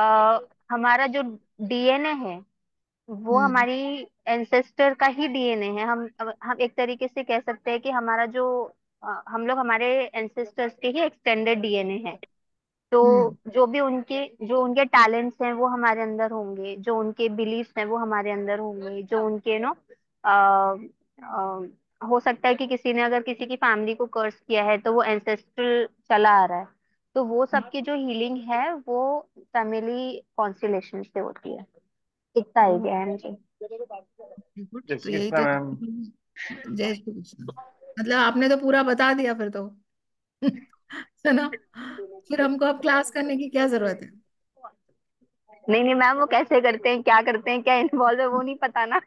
आ, हमारा जो डीएनए है वो हम्म। हमारी एंसेस्टर का ही डीएनए है हम हम एक तरीके से कह सकते हैं कि हमारा जो आ, हम लोग हमारे एंसेस्टर्स के ही एक्सटेंडेड डीएनए है तो हम्म। जो भी उनके जो उनके टैलेंट्स हैं वो हमारे अंदर होंगे जो उनके बिलीफ्स हैं वो हमारे अंदर होंगे जो उनके नो हो सकता है कि किसी ने अगर किसी की फैमिली को कर्स किया है तो वो एंसेस्ट्रल चला आ रहा है तो वो हाँ। सबकी जो हीलिंग है वो फैमिली कॉन्स्टिलेशन से होती है इतना आइडिया हाँ। है मुझे तो मतलब आपने तो पूरा बता दिया फिर तो है ना फिर हमको अब क्लास करने की क्या जरूरत है नहीं नहीं मैम वो कैसे करते हैं क्या करते हैं क्या इन्वॉल्व है वो नहीं पता ना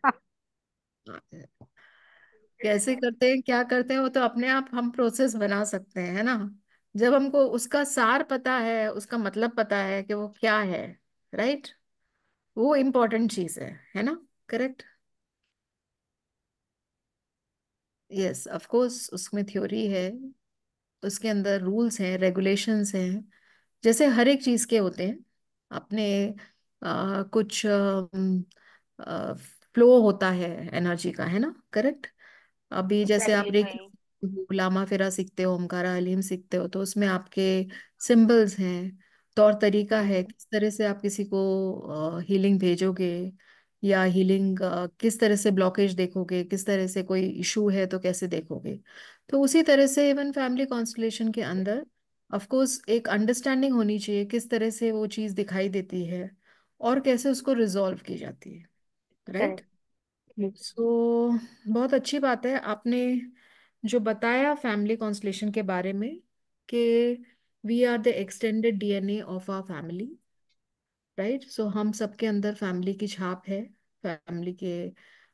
कैसे करते हैं क्या करते हैं वो तो अपने आप हम प्रोसेस बना सकते हैं है ना जब हमको उसका सार पता है उसका मतलब पता है कि वो क्या है राइट वो इम्पोर्टेंट चीज है है ना करेक्ट यस ऑफ कोर्स उसमें थ्योरी है उसके अंदर रूल्स हैं रेगुलेशंस हैं जैसे हर एक चीज के होते हैं अपने आ, कुछ फ्लो होता है एनर्जी का है ना करेक्ट अभी जैसे आप रेकी हम्म। लामा फिरा सीखते हो ओमकारा अलीम सीखते हो तो उसमें आपके सिंबल्स हैं तौर तो तरीका है किस तरह से आप किसी को हीलिंग भेजोगे या हीलिंग किस तरह से ब्लॉकेज देखोगे किस तरह से कोई इशू है तो कैसे देखोगे तो उसी तरह से इवन फैमिली कॉन्स्टलेशन के अंदर ऑफ कोर्स एक अंडरस्टैंडिंग होनी चाहिए किस तरह से वो चीज़ दिखाई देती है और कैसे उसको रिजॉल्व की जाती है राइट right? सो so, बहुत अच्छी बात है आपने जो बताया फैमिली कॉन्स्टलेशन के बारे में कि we are the extended DNA of our family right so हम सबके अंदर फैमिली की छाप है फैमिली के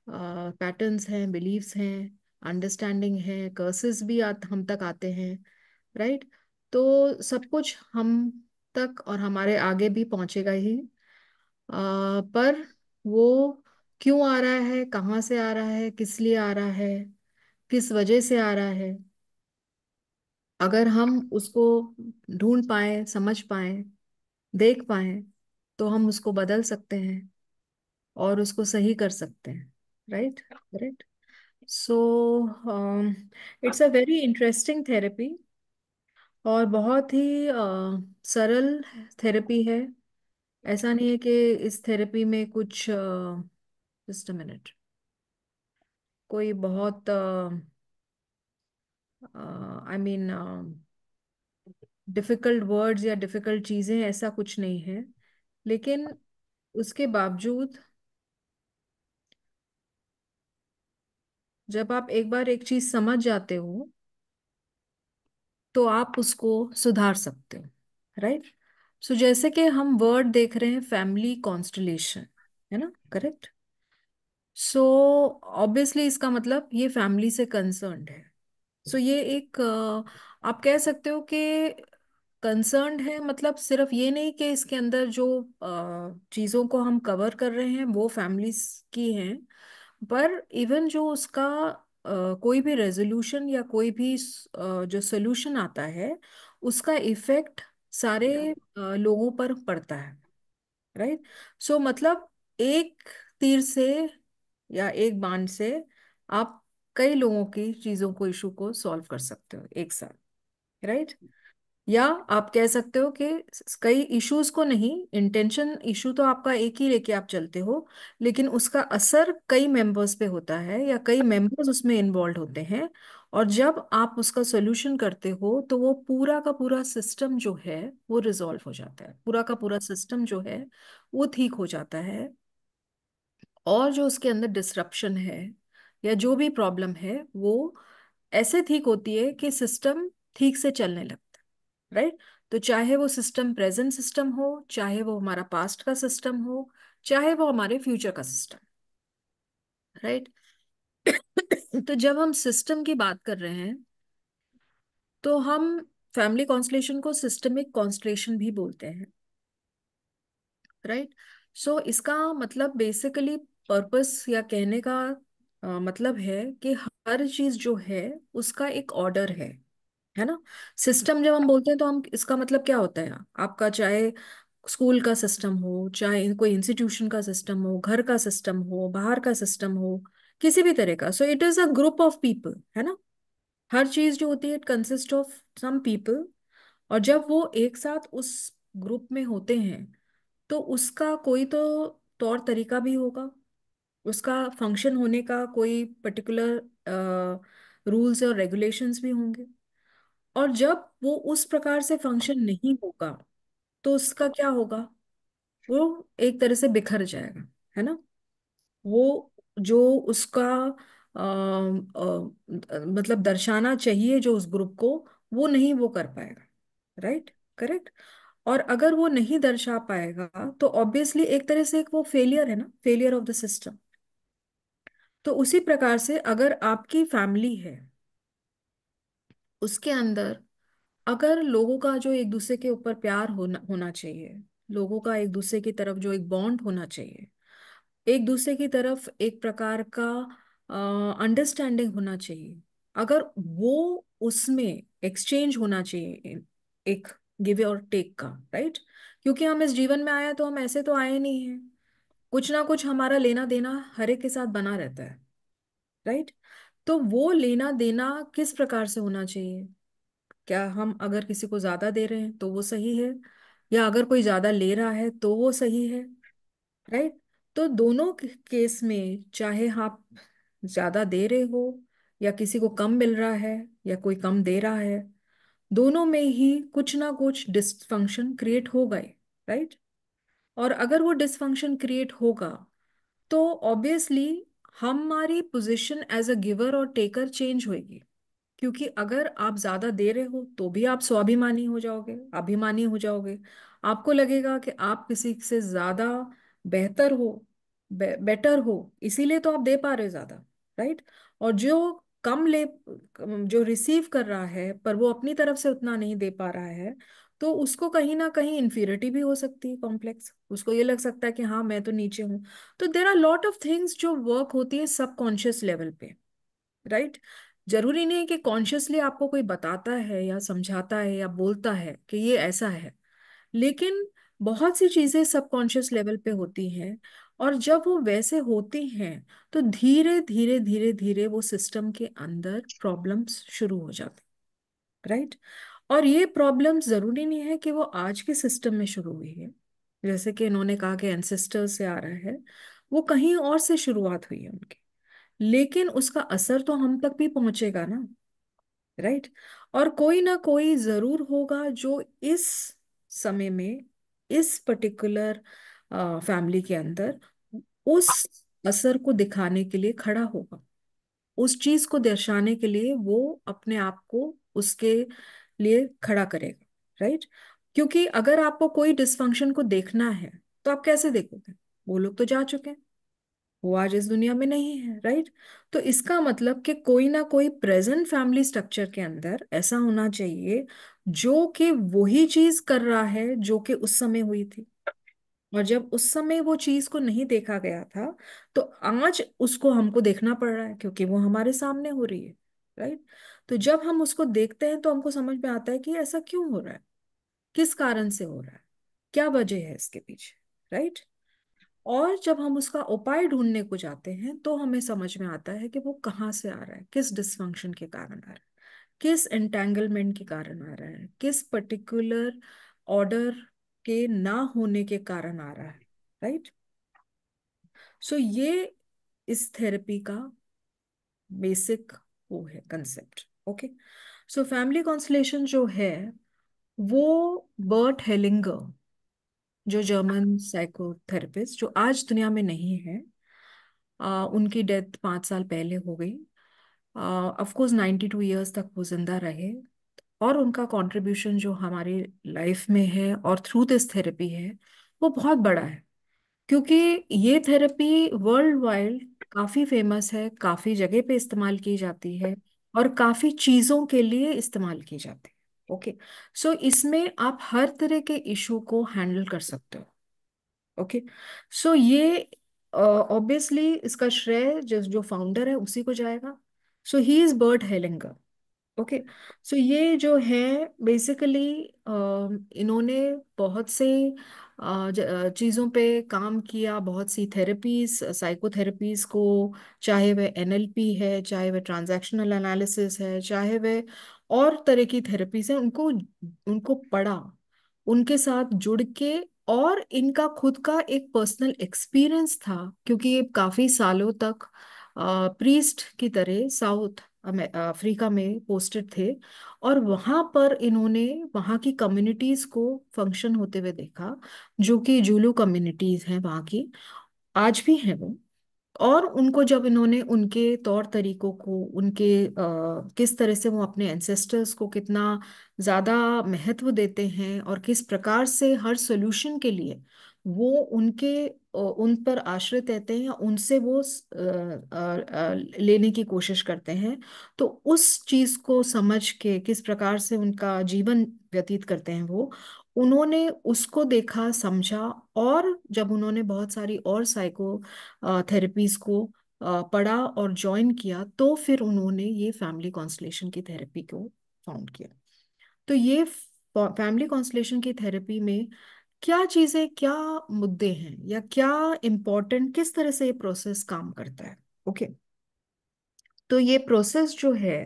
पैटर्न्स uh, हैं बिलीव्स हैं अंडरस्टैंडिंग है कर्सेस भी आ, हम तक आते हैं राइट right? तो सब कुछ हम तक और हमारे आगे भी पहुंचेगा ही uh, पर वो क्यों आ रहा है कहाँ से आ रहा है किस लिए आ रहा है किस वजह से आ रहा है अगर हम उसको ढूंढ पाए समझ पाए देख पाए तो हम उसको बदल सकते हैं और उसको सही कर सकते हैं right right so it's a very interesting therapy और बहुत ही uh, सरल थेरेपी है ऐसा नहीं है कि इस थेरेपी में कुछ जस्ट अ मिनट कोई बहुत आई मीन डिफिकल्ट वर्ड्स या डिफिकल्ट चीज़ें ऐसा कुछ नहीं है लेकिन उसके बावजूद जब आप एक बार एक चीज़ समझ जाते हो तो आप उसको सुधार सकते हो राइट सो जैसे कि हम वर्ड देख रहे हैं फैमिली कॉन्स्टलेशन है ना करेक्ट सो ऑब्वियसली इसका मतलब ये फैमिली से कंसर्न्ड है सो so, ये एक आप कह सकते हो कि कंसर्न्ड है मतलब सिर्फ ये नहीं कि इसके अंदर जो चीज़ों को हम कवर कर रहे हैं वो फैमिलीज की हैं पर इवन जो उसका कोई भी रेजोल्यूशन या कोई भी जो सोल्यूशन आता है उसका इफेक्ट सारे लोगों पर पड़ता है राइट सो मतलब एक तीर से या एक बांध से आप कई लोगों की चीजों को इशू को सॉल्व कर सकते हो एक साथ राइट या आप कह सकते हो कि कई इश्यूज को नहीं इंटेंशन इशू तो आपका एक ही लेके आप चलते हो लेकिन उसका असर कई मेंबर्स पे होता है या कई मेंबर्स उसमें इन्वॉल्व होते हैं और जब आप उसका सोल्यूशन करते हो तो वो पूरा का पूरा सिस्टम जो है वो रिजॉल्व हो जाता है पूरा का पूरा सिस्टम जो है वो ठीक हो जाता है और जो उसके अंदर डिसरप्शन है या जो भी प्रॉब्लम है वो ऐसे ठीक होती है कि सिस्टम ठीक से चलने लगता है राइट तो चाहे वो सिस्टम प्रेजेंट सिस्टम हो चाहे वो हमारा पास्ट का सिस्टम हो चाहे वो हमारे फ्यूचर का सिस्टम राइट तो जब हम सिस्टम की बात कर रहे हैं तो हम फैमिली कॉन्स्टलेशन को सिस्टमिक कॉन्स्टलेशन भी बोलते हैं राइट right? सो so, इसका मतलब बेसिकली पर्पस या कहने का आ, मतलब है कि हर चीज जो है उसका एक ऑर्डर है है ना सिस्टम जब हम हाँ। बोलते हैं तो हम इसका मतलब क्या होता है आपका चाहे स्कूल का सिस्टम हो चाहे कोई इंस्टीट्यूशन का सिस्टम हो घर का सिस्टम हो बाहर का सिस्टम हो किसी भी तरह का so it is a group of people है ना हर चीज जो होती है it consist of some people और जब वो एक साथ उस ग्रुप में होते हैं तो उसका कोई तो तौर तरीका भी होगा उसका फंक्शन होने का कोई पर्टिकुलर रूल्स और रेगुलेशंस भी होंगे और जब वो उस प्रकार से फंक्शन नहीं होगा तो उसका क्या होगा वो एक तरह से बिखर जाएगा है ना वो जो उसका आ, आ, मतलब दर्शाना चाहिए जो उस ग्रुप को वो नहीं वो कर पाएगा राइट करेक्ट और अगर वो नहीं दर्शा पाएगा तो ऑब्वियसली एक तरह से एक वो फेलियर है ना फेलियर ऑफ द सिस्टम तो उसी प्रकार से अगर आपकी फैमिली है उसके अंदर अगर लोगों का जो एक दूसरे के ऊपर प्यार होना होना चाहिए लोगों का एक दूसरे की तरफ जो एक बॉन्ड होना चाहिए एक दूसरे की तरफ एक प्रकार का अंडरस्टैंडिंग होना चाहिए अगर वो उसमें एक्सचेंज होना चाहिए एक गिव और टेक का राइट क्योंकि हम इस जीवन में आया तो हम ऐसे तो आए नहीं हैं कुछ ना कुछ हमारा लेना देना हर एक के साथ बना रहता है राइट तो वो लेना देना किस प्रकार से होना चाहिए क्या हम अगर किसी को ज्यादा दे रहे हैं तो वो सही है या अगर कोई ज्यादा ले रहा है तो वो सही है राइट तो दोनों केस में चाहे आप ज्यादा दे रहे हो या किसी को कम मिल रहा है या कोई कम दे रहा है दोनों में ही कुछ ना कुछ डिस्फंक्शन क्रिएट हो गए राइट और अगर वो डिसफंक्शन क्रिएट होगा तो ऑब्वियसली हमारी पोजीशन एज अ गिवर और टेकर चेंज होगी क्योंकि अगर आप ज़्यादा दे रहे हो तो भी आप स्वाभिमानी हो जाओगे अभिमानी हो जाओगे आपको लगेगा कि आप किसी से ज़्यादा बेहतर हो बे, बेटर हो इसीलिए तो आप दे पा रहे हो ज़्यादा राइट और जो कम ले जो रिसीव कर रहा है पर वो अपनी तरफ से उतना नहीं दे पा रहा है तो उसको कहीं ना कहीं इन्फीरिटी भी हो सकती है कॉम्प्लेक्स उसको ये लग सकता है कि हाँ मैं तो नीचे हूँ तो there are lot of things जो वर्क होती है सबकॉन्शियस लेवल पे राइट right? जरूरी नहीं है कि कॉन्शियसली आपको कोई बताता है या समझाता है या बोलता है कि ये ऐसा है लेकिन बहुत सी चीज़ें सबकॉन्शियस लेवल पे होती हैं और जब वो वैसे होती हैं तो धीरे धीरे धीरे धीरे वो सिस्टम के अंदर प्रॉब्लम्स शुरू हो जाते राइट right? और ये प्रॉब्लम जरूरी नहीं है कि वो आज के सिस्टम में शुरू हुई है जैसे कि इन्होंने कहा कि एनसेस्टर से आ रहा है वो कहीं और से शुरुआत हुई है उनकी लेकिन उसका असर तो हम तक भी पहुंचेगा ना राइट right? और कोई ना कोई जरूर होगा जो इस समय में इस पर्टिकुलर फैमिली के अंदर उस असर को दिखाने के लिए खड़ा होगा उस चीज को दर्शाने के लिए वो अपने आप को उसके लिए खड़ा करेगा राइट क्योंकि अगर आपको कोई डिसफंक्शन को देखना है तो आप कैसे देखोगे वो लोग तो जा चुके हैं वो आज इस दुनिया में नहीं है राइट तो इसका मतलब कि कोई ना कोई प्रेजेंट फैमिली स्ट्रक्चर के अंदर ऐसा होना चाहिए जो कि वही चीज कर रहा है जो कि उस समय हुई थी और जब उस समय वो चीज को नहीं देखा गया था तो आज उसको हमको देखना पड़ रहा है क्योंकि वो हमारे सामने हो रही है राइट right? तो जब हम उसको देखते हैं तो हमको समझ में आता है कि ऐसा क्यों हो रहा है किस कारण से हो रहा है क्या वजह है इसके पीछे राइट और जब हम उसका उपाय ढूंढने को जाते हैं तो हमें समझ में आता है कि वो कहाँ से आ रहा है किस डिस्फंक्शन के कारण आ रहा है किस एंटेंगलमेंट के कारण आ रहा है किस पर्टिकुलर ऑर्डर के ना होने के कारण आ रहा है राइट सो so, ये इस थेरेपी का बेसिक वो है concept okay so family constellation जो है वो बर्ट हेलिंगर जो जर्मन साइकोथेरेपिस्ट जो आज दुनिया में नहीं है आ, उनकी डेथ पाँच साल पहले हो गई ऑफकोर्स नाइन्टी टू ईयर्स तक वो जिंदा रहे और उनका कंट्रीब्यूशन जो हमारी लाइफ में है और थ्रू दिस थेरेपी है वो बहुत बड़ा है क्योंकि ये थेरेपी वर्ल्ड वाइड काफ़ी फेमस है काफ़ी जगह पे इस्तेमाल की जाती है और काफी चीजों के लिए इस्तेमाल की जाती है ओके सो इसमें आप हर तरह के इशू को हैंडल कर सकते हो ओके सो ये ऑब्वियसली uh, इसका श्रेय जो जो फाउंडर है उसी को जाएगा so he is Bert Hellinger okay so ये जो है बेसिकली uh, इन्होंने बहुत से चीज़ों पे काम किया बहुत सी थेरेपीज साइकोथेरेपीज को चाहे वह एनएलपी है चाहे वह ट्रांजैक्शनल एनालिसिस है चाहे वह और तरह की थेरेपीज हैं उनको उनको पढ़ा उनके साथ जुड़ के और इनका खुद का एक पर्सनल एक्सपीरियंस था क्योंकि ये काफ़ी सालों तक प्रीस्ट की तरह साउथ अफ्रीका में पोस्टेड थे और वहाँ पर इन्होंने वहाँ की कम्युनिटीज़ को फंक्शन होते हुए देखा जो कि जूलू कम्युनिटीज़ हैं वहाँ की आज भी हैं वो और उनको जब इन्होंने उनके तौर तरीकों को उनके आ, किस तरह से वो अपने एंसेस्टर्स को कितना ज़्यादा महत्व देते हैं और किस प्रकार से हर सोल्यूशन के लिए वो उनके उन पर आश्रित रहते हैं या उनसे वो लेने की कोशिश करते हैं तो उस चीज़ को समझ के किस प्रकार से उनका जीवन व्यतीत करते हैं वो उन्होंने उसको देखा समझा और जब उन्होंने बहुत सारी और साइको थेरेपीज को पढ़ा और ज्वाइन किया तो फिर उन्होंने ये फैमिली कॉन्सलेशन की थेरेपी को फाउंड किया तो ये फैमिली कॉन्सलेशन की थेरेपी में क्या चीजें क्या मुद्दे हैं या क्या इंपॉर्टेंट किस तरह से ये प्रोसेस काम करता है ओके okay. तो ये प्रोसेस जो है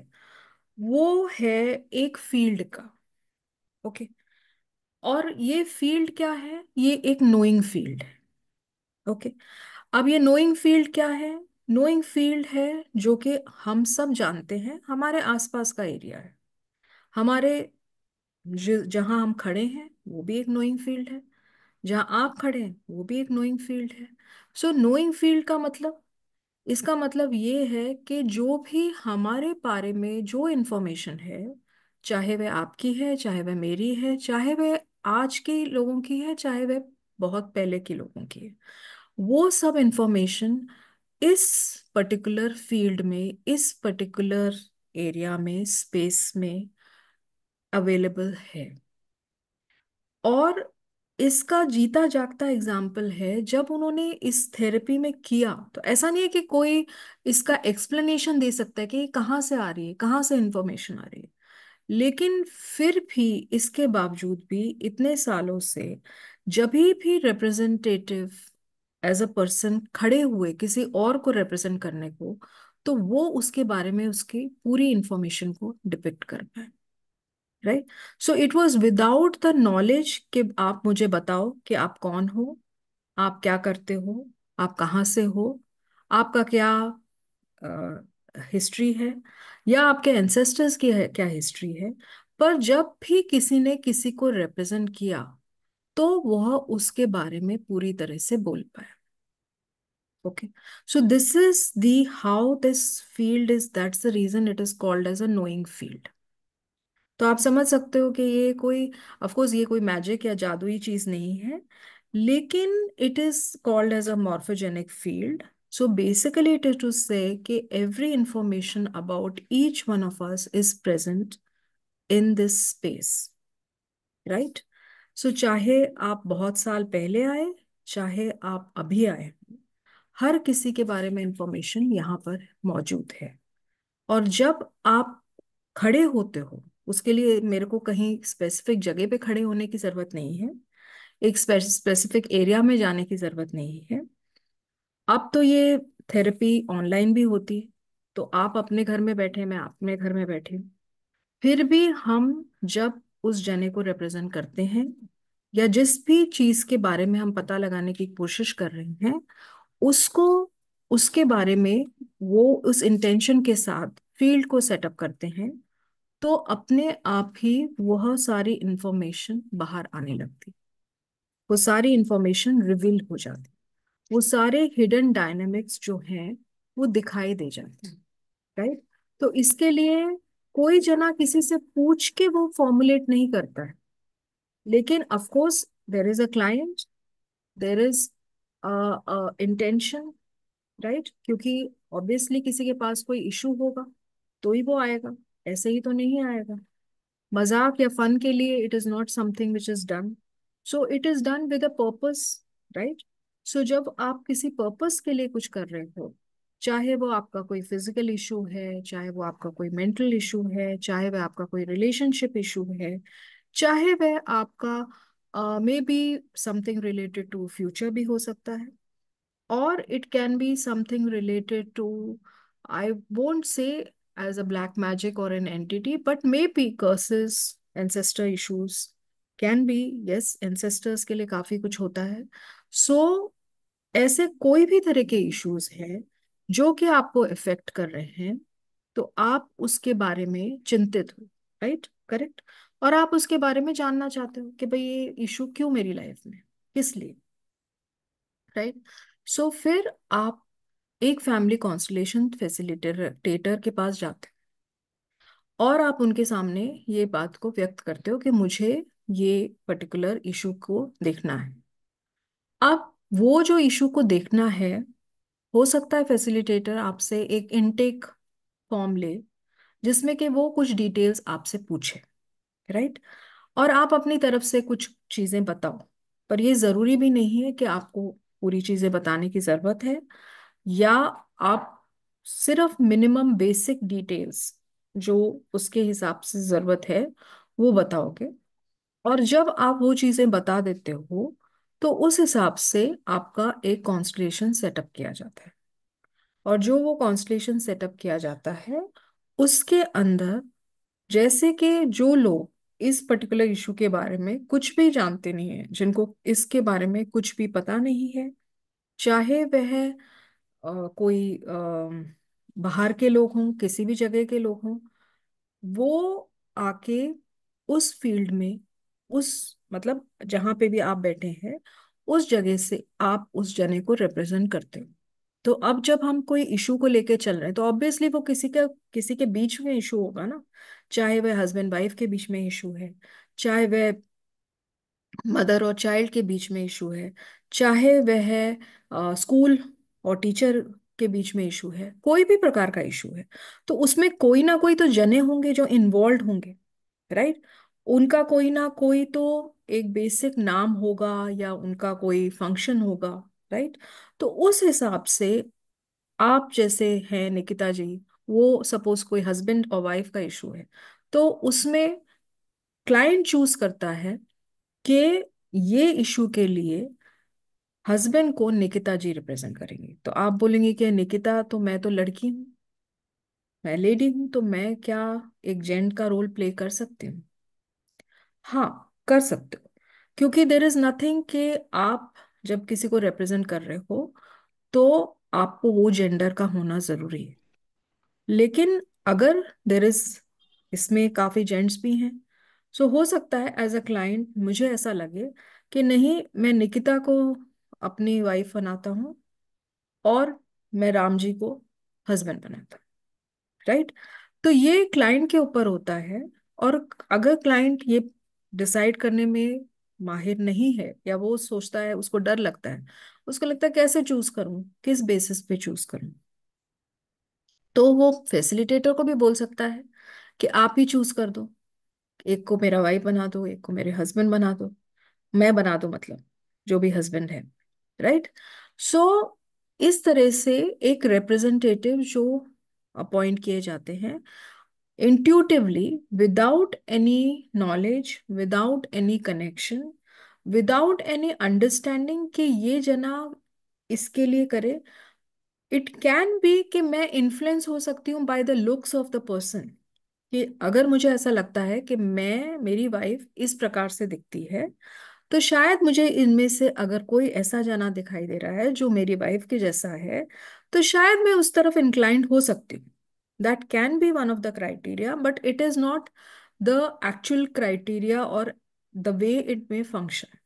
वो है एक फील्ड का ओके okay. और ये फील्ड क्या है ये एक नोइंग फील्ड है ओके okay. अब ये नोइंग फील्ड क्या है नोइंग फील्ड है जो कि हम सब जानते हैं हमारे आसपास का एरिया है हमारे जहाँ हम खड़े हैं वो भी एक नोइंग फील्ड है जहाँ आप खड़े हैं वो भी एक नोइंग फील्ड है सो नोइंग फील्ड का मतलब इसका मतलब ये है कि जो भी हमारे बारे में जो इन्फॉर्मेशन है चाहे वह आपकी है चाहे वह मेरी है चाहे वह आज के लोगों की है चाहे वह बहुत पहले के लोगों की है वो सब इन्फॉर्मेशन इस पर्टिकुलर फील्ड में इस पर्टिकुलर एरिया में स्पेस में अवेलेबल है और इसका जीता जागता एग्जाम्पल है जब उन्होंने इस थेरेपी में किया तो ऐसा नहीं है कि कोई इसका एक्सप्लेनेशन दे सकता है कि कहाँ से आ रही है कहाँ से इंफॉर्मेशन आ रही है लेकिन फिर भी इसके बावजूद भी इतने सालों से जब भी रिप्रेजेंटेटिव एज अ पर्सन खड़े हुए किसी और को रिप्रेजेंट करने को तो वो उसके बारे में उसकी पूरी इंफॉर्मेशन को डिपिक्ट कर पाए right so it was without the knowledge कि आप मुझे बताओ कि आप कौन हो आप क्या करते हो आप कहाँ से हो आपका क्या हिस्ट्री uh, है या आपके एंसेस्टर्स की है, क्या हिस्ट्री है पर जब भी किसी ने किसी को रिप्रेजेंट किया तो वह उसके बारे में पूरी तरह से बोल पाया okay so this is the how this field is that's the reason it is called as a knowing field तो आप समझ सकते हो कि ये कोई ऑफ कोर्स ये कोई मैजिक या जादुई चीज नहीं है लेकिन it is called as a morphogenic field so basically it is to say कि every information about each one of us is present in this space right so चाहे आप बहुत साल पहले आए चाहे आप अभी आए हर किसी के बारे में इंफॉर्मेशन यहाँ पर मौजूद है और जब आप खड़े होते हो उसके लिए मेरे को कहीं स्पेसिफिक जगह पे खड़े होने की ज़रूरत नहीं है एक स्पेसिफिक एरिया में जाने की ज़रूरत नहीं है अब तो ये थेरेपी ऑनलाइन भी होती है तो आप अपने घर में बैठे मैं अपने घर में बैठी फिर भी हम जब उस जने को रिप्रेजेंट करते हैं या जिस भी चीज़ के बारे में हम पता लगाने की कोशिश कर रहे हैं उसको उसके बारे में वो उस इंटेंशन के साथ फील्ड को सेटअप करते हैं तो अपने आप ही वह सारी इंफॉर्मेशन बाहर आने लगती वो सारी इंफॉर्मेशन रिवील हो जाती वो सारे हिडन डायनेमिक्स जो हैं वो दिखाई दे जाते हैं राइट तो इसके लिए कोई जना किसी से पूछ के वो फॉर्मुलेट नहीं करता है लेकिन of course there is a client there is intention right क्योंकि ऑब्वियसली किसी के पास कोई इशू होगा तो ही वो आएगा ऐसे ही तो नहीं आएगा मजाक या फन के लिए it is not something which is done so it is done with a purpose right so जब आप किसी पर्पस के लिए कुछ कर रहे हो चाहे वो आपका कोई फिजिकल इशू है चाहे वो आपका कोई मेंटल इशू है चाहे वह आपका कोई रिलेशनशिप इशू है चाहे वह आपका maybe something related to future भी हो सकता है और it can be something related to I won't say as a black magic or an entity, but maybe curses, ancestor issues can be, yes, ancestors ke liye काफी kuch hota hai. So ऐसे कोई भी तरह के issues हैं जो कि आपको इफेक्ट कर रहे हैं, तो आप उसके बारे में चिंतित हो, right? करेक्ट और आप उसके बारे में जानना चाहते हो कि भाई ये इशू क्यों मेरी लाइफ में किस लिए राइट right? सो so, फिर आप एक फैमिली कॉन्स्टलेशन फैसिलिटेटर के पास जाते और आप उनके सामने ये बात को व्यक्त करते हो कि मुझे ये पर्टिकुलर इशू को देखना है अब वो जो इशू को देखना है हो सकता है फैसिलिटेटर आपसे एक इनटेक फॉर्म ले जिसमें कि वो कुछ डिटेल्स आपसे पूछे राइट और आप अपनी तरफ से कुछ चीज़ें बताओ पर ये ज़रूरी भी नहीं है कि आपको पूरी चीज़ें बताने की ज़रूरत है या आप सिर्फ मिनिमम बेसिक डिटेल्स जो उसके हिसाब से ज़रूरत है वो बताओगे और जब आप वो चीज़ें बता देते हो तो उस हिसाब से आपका एक कॉन्स्टलेशन सेटअप किया जाता है और जो वो कॉन्स्टलेशन सेटअप किया जाता है उसके अंदर जैसे कि जो लोग इस पर्टिकुलर इशू के बारे में कुछ भी जानते नहीं हैं जिनको इसके बारे में कुछ भी पता नहीं है चाहे वह कोई बाहर के लोग हों किसी भी जगह के लोग हों वो आके उस फील्ड में उस मतलब जहां पे भी आप बैठे हैं उस जगह से आप उस जने को रिप्रेजेंट करते हो तो अब जब हम कोई इशू को लेके चल रहे हैं तो ऑब्वियसली वो किसी का किसी के बीच में इशू होगा ना चाहे वह हस्बैंड वाइफ के बीच में इशू है चाहे वह मदर और चाइल्ड के बीच में इशू है चाहे वह स्कूल और टीचर के बीच में इशू है कोई भी प्रकार का इशू है तो उसमें कोई ना कोई तो जने होंगे जो इन्वॉल्व होंगे राइट उनका कोई ना कोई तो एक बेसिक नाम होगा या उनका कोई फंक्शन होगा राइट तो उस हिसाब से आप जैसे हैं निकिता जी वो सपोज कोई हस्बैंड और वाइफ का इशू है तो उसमें क्लाइंट चूज करता है कि ये इशू के लिए हस्बैंड को निकिता जी रिप्रेजेंट करेंगे तो आप बोलेंगे कि निकिता तो मैं तो लड़की हूं मैं लेडी हूं तो मैं क्या एक जेंट का रोल प्ले कर सकती हूँ हाँ कर सकते हो क्योंकि देर इज नथिंग कि आप जब किसी को रिप्रेजेंट कर रहे हो तो आपको वो जेंडर का होना जरूरी है लेकिन अगर देर इज इसमें काफ़ी जेंट्स भी हैं सो हो सकता है एज अ क्लाइंट मुझे ऐसा लगे कि नहीं मैं निकिता को अपनी वाइफ बनाता हूँ और मैं राम जी को हस्बैंड बनाता हूँ राइट तो ये क्लाइंट के ऊपर होता है और अगर क्लाइंट ये डिसाइड करने में माहिर नहीं है या वो सोचता है उसको डर लगता है उसको लगता है कैसे चूज करूं किस बेसिस पे चूज करूं तो वो फैसिलिटेटर को भी बोल सकता है कि आप ही चूज कर दो एक को मेरा वाइफ बना दो एक को मेरे हस्बैंड बना दो मैं बना दो मतलब जो भी हस्बैंड है राइट सो इस तरह से एक रिप्रेजेंटेटिव जो अपॉइंट किए जाते हैं intuitively without any knowledge without any connection without any understanding कि ये जना इसके लिए करे इट कैन बी कि मैं इन्फ्लुएंस हो सकती हूँ by the looks of the person कि अगर मुझे ऐसा लगता है कि मैं मेरी वाइफ इस प्रकार से दिखती है तो शायद मुझे इनमें से अगर कोई ऐसा जाना दिखाई दे रहा है जो मेरी वाइफ के जैसा है तो शायद मैं उस तरफ इंक्लाइंड हो सकती हूँ that can be one of the criteria but it is not the actual criteria और the way it may function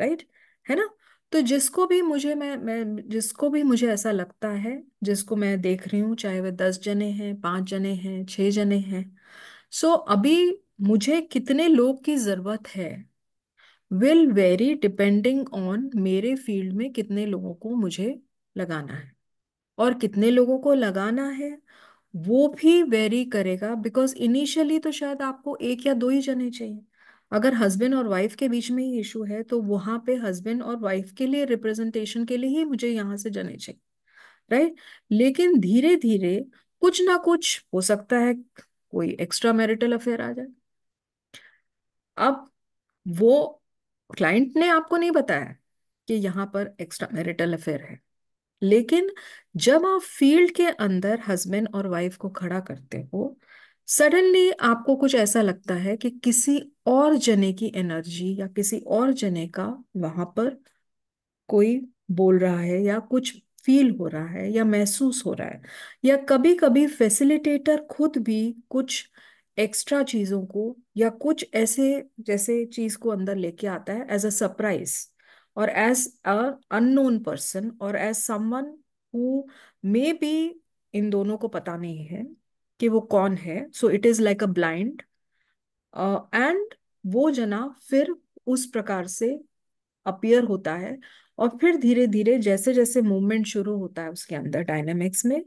right है ना तो जिसको भी मुझे मैं मैं जिसको भी मुझे ऐसा लगता है जिसको मैं देख रही हूँ चाहे वह दस जने हैं पाँच जने हैं छः जने हैं सो so, अभी मुझे कितने लोग की ज़रूरत है विल वेरी डिपेंडिंग ऑन मेरे फील्ड में कितने लोगों को मुझे लगाना है और कितने लोगों को लगाना है वो भी वेरी करेगा बिकॉज इनिशियली तो शायद आपको एक या दो ही जने चाहिए अगर हस्बैंड और वाइफ के बीच में ही इशू है तो वहां पे हस्बैंड और वाइफ के लिए रिप्रेजेंटेशन के लिए ही मुझे यहाँ से जाने चाहिए राइट लेकिन धीरे धीरे कुछ ना कुछ हो सकता है कोई एक्स्ट्रा मैरिटल अफेयर आ जाए अब वो क्लाइंट ने आपको नहीं बताया कि यहाँ पर एक्स्ट्रा मैरिटल अफेयर है लेकिन जब आप फील्ड के अंदर हस्बैंड और वाइफ को खड़ा करते हो सडनली आपको कुछ ऐसा लगता है कि किसी और जने की एनर्जी या किसी और जने का वहां पर कोई बोल रहा है या कुछ फील हो रहा है या महसूस हो रहा है या कभी कभी फैसिलिटेटर खुद भी कुछ एक्स्ट्रा चीज़ों को या कुछ ऐसे जैसे चीज़ को अंदर लेके आता है एज अ सरप्राइज और एज अ अननोन पर्सन और as someone who may be इन दोनों को पता नहीं है कि वो कौन है so it is like a blind and वो जना फिर उस प्रकार से अपियर होता है और फिर धीरे धीरे जैसे जैसे मूवमेंट शुरू होता है उसके अंदर डायनामिक्स में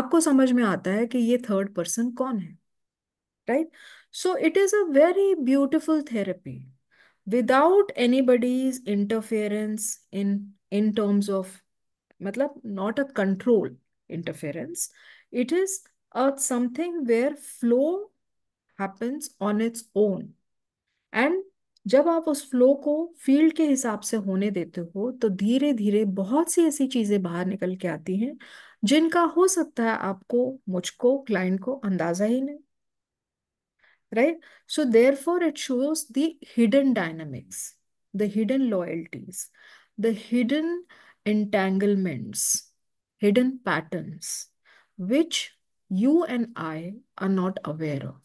आपको समझ में आता है कि ये थर्ड पर्सन कौन है right? So it is a very beautiful therapy without anybody's interference in in terms of matlab, not a control interference. It is a something where flow happens on its own. and जब आप उस flow को field के हिसाब से होने देते हो तो धीरे धीरे बहुत सी ऐसी चीज़ें बाहर निकल के आती हैं जिनका हो सकता है आपको मुझको क्लाइंट को अंदाज़ा ही नहीं right? So therefore, it shows the hidden dynamics, the hidden loyalties, the hidden entanglements, hidden patterns, which you and I are not aware of.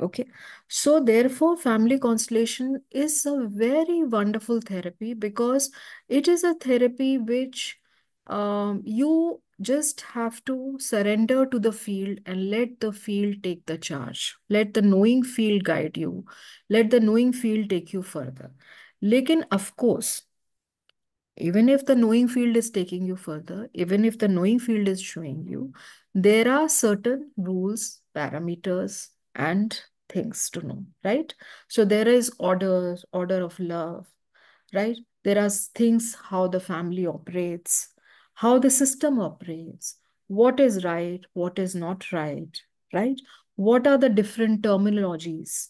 Okay. So therefore, family constellation is a very wonderful therapy because it is a therapy which um, you just have to surrender to the field and let the field take the charge. Let the knowing field guide you. Let the knowing field take you further. Lekin, of course, even if the knowing field is taking you further, even if the knowing field is showing you, there are certain rules, parameters, and things to know, right? So there is order, order of love, right? There are things how the family operates, how the system operates, what is right, what is not right, right? What are the different terminologies,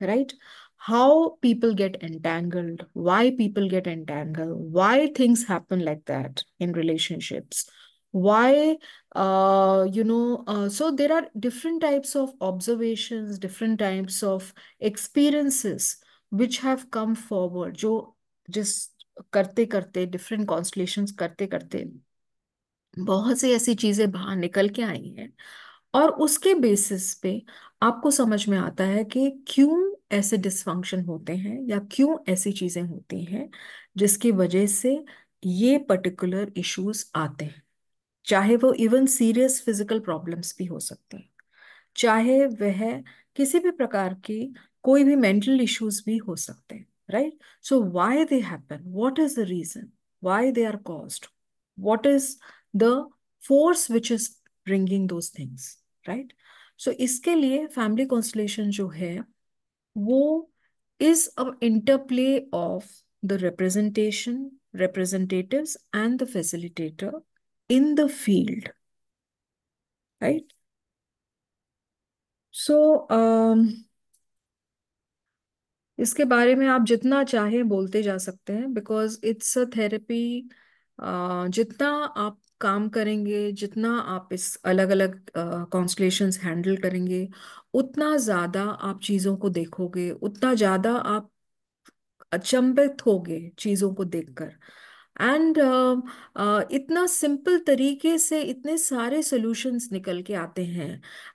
right? How people get entangled, why people get entangled, why things happen like that in relationships, why uh, you know uh, so there are different types of observations different types of experiences which have come forward Jo just करते करते different constellations करते करते बहुत सी ऐसी चीजें बाहर निकल के आई हैं और उसके बेसिस पे आपको समझ में आता है कि क्यों ऐसे डिसफंक्शन होते हैं या क्यों ऐसी चीजें होती हैं जिसकी वजह से ये पर्टिकुलर इश्यूज आते हैं चाहे वो इवन सीरियस फिजिकल प्रॉब्लम्स भी हो सकते हैं चाहे वह किसी भी प्रकार की कोई भी मेंटल इश्यूज भी हो सकते हैं right so why they happen what is the reason why they are caused what is the force which is bringing those things right? so, iske liye family constellation jo hai wo is a interplay of the representation representatives and the facilitator in the field right so um, इसके बारे में आप जितना चाहे बोलते जा सकते हैं बिकॉज इट्स अ थेरेपी जितना आप काम करेंगे जितना आप इस अलग अलग कॉन्स्टलेशन हैंडल करेंगे उतना ज़्यादा आप चीज़ों को देखोगे उतना ज़्यादा आप अचंभित होगे चीज़ों को देखकर एंड um, uh, इतना सिंपल तरीके से इतने सारे सॉल्यूशंस निकल के आते हैं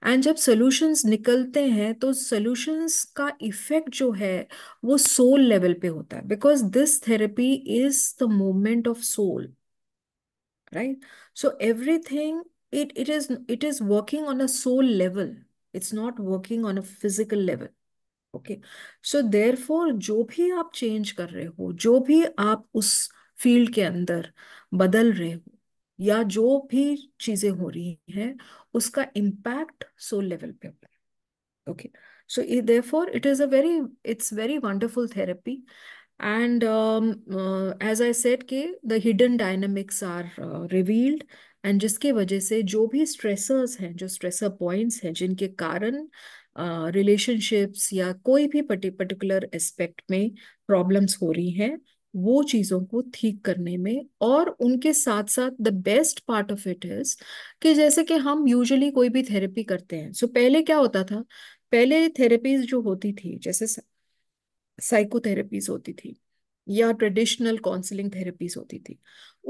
एंड जब सॉल्यूशंस निकलते हैं तो सॉल्यूशंस का इफेक्ट जो है वो सोल लेवल पे होता है because this therapy is the movement of soul right so everything it it is it is working on a soul level it's not working on a physical level okay so therefore जो भी आप change कर रहे हो जो भी आप उस फील्ड के अंदर बदल रहे हो या जो भी चीजें हो रही हैं उसका इम्पैक्ट सोल लेवल पे होता है okay so therefore it is a very it's very wonderful therapy and as I said के the hidden dynamics are revealed and जिसके वजह से जो भी स्ट्रेसर्स हैं जो स्ट्रेसर पॉइंट्स हैं जिनके कारण रिलेशनशिप्स uh, या कोई भी पर्टिकुलर एस्पेक्ट में प्रॉब्लम्स हो रही हैं वो चीज़ों को ठीक करने में और उनके साथ साथ the best part of it is कि जैसे कि हम यूजुअली कोई भी थेरेपी करते हैं सो so, पहले क्या होता था पहले थेरेपीज जो होती थी जैसे साइकोथेरेपीज होती थी या ट्रेडिशनल काउंसलिंग थेरेपीज होती थी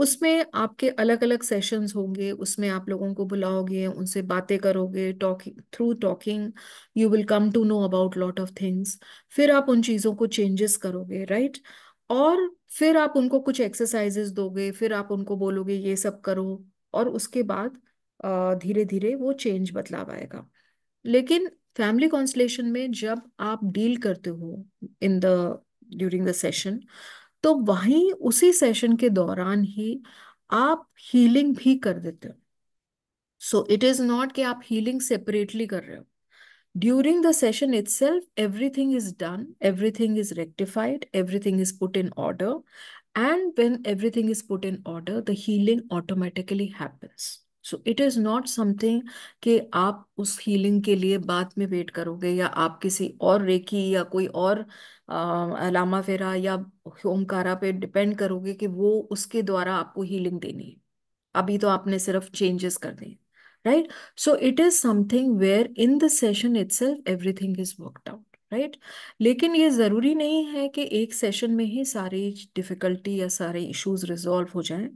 उसमें आपके अलग अलग सेशंस होंगे उसमें आप लोगों को बुलाओगे उनसे बातें करोगे talking through talking you will come to know about lot of things फिर आप उन चीज़ों को चेंजेस करोगे राइट right? और फिर आप उनको कुछ एक्सरसाइजेस दोगे फिर आप उनको बोलोगे ये सब करो और उसके बाद धीरे धीरे वो चेंज बदलाव आएगा लेकिन फैमिली कॉन्स्टलेशन में जब आप डील करते हो in the during the session तो वहीं उसी सेशन के दौरान ही आप हीलिंग भी कर देते हो सो इट इज नॉट कि आप हीलिंग सेपरेटली कर रहे हो during the session itself, everything is done, everything is rectified, everything is put in order. And when everything is put in order, the healing automatically happens. So it is not something कि आप उस healing के लिए बाद में wait करोगे या आप किसी और रेकी या कोई और अलामा फेरा या ओमकारा पे डिपेंड करोगे कि वो उसके द्वारा आपको हीलिंग देनी है अभी तो आपने सिर्फ चेंजेस कर दिए right so it is something where in the session itself everything is worked out right right? लेकिन ये ज़रूरी नहीं है कि एक सेशन में ही सारी डिफ़िकल्टी या सारे इश्यूज रिजॉल्व हो जाएं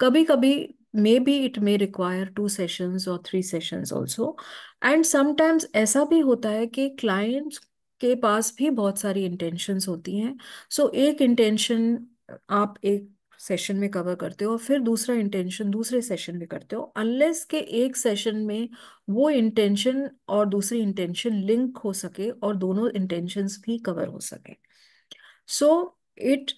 कभी कभी maybe it may require two sessions और three sessions also and sometimes ऐसा भी होता है कि क्लाइंट्स के पास भी बहुत सारी इंटेंशंस होती हैं सो so, एक इंटेंशन आप एक सेशन में कवर करते हो और फिर दूसरा इंटेंशन दूसरे सेशन में करते हो अनलेस के एक सेशन में वो इंटेंशन और दूसरी इंटेंशन लिंक हो सके और दोनों इंटेंशन भी कवर हो सके so it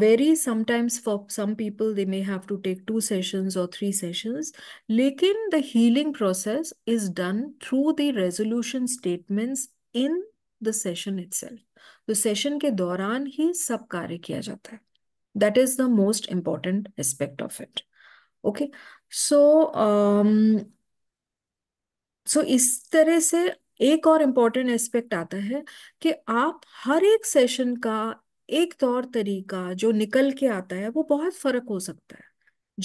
very sometimes for some people they may have to take two sessions और थ्री सेशंस लेकिन the healing process is done through the resolution statements in the session itself तो session के दौरान ही सब कार्य किया जाता है That is the most important aspect of it. Okay so so इस तरह से एक और इम्पॉर्टेंट एस्पेक्ट आता है कि आप हर एक सेशन का एक तौर तो तरीका जो निकल के आता है वो बहुत फर्क हो सकता है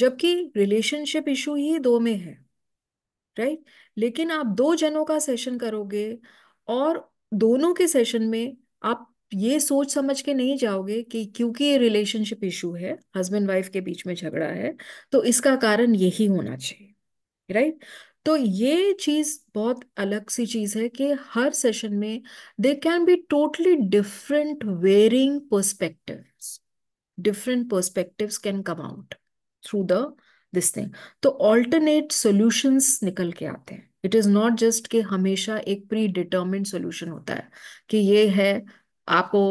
जबकि रिलेशनशिप इशू ही दो में है राइट लेकिन आप दो जनों का सेशन करोगे और दोनों के सेशन में आप ये सोच समझ के नहीं जाओगे कि क्योंकि ये रिलेशनशिप इशू है हस्बैंड वाइफ के बीच में झगड़ा है तो इसका कारण यही होना चाहिए राइट तो ये चीज बहुत अलग सी चीज है कि हर सेशन में they can be totally different varying perspectives different perspectives can come out through the this thing तो ऑल्टरनेट सॉल्यूशंस निकल के आते हैं इट इज नॉट जस्ट कि हमेशा एक प्री डिटर्मिंड सोल्यूशन होता है कि ये है आपको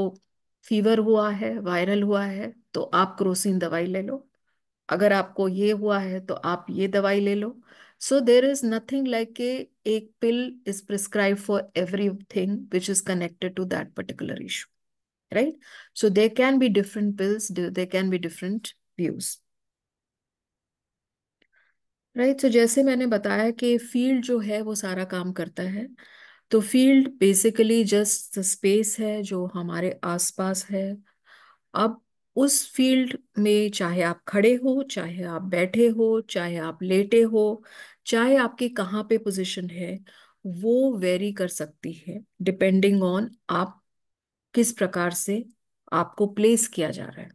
फीवर हुआ है वायरल हुआ है तो आप क्रोसिन दवाई ले लो अगर आपको ये हुआ है तो आप ये दवाई ले लो so there is nothing like के एक pill is prescribe for every thing which is connected to that particular issue right so they can be different pills they can be different views right right, so जैसे मैंने बताया कि field जो है वो सारा काम करता है तो फील्ड बेसिकली जस्ट स्पेस है जो हमारे आसपास है अब उस फील्ड में चाहे आप खड़े हो चाहे आप बैठे हो चाहे आप लेटे हो चाहे आपकी कहाँ पे पोजीशन है वो वेरी कर सकती है डिपेंडिंग ऑन आप किस प्रकार से आपको प्लेस किया जा रहा है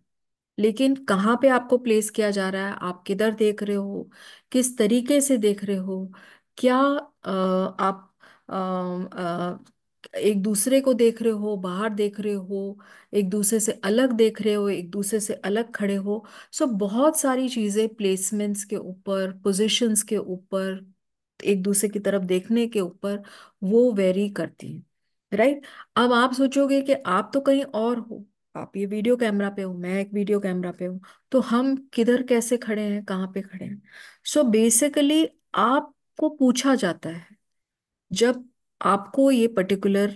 लेकिन कहाँ पे आपको प्लेस किया जा रहा है आप किधर देख रहे हो किस तरीके से देख रहे हो क्या आ, आप एक दूसरे को देख रहे हो बाहर देख रहे हो एक दूसरे से अलग देख रहे हो एक दूसरे से अलग खड़े हो सो बहुत सारी चीज़ें प्लेसमेंट्स के ऊपर पोजीशंस के ऊपर एक दूसरे की तरफ देखने के ऊपर वो वेरी करती हैं राइट अब आप सोचोगे कि आप तो कहीं और हो आप ये वीडियो कैमरा पे हो मैं एक वीडियो कैमरा पे हूँ तो हम किधर कैसे खड़े हैं कहाँ पे खड़े हैं सो so बेसिकली आपको पूछा जाता है जब आपको ये पर्टिकुलर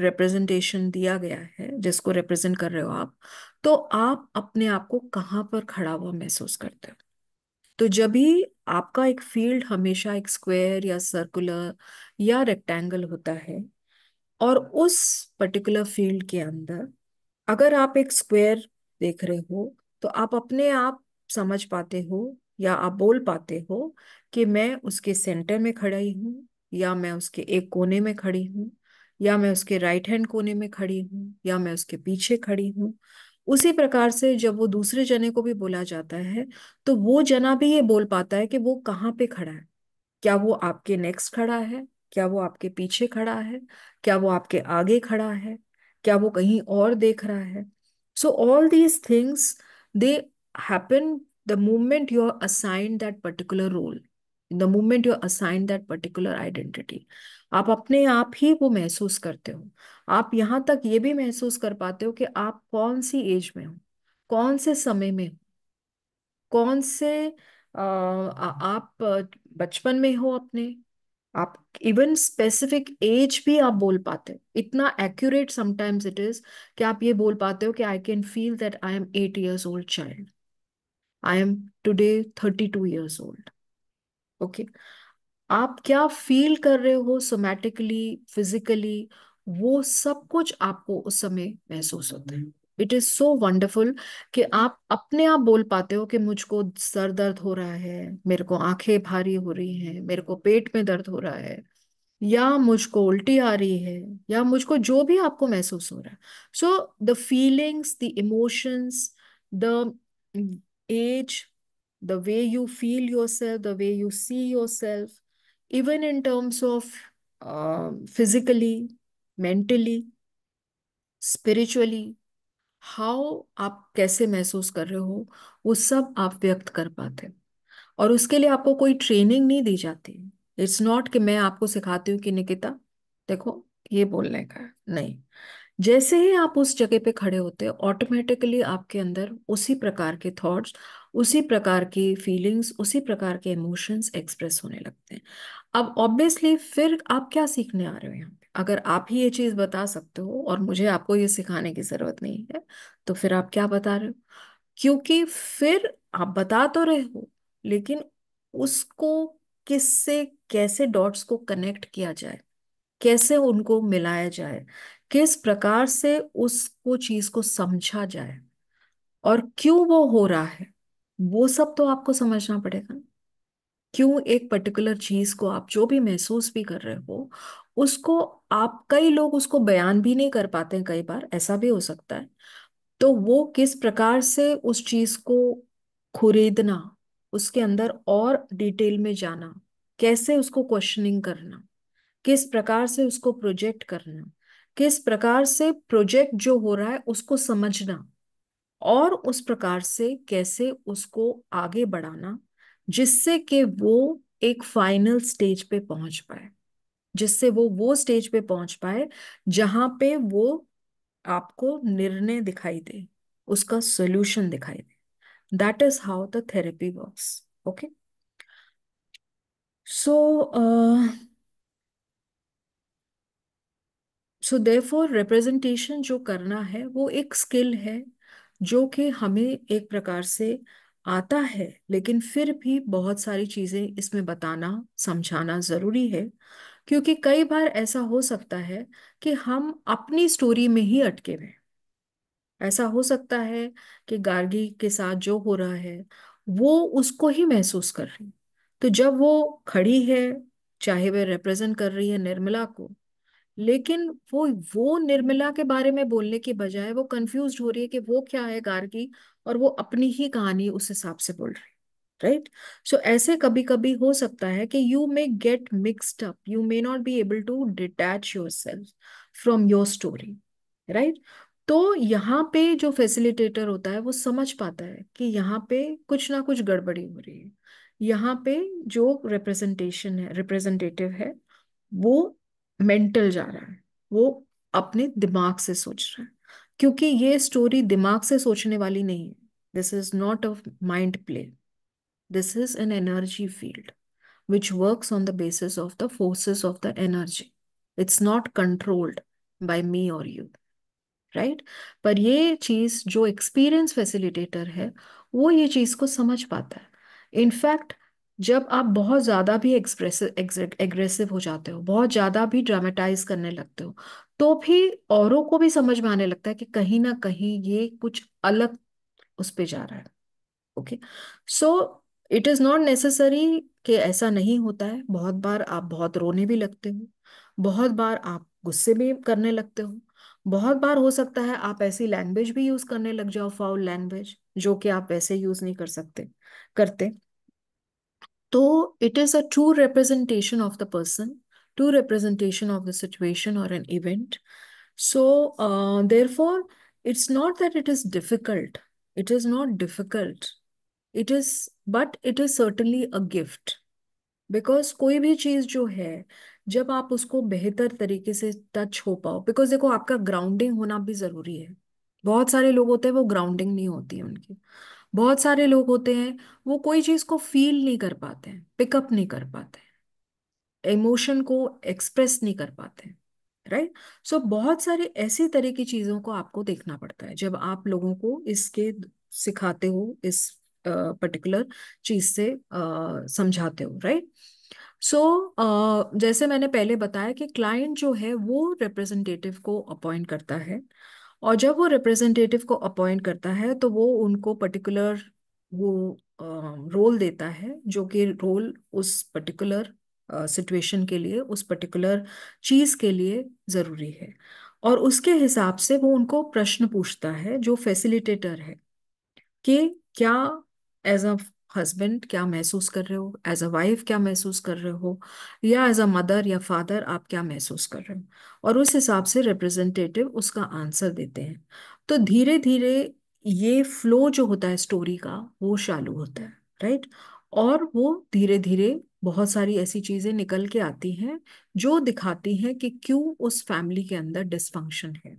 रिप्रेजेंटेशन दिया गया है जिसको रिप्रेजेंट कर रहे हो आप तो आप अपने आप को कहाँ पर खड़ा हुआ महसूस करते हो तो जब भी आपका एक फील्ड हमेशा एक स्क्वायर या सर्कुलर या रेक्टेंगल होता है और उस पर्टिकुलर फील्ड के अंदर अगर आप एक स्क्वायर देख रहे हो तो आप अपने आप समझ पाते हो या आप बोल पाते हो कि मैं उसके सेंटर में खड़ा ही हूँ या मैं उसके एक कोने में खड़ी हूँ या मैं उसके राइट हैंड कोने में खड़ी हूँ या मैं उसके पीछे खड़ी हूँ उसी प्रकार से जब वो दूसरे जने को भी बोला जाता है तो वो जना भी ये बोल पाता है कि वो कहाँ पे खड़ा है क्या वो आपके नेक्स्ट खड़ा है क्या वो आपके पीछे खड़ा है क्या वो आपके आगे खड़ा है क्या वो कहीं और देख रहा है so all these things they happen the moment you are assigned that particular role the moment you assign that particular identity आप अपने आप ही वो महसूस करते हो आप यहाँ तक ये भी महसूस कर पाते हो कि आप कौन सी एज में हो कौन से समय में हो कौन से आ, आप बचपन में हो अपने आप इवन स्पेसिफिक एज भी आप बोल पाते हो इतना एक्यूरेट समटाइम्स इट इज कि आप ये बोल पाते हो कि I can feel that I am eight years old child I am today thirty two years old okay आप क्या फील कर रहे हो सोमैटिकली फिजिकली वो सब कुछ आपको उस समय महसूस होता है इट इज सो वंडरफुल कि आप अपने आप बोल पाते हो कि मुझको सर दर्द हो रहा है मेरे को आंखें भारी हो रही हैं मेरे को पेट में दर्द हो रहा है या मुझको उल्टी आ रही है या मुझको जो भी आपको महसूस हो रहा है so the feelings the emotions the age the way you feel yourself, the way you see yourself, even in terms of uh, physically, mentally, spiritually how आप कैसे महसूस कर रहे हो वो सब आप व्यक्त कर पाते हैं और उसके लिए आपको कोई ट्रेनिंग नहीं दी जाती इट्स नॉट कि मैं आपको सिखाती हूँ कि निकिता देखो ये बोलने का है नहीं जैसे ही आप उस जगह पे खड़े होते हैं ऑटोमेटिकली आपके अंदर उसी प्रकार के थॉट्स उसी प्रकार की फीलिंग्स उसी प्रकार के इमोशंस एक्सप्रेस होने लगते हैं अब ऑब्वियसली फिर आप क्या सीखने आ रहे हो यहाँ पे अगर आप ही ये चीज़ बता सकते हो और मुझे आपको ये सिखाने की ज़रूरत नहीं है तो फिर आप क्या बता रहे हो क्योंकि फिर आप बता तो रहे हो लेकिन उसको किससे कैसे डॉट्स को कनेक्ट किया जाए कैसे उनको मिलाया जाए किस प्रकार से उसको चीज को समझा जाए और क्यों वो हो रहा है वो सब तो आपको समझना पड़ेगा क्यों एक पर्टिकुलर चीज को आप जो भी महसूस भी कर रहे हो उसको आप कई लोग उसको बयान भी नहीं कर पाते हैं कई बार ऐसा भी हो सकता है तो वो किस प्रकार से उस चीज को खुरीदना उसके अंदर और डिटेल में जाना कैसे उसको क्वेश्चनिंग करना किस प्रकार से उसको प्रोजेक्ट करना किस प्रकार से प्रोजेक्ट जो हो रहा है उसको समझना और उस प्रकार से कैसे उसको आगे बढ़ाना जिससे कि वो एक फाइनल स्टेज पे पहुंच पाए जिससे वो वो स्टेज पे पहुंच पाए जहां पे वो आपको निर्णय दिखाई दे उसका सोल्यूशन दिखाई दे that is how the therapy works okay so so for representation जो करना है वो एक स्किल है जो कि हमें एक प्रकार से आता है लेकिन फिर भी बहुत सारी चीज़ें इसमें बताना समझाना ज़रूरी है क्योंकि कई बार ऐसा हो सकता है कि हम अपनी स्टोरी में ही अटके हुए ऐसा हो सकता है कि गार्गी के साथ जो हो रहा है वो उसको ही महसूस कर रही तो जब वो खड़ी है चाहे वह रिप्रेजेंट कर रही है निर्मला को लेकिन वो वो निर्मला के बारे में बोलने के बजाय वो कंफ्यूज हो रही है कि वो क्या है गार्गी और वो अपनी ही कहानी उस हिसाब से बोल रही है राइट सो ऐसे कभी कभी हो सकता है कि you may get mixed up you may not be able to detach yourself from your story right तो यहाँ पे जो फैसिलिटेटर होता है वो समझ पाता है कि यहाँ पे कुछ ना कुछ गड़बड़ी हो रही है यहाँ पे जो रिप्रेजेंटेशन है रिप्रेजेंटेटिव है वो मेंटल जा रहा है वो अपने दिमाग से सोच रहा है क्योंकि ये स्टोरी दिमाग से सोचने वाली नहीं है this is not a mind play this is an energy field which works on the basis of the forces of the energy it's not controlled by me और यू राइट पर ये चीज जो एक्सपीरियंस फैसिलिटेटर है वो ये चीज को समझ पाता है इनफैक्ट जब आप बहुत ज़्यादा भी एक्सप्रेसिव एग्रेसिव हो जाते हो बहुत ज़्यादा भी ड्रामेटाइज करने लगते हो तो भी औरों को भी समझ में आने लगता है कि कहीं ना कहीं ये कुछ अलग उस पर जा रहा है okay so it is not necessary कि ऐसा नहीं होता है बहुत बार आप बहुत रोने भी लगते हो बहुत बार आप गुस्से भी करने लगते हो बहुत बार हो सकता है आप ऐसी लैंग्वेज भी यूज़ करने लग जाओ फाउल लैंग्वेज जो कि आप वैसे यूज़ नहीं कर सकते करते तो it is a true representation of the person true representation of the situation और an event so for it's not that it is difficult it is not difficult it is but it is certainly a gift because कोई भी चीज जो है जब आप उसको बेहतर तरीके से टच हो पाओ बिकॉज देखो आपका ग्राउंडिंग होना भी जरूरी है बहुत सारे लोग होते हैं वो ग्राउंडिंग नहीं होती है उनकी बहुत सारे लोग होते हैं वो कोई चीज़ को फील नहीं कर पाते हैं पिकअप नहीं कर पाते इमोशन को एक्सप्रेस नहीं कर पाते राइट सो so, बहुत सारे ऐसी तरह की चीज़ों को आपको देखना पड़ता है जब आप लोगों को इसके सिखाते हो इस पर्टिकुलर चीज़ से समझाते हो राइट सो जैसे मैंने पहले बताया कि क्लाइंट जो है वो रिप्रेजेंटेटिव को अपॉइंट करता है और जब वो रिप्रेजेंटेटिव को अपॉइंट करता है तो वो उनको पर्टिकुलर वो रोल देता है जो कि रोल उस पर्टिकुलर सिचुएशन के लिए उस पर्टिकुलर चीज़ के लिए ज़रूरी है और उसके हिसाब से वो उनको प्रश्न पूछता है जो फैसिलिटेटर है कि क्या एज अ हस्बैंड क्या महसूस कर रहे हो एज अ वाइफ क्या महसूस कर रहे हो या एज अ मदर या फादर आप क्या महसूस कर रहे हो और उस हिसाब से रिप्रेजेंटेटिव उसका आंसर देते हैं तो धीरे धीरे ये फ्लो जो होता है स्टोरी का वो चालू होता है राइट और वो धीरे धीरे बहुत सारी ऐसी चीज़ें निकल के आती हैं जो दिखाती हैं कि क्यों उस फैमिली के अंदर डिसफंक्शन है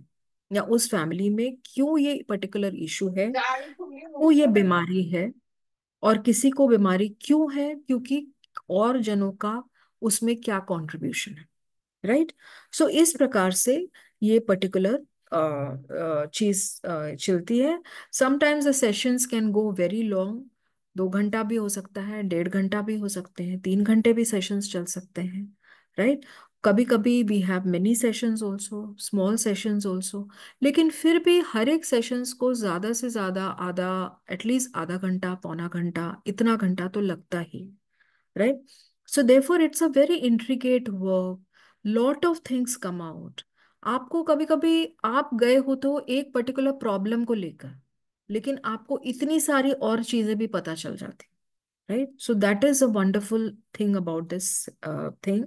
या उस फैमिली में क्यों ये पर्टिकुलर इशू है तो क्यों ये बीमारी है और किसी को बीमारी क्यों है क्योंकि और जनों का उसमें क्या कंट्रीब्यूशन है राइट सो so, इस प्रकार से ये पर्टिकुलर चीज चलती है sometimes the sessions can go very long दो घंटा भी हो सकता है डेढ़ घंटा भी हो सकते हैं तीन घंटे भी सेशंस चल सकते हैं राइट कभी कभी we have many sessions also small sessions also लेकिन फिर भी हर एक सेशंस को ज़्यादा से ज़्यादा आधा एटलीस्ट आधा घंटा पौना घंटा इतना घंटा तो लगता ही right so therefore it's a very intricate work lot of things come out आपको कभी कभी आप गए हो तो एक पर्टिकुलर प्रॉब्लम को लेकर लेकिन आपको इतनी सारी और चीज़ें भी पता चल जाती right so that is a wonderful thing about this thing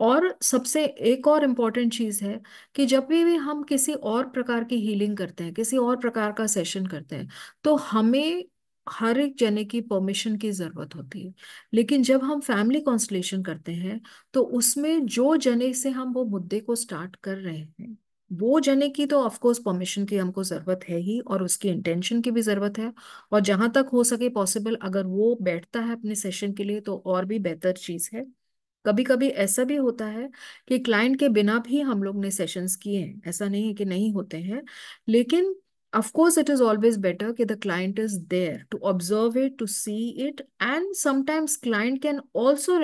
और सबसे एक और इम्पॉर्टेंट चीज़ है कि जब भी भी हम किसी और प्रकार की हीलिंग करते हैं किसी और प्रकार का सेशन करते हैं तो हमें हर एक जने की परमिशन की ज़रूरत होती है लेकिन जब हम फैमिली कॉन्स्टलेशन करते हैं तो उसमें जो जने से हम वो मुद्दे को स्टार्ट कर रहे हैं वो जने की तो ऑफकोर्स परमिशन की हमको ज़रूरत है ही और उसकी इंटेंशन की भी ज़रूरत है और जहाँ तक हो सके पॉसिबल अगर वो बैठता है अपने सेशन के लिए तो और भी बेहतर चीज़ है कभी कभी ऐसा भी होता है कि क्लाइंट के बिना भी हम लोग ने सेशंस किए हैं ऐसा नहीं है कि नहीं होते हैं लेकिन of course it is always better better that the client is there to observe it to see it and sometimes client can also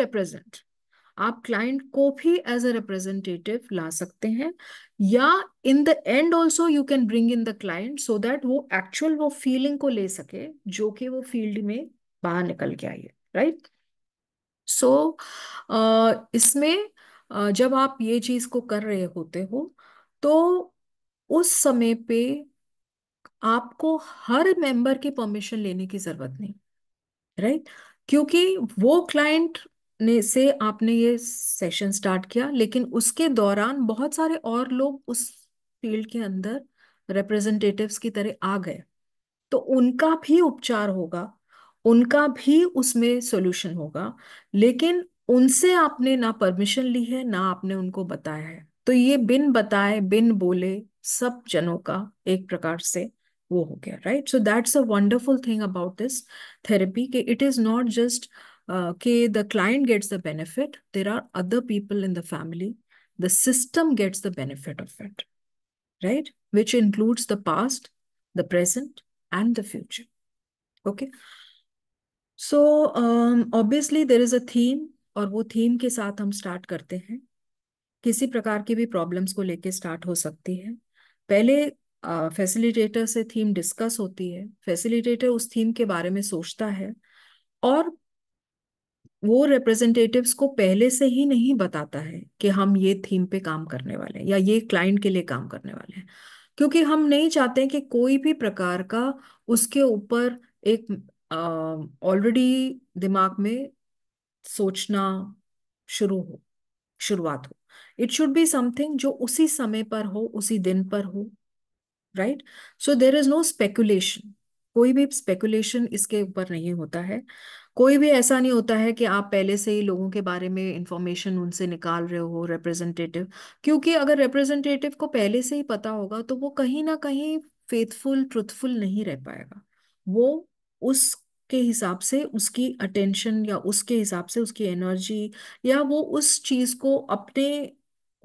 आप क्लाइंट को भी एज अ रिप्रेजेंटेटिव ला सकते हैं या in the end also you can bring in the client so that वो actual वो feeling को ले सके जो कि वो फील्ड में बाहर निकल के आइए राइट right? सो so, इसमें जब आप ये चीज को कर रहे होते हो तो उस समय पे आपको हर मेंबर की परमिशन लेने की जरूरत नहीं राइट क्योंकि वो क्लाइंट ने से आपने ये सेशन स्टार्ट किया लेकिन उसके दौरान बहुत सारे और लोग उस फील्ड के अंदर रिप्रेजेंटेटिव्स की तरह आ गए तो उनका भी उपचार होगा उनका भी उसमें सोल्यूशन होगा लेकिन उनसे आपने ना परमिशन ली है ना आपने उनको बताया है तो ये बिन बताए बिन बोले सब जनों का एक प्रकार से वो हो गया right so that's a wonderful thing about this therapy कि इट इज नॉट जस्ट के the client gets the benefit there are other people in the family the system gets the benefit of it right which includes the past the present and the future okay so obviously there is a theme और वो theme के साथ हम start करते हैं किसी प्रकार की भी प्रॉब्लम्स को लेके स्टार्ट हो सकती है पहले फैसिलिटेटर uh, से थीम डिस्कस होती है फैसिलिटेटर उस थीम के बारे में सोचता है और वो रिप्रेजेंटेटिव्स को पहले से ही नहीं बताता है कि हम ये थीम पे काम करने वाले हैं या ये क्लाइंट के लिए काम करने वाले हैं क्योंकि हम नहीं चाहते हैं कि कोई भी प्रकार का उसके ऊपर एक ऑलरेडी uh, दिमाग में सोचना शुरू हो शुरुआत हो इट शुड बी समथिंग जो उसी समय पर हो उसी दिन पर हो right so there is no speculation कोई भी स्पेकुलेशन इसके ऊपर नहीं होता है कोई भी ऐसा नहीं होता है कि आप पहले से ही लोगों के बारे में इंफॉर्मेशन उनसे निकाल रहे हो रिप्रेजेंटेटिव क्योंकि अगर रिप्रेजेंटेटिव को पहले से ही पता होगा तो वो कहीं ना कहीं फेथफुल ट्रुथफुल नहीं रह पाएगा वो उसके हिसाब से उसकी अटेंशन या उसके हिसाब से उसकी एनर्जी या वो उस चीज को अपने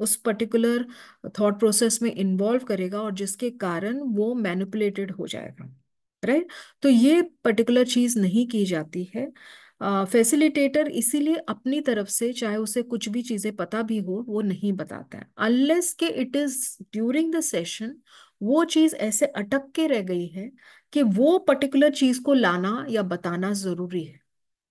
उस पर्टिकुलर थॉट प्रोसेस में इन्वॉल्व करेगा और जिसके कारण वो मैनिपुलेटेड हो जाएगा राइट right? तो ये पर्टिकुलर चीज नहीं की जाती है फैसिलिटेटर uh, इसीलिए अपनी तरफ से चाहे उसे कुछ भी चीजें पता भी हो वो नहीं बताता है अनलेस के it is during the session वो चीज ऐसे अटक के रह गई है कि वो पर्टिकुलर चीज को लाना या बताना जरूरी है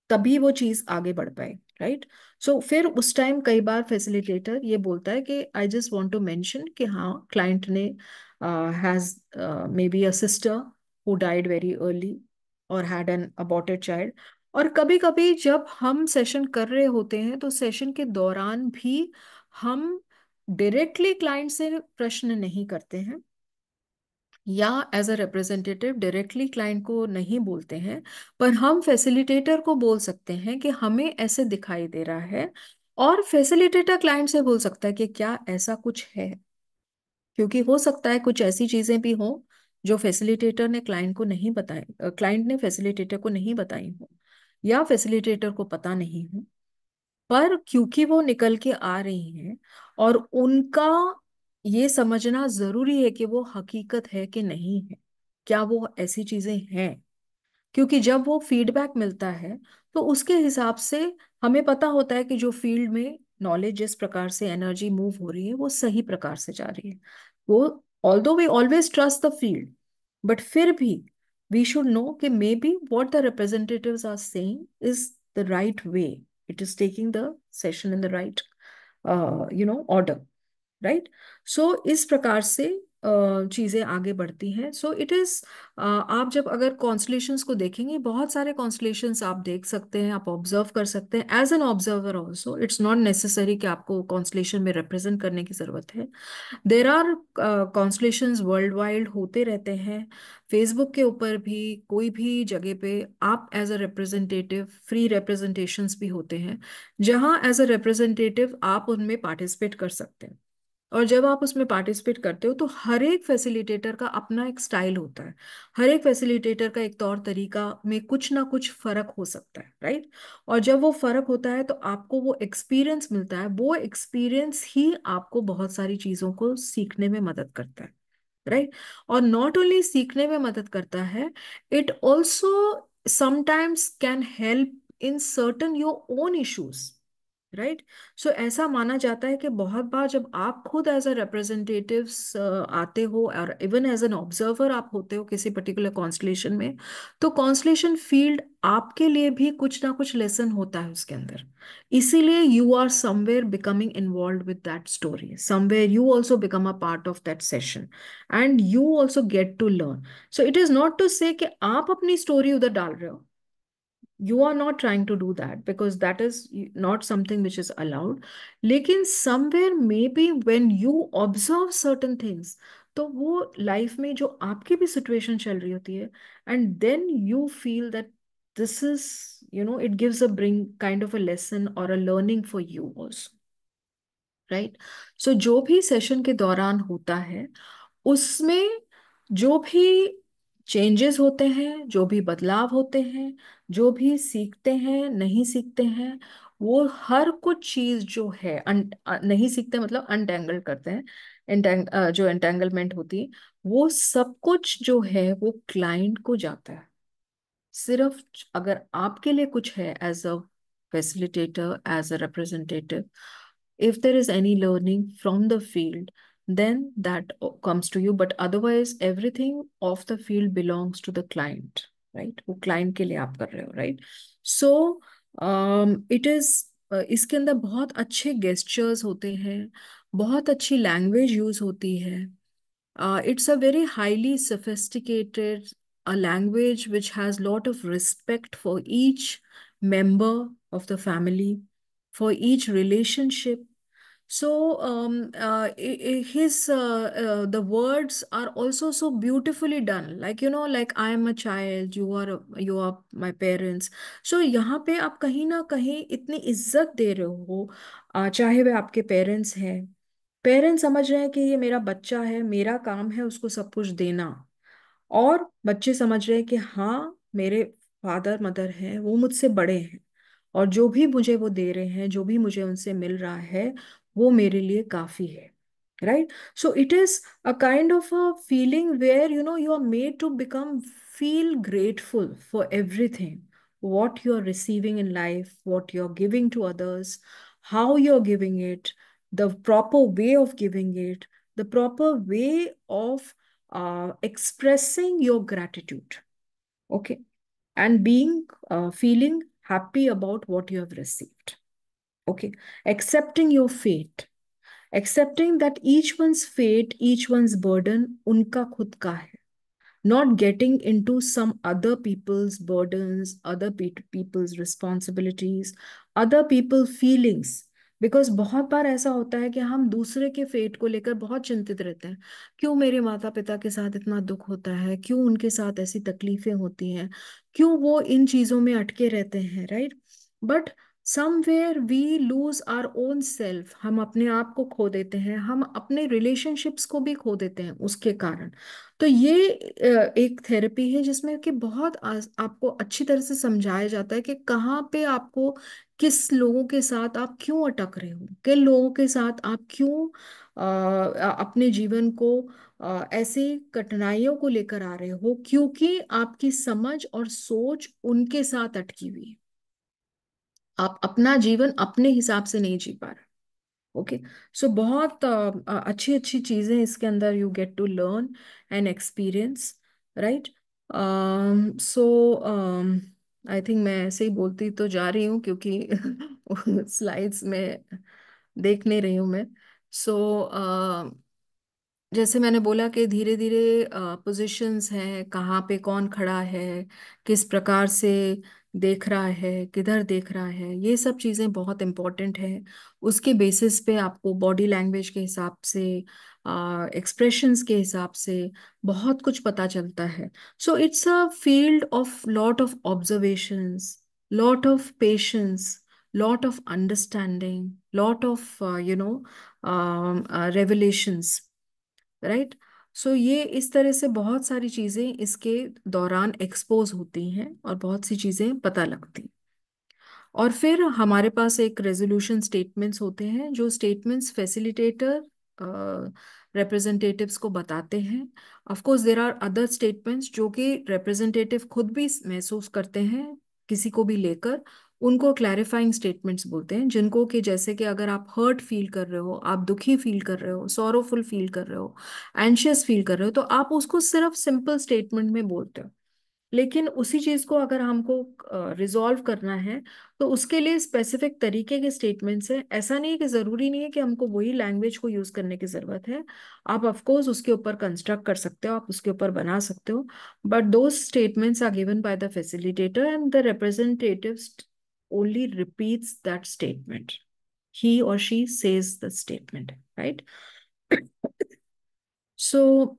तभी वो चीज आगे बढ़ पाए राइट सो फिर उस टाइम कई बार फैसिलिटेटर ये बोलता है कि I just want to mention कि हाँ क्लाइंट ने has maybe a sister who died very early और हैड एन अबॉटेड चाइल्ड और कभी कभी जब हम सेशन कर रहे होते हैं तो सेशन के दौरान भी हम डायरेक्टली क्लाइंट से प्रश्न नहीं करते हैं या as a representative directly client को नहीं बोलते हैं पर हम फैसिलिटेटर को बोल सकते हैं कि हमें ऐसे दिखाई दे रहा है और फैसिलिटेटर क्लाइंट से बोल सकता है कि क्या ऐसा कुछ है क्योंकि हो सकता है कुछ ऐसी चीजें भी हों जो फैसिलिटेटर ने क्लाइंट को नहीं बताए क्लाइंट ने फैसिलिटेटर को नहीं बताई हो या फैसिलिटेटर को पता नहीं हो पर क्योंकि वो निकल के आ रही हैं और उनका ये समझना जरूरी है कि वो हकीकत है कि नहीं है क्या वो ऐसी चीजें हैं क्योंकि जब वो फीडबैक मिलता है तो उसके हिसाब से हमें पता होता है कि जो फील्ड में नॉलेज जिस प्रकार से एनर्जी मूव हो रही है वो सही प्रकार से जा रही है वो although we always trust the field but फिर भी वी शुड नो कि maybe what the representative are saying is the right way it is taking the session in the right you know order right so इस प्रकार से चीज़ें आगे बढ़ती हैं सो इट इज़ आप जब अगर कॉन्सुलेशन को देखेंगे बहुत सारे कॉन्सुलेशन आप देख सकते हैं आप ऑब्जर्व कर सकते हैं as an observer also it's not necessary कि आपको कॉन्स्टलेशन में रिप्रेजेंट करने की ज़रूरत है there are constellation world wide होते रहते हैं फेसबुक के ऊपर भी कोई भी जगह पे आप as a representative free representation भी होते हैं जहाँ एज अ रिप्रेजेंटेटिव आप उनमें पार्टिसिपेट कर सकते हैं और जब आप उसमें पार्टिसिपेट करते हो तो हर एक फैसिलिटेटर का अपना एक स्टाइल होता है हर एक फैसिलिटेटर का एक तौर तो तरीका में कुछ ना कुछ फर्क हो सकता है राइट और जब वो फर्क होता है तो आपको वो एक्सपीरियंस मिलता है वो एक्सपीरियंस ही आपको बहुत सारी चीज़ों को सीखने में मदद करता है राइट और नॉट ओनली सीखने में मदद करता है it also sometimes can help in certain your own issues right right? So so, ऐसा माना जाता है कि बहुत बार जब आप खुद एज अ रिप्रेजेंटेटिव आते हो और इवन एज एन ऑब्जर्वर आप होते हो किसी पर्टिकुलर कॉन्स्टलेशन में तो कॉन्स्टलेशन फील्ड आपके लिए भी कुछ ना कुछ लेसन होता है उसके अंदर इसीलिए you are somewhere becoming involve with that story somewhere you also become a part of that session and you also get to learn so it is not to say आप अपनी स्टोरी उधर डाल रहे हो you are not trying to do that because that is not something which is allowed लेकिन somewhere maybe when you observe certain things तो वो life में जो आपकी भी सिचुएशन चल रही होती है and then you feel that this is you know it gives a bring kind of a lesson और a learning for you also right so जो भी सेशन के दौरान होता है उसमें जो भी चेंजेस होते हैं जो भी बदलाव होते हैं जो भी सीखते हैं नहीं सीखते हैं वो हर कुछ चीज जो है अन, नहीं सीखते मतलब अनटेंगल करते हैं एंटेंग, जो एंटेंगलमेंट होती है वो सब कुछ जो है वो क्लाइंट को जाता है सिर्फ अगर आपके लिए कुछ है as a facilitator as a representative if there is any learning from the field then that comes to you but otherwise everything off the field belongs to the client right Who client ke liye aap कर रहे right so um, it is uh, iske andar bahut अच्छे gestures hote hain, bahut अच्छी language use hoti hai. uh, it's a very highly sophisticated a language which has lot of respect for each member of the family for each relationship So um, uh, his uh, uh, the words are also so beautifully done. Like you know, like I am a child, you are you are my parents. So यहाँ पे आप कहीं ना कहीं इतनी इज्जत दे रहे हो चाहे वे आपके पेरेंट्स हैं पेरेंट्स समझ रहे हैं कि ये मेरा बच्चा है मेरा काम है उसको सब कुछ देना और बच्चे समझ रहे हैं कि हाँ मेरे फादर मदर हैं वो मुझसे बड़े हैं और जो भी मुझे वो दे रहे हैं जो भी मुझे उनसे मिल रहा है वो मेरे लिए काफी right so it is a kind of a feeling where you know you are made to become feel grateful for everything what you're receiving in life what you're giving to others how you're giving it the proper way of giving it the proper way of uh, expressing your gratitude okay and being uh, feeling happy about what you have received Okay, accepting your fate. accepting that each one's fate each one's burden unka khud ka hai not getting into some other people's burdens other pe people's responsibilities other people feelings because बहुत बार ऐसा होता है कि हम दूसरे के fate को लेकर बहुत चिंतित रहते हैं क्यों मेरे माता पिता के साथ इतना दुख होता है क्यों उनके साथ ऐसी तकलीफें होती हैं क्यों वो इन चीज़ों में अटके रहते हैं right but somewhere we lose our own self हम अपने आप को खो देते हैं हम अपने रिलेशनशिप्स को भी खो देते हैं उसके कारण तो ये एक थेरेपी है जिसमें कि बहुत आपको अच्छी तरह से समझाया जाता है कि कहाँ पे आपको किस लोगों के साथ आप क्यों अटक रहे हो किन लोगों के साथ आप क्यों आ, अपने जीवन को आ, ऐसे कठिनाइयों को लेकर आ रहे हो क्योंकि आपकी समझ और सोच उनके साथ अटकी हुई है आप अपना जीवन अपने हिसाब से नहीं जी पा रहे ओके okay. सो so, बहुत uh, अच्छी अच्छी चीज़ें इसके अंदर you get to learn and experience right so I think मैं ऐसे ही बोलती तो जा रही हूँ क्योंकि स्लाइड्स में देखने रही हूँ मैं सो so, uh, जैसे मैंने बोला कि धीरे धीरे पोजीशंस हैं कहाँ पे कौन खड़ा है किस प्रकार से देख रहा है किधर देख रहा है ये सब चीज़ें बहुत इम्पॉर्टेंट है उसके बेसिस पे आपको बॉडी लैंग्वेज के हिसाब से एक्सप्रेशंस के हिसाब से बहुत कुछ पता चलता है so it's a field of lot of observations lot of patience lot of understanding lot of you know revelations right so ये इस तरह से बहुत सारी चीज़ें इसके दौरान एक्सपोज होती हैं और बहुत सी चीज़ें पता लगती और फिर हमारे पास एक रेजोल्यूशन स्टेटमेंट्स होते हैं जो स्टेटमेंट्स फैसिलिटेटर रिप्रेजेंटेटिव्स को बताते हैं of course there are other statements जो कि रिप्रेजेंटेटिव खुद भी महसूस करते हैं किसी को भी लेकर उनको क्लैरिफाइंग स्टेटमेंट्स बोलते हैं जिनको कि जैसे कि अगर आप हर्ट फील कर रहे हो आप दुखी फील कर रहे हो सॉरोफुल फील कर रहे हो एंशियस फील कर रहे हो तो आप उसको सिर्फ सिंपल स्टेटमेंट में बोलते हो लेकिन उसी चीज़ को अगर हमको रिजॉल्व uh, करना है तो उसके लिए स्पेसिफिक तरीके के स्टेटमेंट्स हैं ऐसा नहीं है कि ज़रूरी नहीं है कि हमको वही लैंग्वेज को यूज़ करने की ज़रूरत है आप ऑफकोर्स उसके ऊपर कंस्ट्रक्ट कर सकते हो आप उसके ऊपर बना सकते हो but though statements are given by the facilitator and the representative only repeats that statement. He or she says the statement, right? so,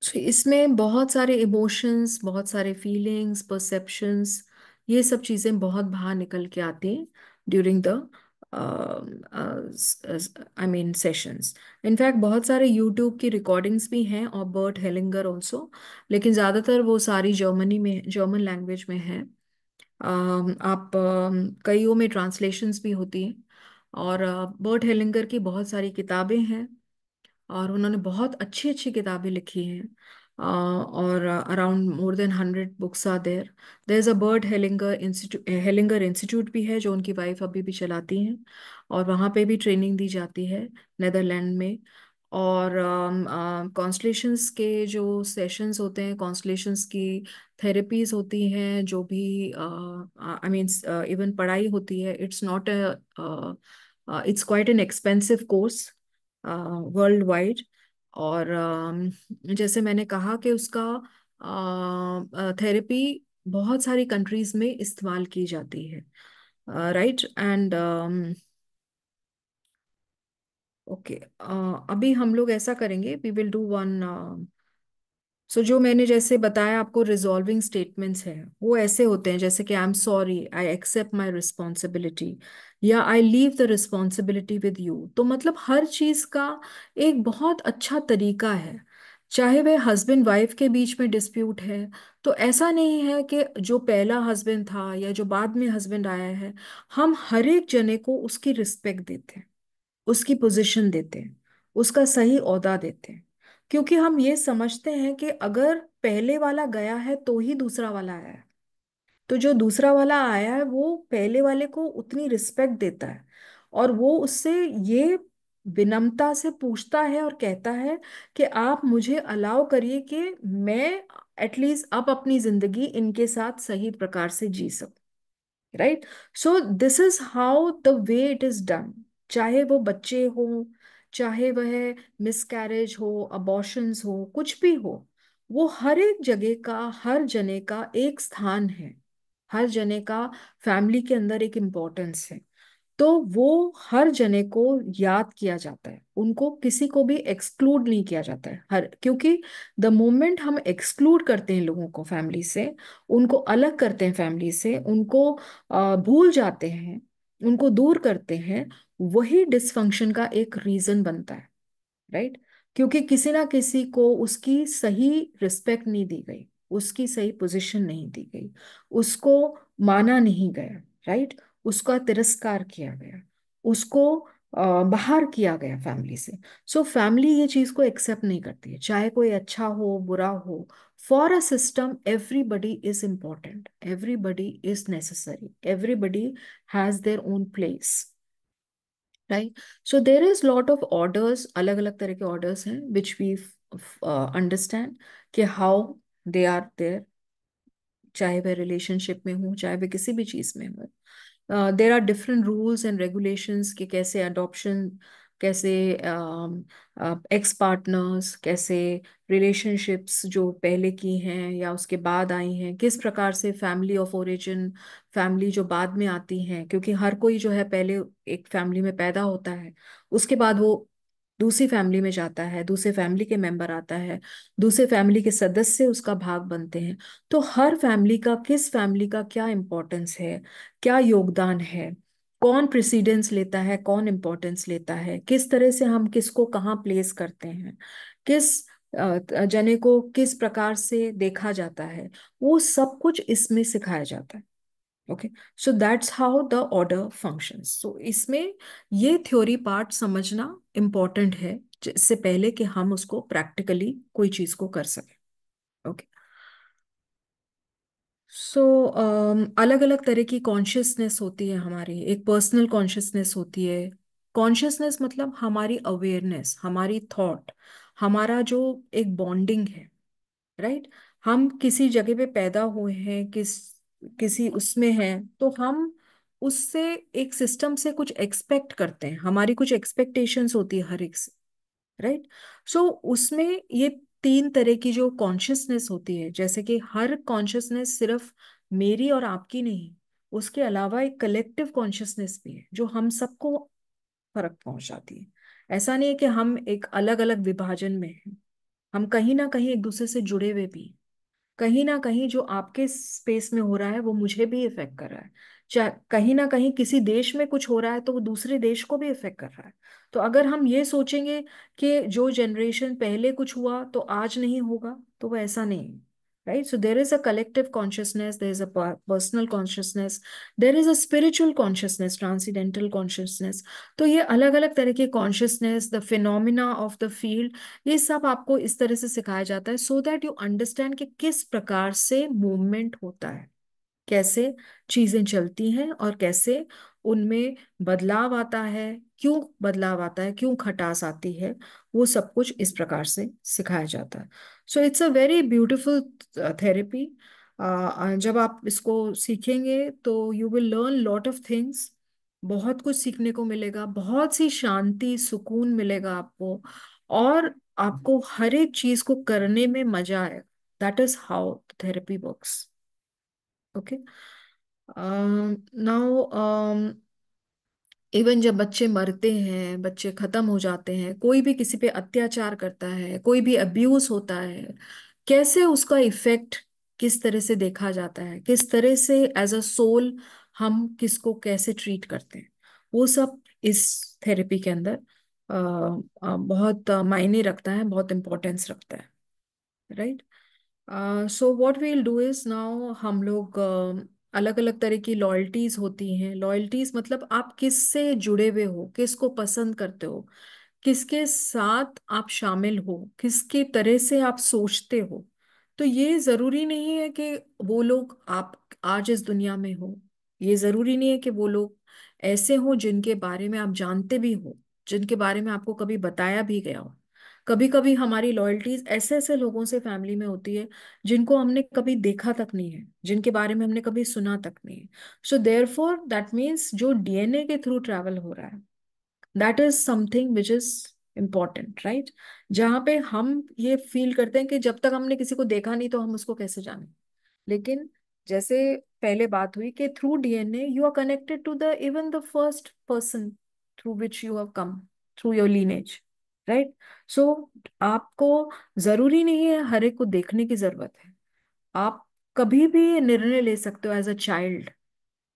so इसमें बहुत सारे इमोशंस बहुत सारे फीलिंग्स परसेप्शंस ये सब चीज़ें बहुत बाहर निकल के आती हैं during the I mean sessions in fact बहुत सारे यूट्यूब की रिकॉर्डिंग्स भी हैं और बर्ट हेलिंगर ऑल्सो लेकिन ज़्यादातर वो सारी जर्मनी में जर्मन लैंग्वेज में है uh, आप uh, कईयों में ट्रांसलेशंस भी होती हैं और बर्ट हेलिंगर की बहुत सारी किताबें हैं और उन्होंने बहुत अच्छी अच्छी किताबें लिखी हैं uh, or uh, around more than 100 books are there there's a bird hellinger institute hellinger institute bhi hai, jo unki wife abhi bhi chalati हैं Aur wahan pe bhi training di jati hai, Netherland mein. और constellations uh, के जो sessions होते हैं constellations की therapies होती हैं जो भी आई मीन इवन पढ़ाई होती है it's not it's quite an expensive course world wide और जैसे मैंने कहा कि उसका थेरेपी बहुत सारी कंट्रीज में इस्तेमाल की जाती है राइट एंड ओके अभी हम लोग ऐसा करेंगे we will do one so so, जो मैंने जैसे बताया आपको रिजॉल्विंग स्टेटमेंट्स हैं वो ऐसे होते हैं जैसे कि I am sorry I accept my responsibility या I leave the responsibility with you तो मतलब हर चीज़ का एक बहुत अच्छा तरीका है चाहे वह हस्बैंड वाइफ के बीच में डिस्प्यूट है तो ऐसा नहीं है कि जो पहला हस्बैंड था या जो बाद में हस्बैंड आया है हम हर एक जने को उसकी रिस्पेक्ट देते हैं उसकी पोजीशन देते हैं उसका सही अहदा देते हैं क्योंकि हम ये समझते हैं कि अगर पहले वाला गया है तो ही दूसरा वाला आया है तो जो दूसरा वाला आया है वो पहले वाले को उतनी रिस्पेक्ट देता है और वो उससे ये विनम्रता से पूछता है और कहता है कि आप मुझे अलाउ करिए कि मैं एटलीस्ट अब अपनी जिंदगी इनके साथ सही प्रकार से जी सकूं right so this is how the way it is done चाहे वो बच्चे हों चाहे वह मिसकैरेज हो अबॉर्शंस हो कुछ भी हो वो हर एक जगह का हर जने का एक स्थान है हर जने का फैमिली के अंदर एक इम्पोर्टेंस है तो वो हर जने को याद किया जाता है उनको किसी को भी एक्सक्लूड नहीं किया जाता है हर क्योंकि द मोमेंट हम एक्सक्लूड करते हैं लोगों को फैमिली से उनको अलग करते हैं फैमिली से उनको भूल जाते हैं उनको दूर करते हैं वही डिसफंक्शन का एक रीजन बनता है राइट क्योंकि किसी ना किसी को उसकी सही रिस्पेक्ट नहीं दी गई उसकी सही पोजीशन नहीं दी गई उसको माना नहीं गया राइट उसका तिरस्कार किया गया उसको बाहर किया गया फैमिली से सो so, फैमिली ये चीज़ को एक्सेप्ट नहीं करती है चाहे कोई अच्छा हो बुरा हो for a system everybody is important everybody is necessary everybody has their own place right so there is lot of orders अलग अलग तरह के ऑर्डर्स हैं विच वी अंडरस्टैंड कि हाउ दे आर देयर चाहे वह रिलेशनशिप में हो चाहे वह किसी भी चीज में हो there are different rules and regulation के कैसे अडोप्शन uh, कैसे एक्स पार्टनर्स कैसे रिलेशनशिप्स जो पहले की हैं या उसके बाद आई हैं किस प्रकार से फैमिली ऑफ ओरिजिन फैमिली जो बाद में आती हैं क्योंकि हर कोई जो है पहले एक फैमिली में पैदा होता है उसके बाद वो दूसरी फैमिली में जाता है दूसरे फैमिली के मेंबर आता है दूसरे फैमिली के सदस्य उसका भाग बनते हैं तो हर फैमिली का किस फैमिली का क्या इम्पोर्टेंस है क्या योगदान है कौन प्रिसीडेंस लेता है कौन इम्पोर्टेंस लेता है किस तरह से हम किसको कहाँ प्लेस करते हैं किस जने को किस प्रकार से देखा जाता है वो सब कुछ इसमें सिखाया जाता है okay so that's how the order function so इसमें ये थ्योरी पार्ट समझना इम्पॉर्टेंट है इससे पहले कि हम उसको प्रैक्टिकली कोई चीज को कर सकें ओके सो um, अलग अलग तरह की कॉन्शियसनेस होती है हमारी एक पर्सनल कॉन्शियसनेस होती है कॉन्शियसनेस मतलब हमारी अवेयरनेस हमारी थॉट हमारा जो एक बॉन्डिंग है राइट right? हम किसी जगह पे पैदा हुए हैं किस किसी उसमें हैं तो हम उससे एक सिस्टम से कुछ एक्सपेक्ट करते हैं हमारी कुछ एक्सपेक्टेशंस होती है हर एक से राइट right? सो so, उसमें ये तीन तरह की जो कॉन्शियसनेस होती है जैसे कि हर कॉन्शियसनेस सिर्फ मेरी और आपकी नहीं उसके अलावा एक कलेक्टिव कॉन्शियसनेस भी है जो हम सबको फर्क पहुंचाती है ऐसा नहीं है कि हम एक अलग अलग विभाजन में हैं हम कहीं ना कहीं एक दूसरे से जुड़े हुए भी कहीं ना कहीं जो आपके स्पेस में हो रहा है वो मुझे भी इफेक्ट कर रहा है कहीं ना कहीं किसी देश में कुछ हो रहा है तो वो दूसरे देश को भी इफेक्ट कर रहा है तो अगर हम ये सोचेंगे कि जो जनरेशन पहले कुछ हुआ तो आज नहीं होगा तो वो ऐसा नहीं right so there is a collective consciousness there is a personal consciousness there is a spiritual consciousness transcendental consciousness तो ये अलग अलग तरह के consciousness the phenomena of the field ये सब आपको इस तरह से सिखाया जाता है सो दैट यू अंडरस्टैंड कि किस प्रकार से मूवमेंट होता है कैसे चीजें चलती हैं और कैसे उनमें बदलाव आता है क्यों बदलाव आता है क्यों खटास आती है वो सब कुछ इस प्रकार से सिखाया जाता है so it's a very beautiful therapy जब आप इसको सीखेंगे तो you will learn lot of things बहुत कुछ सीखने को मिलेगा बहुत सी शांति सुकून मिलेगा आपको और आपको हर एक चीज को करने में मजा आएगा that is how therapy works okay now even जब बच्चे मरते हैं बच्चे खत्म हो जाते हैं कोई भी किसी पे अत्याचार करता है कोई भी अब्यूज होता है कैसे उसका इफेक्ट किस तरह से देखा जाता है किस तरह से एज अ सोल हम किसको कैसे ट्रीट करते हैं वो सब इस थेरेपी के अंदर आ, uh, आ, uh, बहुत मायने रखता है बहुत इम्पोर्टेंस रखता है right right? So what we'll do is now हम लोग uh, अलग अलग तरह की लॉयल्टीज होती हैं लॉयल्टीज मतलब आप किस से जुड़े हुए हो किसको पसंद करते हो किसके साथ आप शामिल हो किसके तरह से आप सोचते हो तो ये ज़रूरी नहीं है कि वो लोग आप आज इस दुनिया में हो ये ज़रूरी नहीं है कि वो लोग ऐसे हों जिनके बारे में आप जानते भी हो जिनके बारे में आपको कभी बताया भी गया हो कभी कभी हमारी लॉयल्टीज ऐसे ऐसे लोगों से फैमिली में होती है जिनको हमने कभी देखा तक नहीं है जिनके बारे में हमने कभी सुना तक नहीं है so therefore that means जो डीएनए के थ्रू ट्रैवल हो रहा है that is something which is important right जहाँ पे हम ये फील करते हैं कि जब तक हमने किसी को देखा नहीं तो हम उसको कैसे जाने लेकिन जैसे पहले बात हुई कि through DNA you are connected to the even the first person through which you have come through your lineage right right? So so, आपको जरूरी नहीं है हर एक को देखने की जरूरत है आप कभी भी निर्णय ले सकते हो एज अ चाइल्ड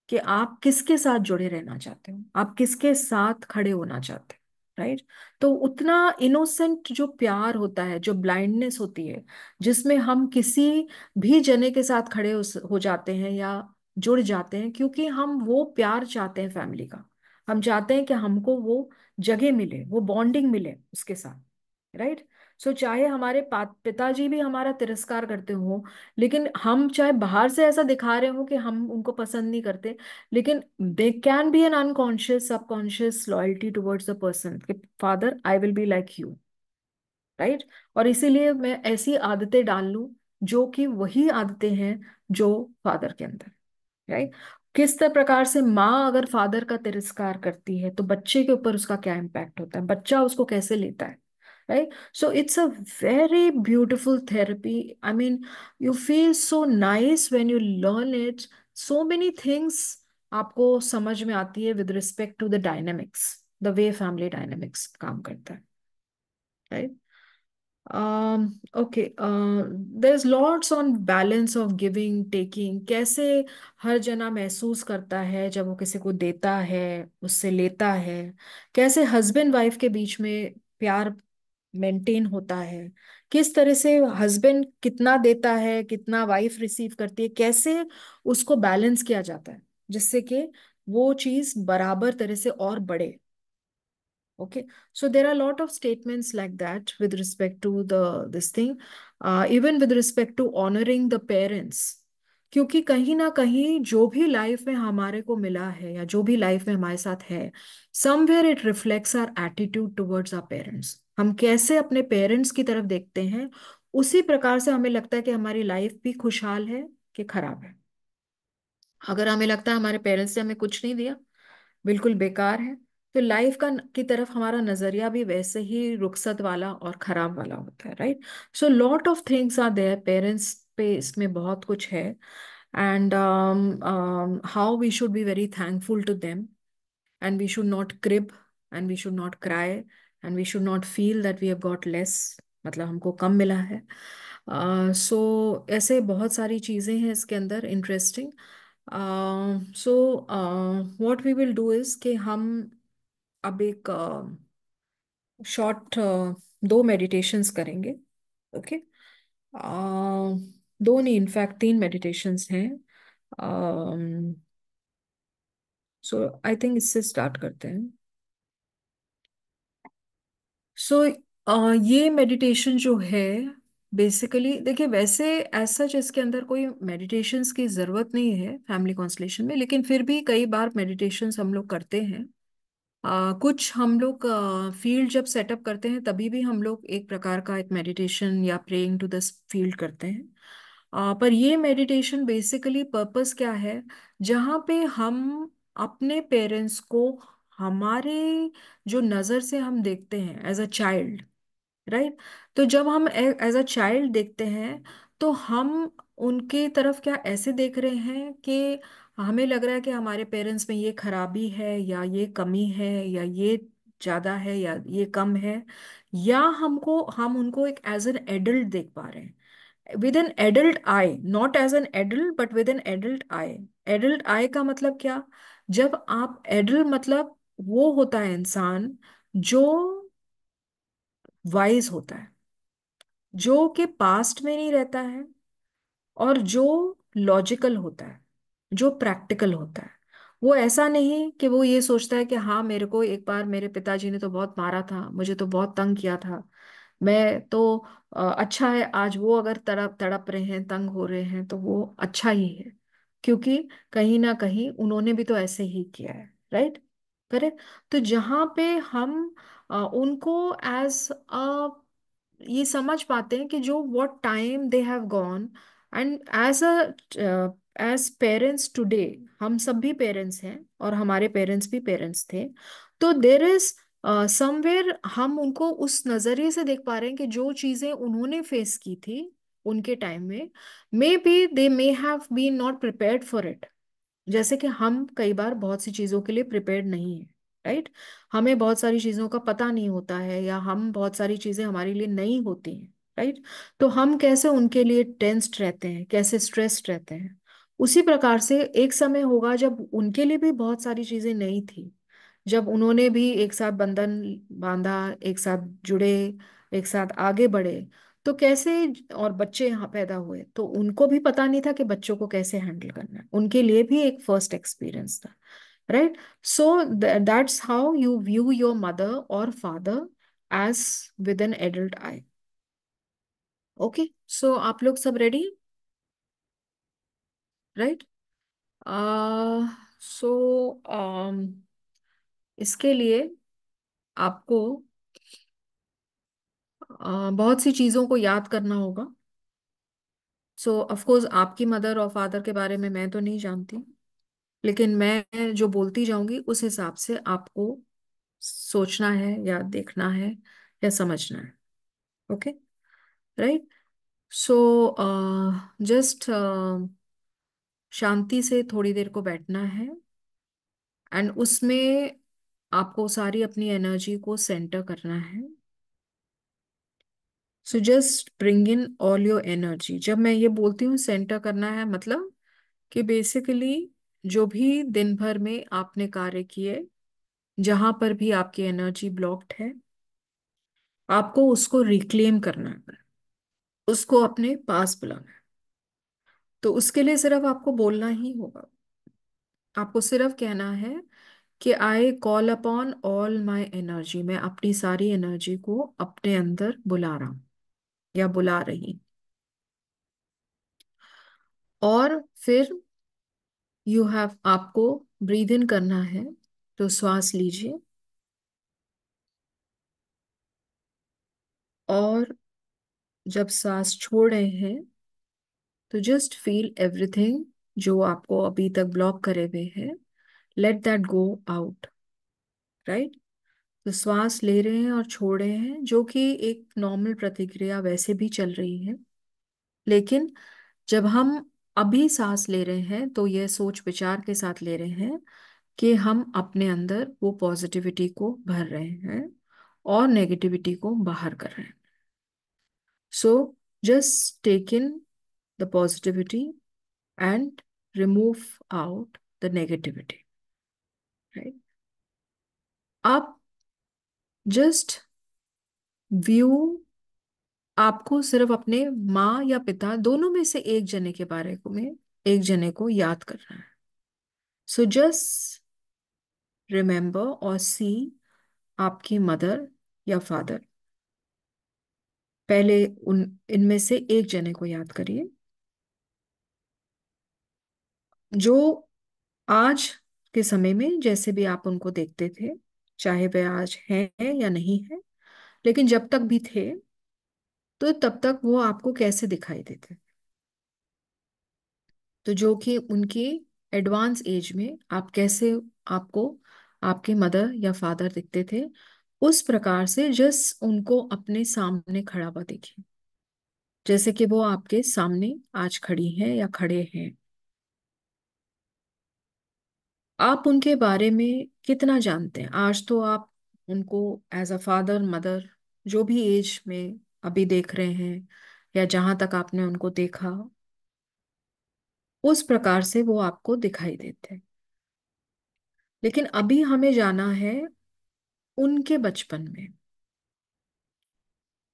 कि आप किसके साथ जुड़े रहना चाहते हो आप किसके साथ खड़े होना चाहते हो राइट right? तो उतना इनोसेंट जो प्यार होता है जो ब्लाइंडनेस होती है जिसमें हम किसी भी जने के साथ खड़े हो जाते हैं या जुड़ जाते हैं क्योंकि हम वो प्यार चाहते हैं फैमिली का हम चाहते हैं कि हमको वो जगह मिले वो बॉन्डिंग मिले उसके साथ राइट सो so, चाहे हमारे पिताजी भी हमारा तिरस्कार करते हो लेकिन हम चाहे बाहर से ऐसा दिखा रहे हो कि हम उनको पसंद नहीं करते लेकिन they can be an unconscious subconscious loyalty towards the person कि father I will be like you right और इसीलिए मैं ऐसी आदतें डाल लू जो कि वही आदतें हैं जो फादर के अंदर राइट किस तरह प्रकार से माँ अगर फादर का तिरस्कार करती है तो बच्चे के ऊपर उसका क्या इम्पैक्ट होता है बच्चा उसको कैसे लेता है right so it's a very beautiful therapy I mean you feel so nice when you learn it so many things आपको समझ में आती है with respect to the dynamics the way family dynamics काम करता है right right? Um, okay, uh, there's lots on balance of giving, taking. कैसे हर जना महसूस करता है जब वो किसी को देता है उससे लेता है कैसे हस्बैंड वाइफ के बीच में प्यार मेंटेन होता है किस तरह से हस्बैंड कितना देता है कितना वाइफ रिसीव करती है कैसे उसको बैलेंस किया जाता है जिससे कि वो चीज़ बराबर तरह से और बढ़े okay so there are a lot of statements like that with respect to the this thing uh, even with respect to honoring the parents क्योंकि कहीं ना कहीं जो भी लाइफ में हमारे को मिला है या जो भी लाइफ में हमारे साथ है somewhere it reflects our attitude towards our parents हम कैसे अपने पेरेंट्स की तरफ देखते हैं उसी प्रकार से हमें लगता है कि हमारी लाइफ भी खुशहाल है कि खराब है अगर हमें लगता है हमारे पेरेंट्स ने हमें कुछ नहीं दिया बिल्कुल बेकार है तो लाइफ का की तरफ हमारा नजरिया भी वैसे ही रुखसत वाला और खराब वाला होता है right so lot of things are there parents पे इसमें बहुत कुछ है and um, um, how we should be very thankful to them and we should not crib and we should not cry and we should not feel that we have got less मतलब हमको कम मिला है सो uh, so, ऐसे बहुत सारी चीज़ें हैं इसके अंदर interesting so what we will do is कि हम अब एक शॉर्ट दो मेडिटेशंस करेंगे ओके okay? दो नहीं इनफैक्ट तीन मेडिटेशंस हैं सो आई थिंक इससे स्टार्ट करते हैं सो so, uh, ये मेडिटेशन जो है बेसिकली देखिए वैसे एज सच इसके अंदर कोई मेडिटेशंस की ज़रूरत नहीं है फैमिली कॉन्सलेशन में लेकिन फिर भी कई बार मेडिटेशंस हम लोग करते हैं आ, कुछ हम लोग फील्ड जब सेटअप करते हैं तभी भी हम लोग एक प्रकार का एक मेडिटेशन या प्रेइंग टू द फील्ड करते हैं आ, पर ये मेडिटेशन बेसिकली पर्पस क्या है जहाँ पे हम अपने पेरेंट्स को हमारे जो नज़र से हम देखते हैं एज अ चाइल्ड राइट तो जब हम एज अ चाइल्ड देखते हैं तो हम उनके तरफ क्या ऐसे देख रहे हैं कि हमें लग रहा है कि हमारे पेरेंट्स में ये खराबी है या ये कमी है या ये ज्यादा है या ये कम है या हमको हम उनको एक एज एन एडल्ट देख पा रहे हैं with an adult eye not as an adult but with an adult eye adult eye का मतलब क्या जब आप एडल्ट मतलब वो होता है इंसान जो वाइज होता है जो कि पास्ट में नहीं रहता है और जो लॉजिकल होता है जो प्रैक्टिकल होता है वो ऐसा नहीं कि वो ये सोचता है कि हाँ मेरे को एक बार मेरे पिताजी ने तो बहुत मारा था मुझे तो बहुत तंग किया था मैं तो अच्छा है आज वो अगर तड़प तड़प रहे हैं तंग हो रहे हैं तो वो अच्छा ही है क्योंकि कहीं ना कहीं उन्होंने भी तो ऐसे ही किया है राइट करेक्ट तो जहाँ पे हम आ, उनको एज ये समझ पाते हैं कि जो what time they have gone and as a as parents today हम सब भी पेरेंट्स हैं और हमारे पेरेंट्स भी पेरेंट्स थे तो देर इज समवेयर हम उनको उस नज़रिए से देख पा रहे हैं कि जो चीज़ें उन्होंने फेस की थी उनके टाइम में maybe they may have been not prepared for it जैसे कि हम कई बार बहुत सी चीज़ों के लिए प्रिपेयर्ड नहीं है राइट हमें बहुत सारी चीज़ों का पता नहीं होता है या हम बहुत सारी चीज़ें हमारे लिए नई होती हैं राइट तो हम कैसे उनके लिए टेंस्ड रहते हैं कैसे स्ट्रेस्ड रहते हैं उसी प्रकार से एक समय होगा जब उनके लिए भी बहुत सारी चीजें नहीं थी जब उन्होंने भी एक साथ बंधन बांधा एक साथ जुड़े एक साथ आगे बढ़े तो कैसे और बच्चे यहाँ पैदा हुए तो उनको भी पता नहीं था कि बच्चों को कैसे हैंडल करना है उनके लिए भी एक फर्स्ट एक्सपीरियंस था right so that's how you view your mother और father as with an adult eye okay so आप लोग सब रेडी हैं राइट सो इसके लिए आपको uh, बहुत सी चीज़ों को याद करना होगा सो so, ऑफकोर्स आपकी मदर और फादर के बारे में मैं तो नहीं जानती लेकिन मैं जो बोलती जाऊंगी उस हिसाब से आपको सोचना है या देखना है या समझना है okay okay? Right so just शांति से थोड़ी देर को बैठना है एंड उसमें आपको सारी अपनी एनर्जी को सेंटर करना है so just bring in all your energy जब मैं ये बोलती हूँ सेंटर करना है मतलब कि बेसिकली जो भी दिन भर में आपने कार्य किए जहां पर भी आपकी एनर्जी ब्लॉक्ड है आपको उसको रिक्लेम करना है उसको अपने पास बुलाना है तो उसके लिए सिर्फ आपको बोलना ही होगा आपको सिर्फ कहना है कि I call upon all my energy मैं अपनी सारी एनर्जी को अपने अंदर बुला रहा हूं या बुला रही और फिर यू हैव आपको ब्रीद इन करना है तो श्वास लीजिए और जब सांस छोड़ रहे हैं तो जस्ट फील एवरीथिंग जो आपको अभी तक ब्लॉक करे हुए हैं let that go out right तो श्वास ले रहे हैं और छोड़ रहे हैं जो कि एक नॉर्मल प्रतिक्रिया वैसे भी चल रही है लेकिन जब हम अभी सांस ले रहे हैं तो यह सोच विचार के साथ ले रहे हैं कि हम अपने अंदर वो पॉजिटिविटी को भर रहे हैं और नेगेटिविटी को बाहर कर रहे हैं So just take in the positivity and remove out the negativity. Right? Up just view आपको सिर्फ अपने माँ या पिता दोनों में से एक जने के बारे को में एक जने को याद करना है सो जस्ट रिमेम्बर और सी आपकी मदर या फादर पहले उन इनमें से एक जने को याद करिए जो आज के समय में जैसे भी आप उनको देखते थे चाहे वह आज हैं या नहीं है लेकिन जब तक भी थे तो तब तक वो आपको कैसे दिखाई देते तो जो कि उनके एडवांस एज में आप कैसे आपको आपके मदर या फादर दिखते थे उस प्रकार से जस उनको अपने सामने खड़ा हुआ देखे जैसे कि वो आपके सामने आज खड़ी है या खड़े हैं आप उनके बारे में कितना जानते हैं आज तो आप उनको एज अ फादर मदर जो भी एज में अभी देख रहे हैं या जहां तक आपने उनको देखा उस प्रकार से वो आपको दिखाई देते हैं लेकिन अभी हमें जाना है उनके बचपन में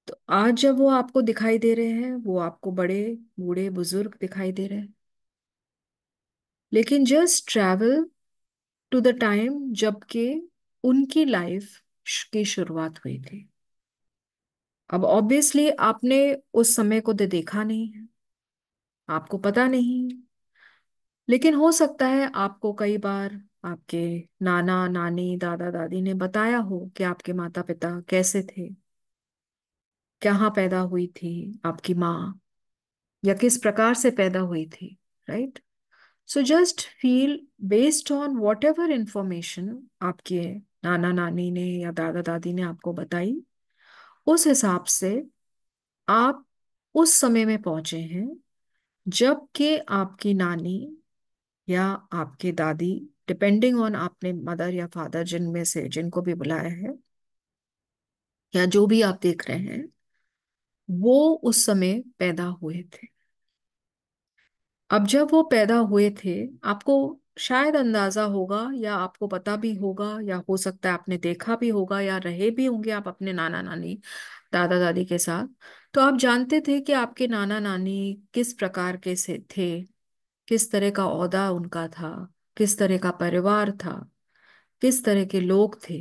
तो आज जब वो आपको दिखाई दे रहे हैं वो आपको बड़े बूढ़े बुजुर्ग दिखाई दे रहे हैं लेकिन just travel to the time जबकि उनकी लाइफ की शुरुआत हुई थी अब ऑब्वियसली आपने उस समय को तो देखा नहीं है आपको पता नहीं लेकिन हो सकता है आपको कई बार आपके नाना नानी दादा दादी ने बताया हो कि आपके माता पिता कैसे थे कहाँ पैदा हुई थी आपकी माँ या किस प्रकार से पैदा हुई थी right so just feel based on whatever information आपके नाना नानी ने या दादा दादी ने आपको बताई उस हिसाब से आप उस समय में पहुंचे हैं जबकि आपकी नानी या आपके दादी डिपेंडिंग ऑन आपने मदर या फादर जिनमें से जिनको भी बुलाया है या जो भी आप देख रहे हैं वो उस समय पैदा हुए थे अब जब वो पैदा हुए थे आपको शायद अंदाजा होगा या आपको पता भी होगा या हो सकता है आपने देखा भी होगा या रहे भी होंगे आप अपने नाना नानी दादा दादी के साथ तो आप जानते थे कि आपके नाना नानी किस प्रकार के से थे किस तरह का औहदा उनका था किस तरह का परिवार था किस तरह के लोग थे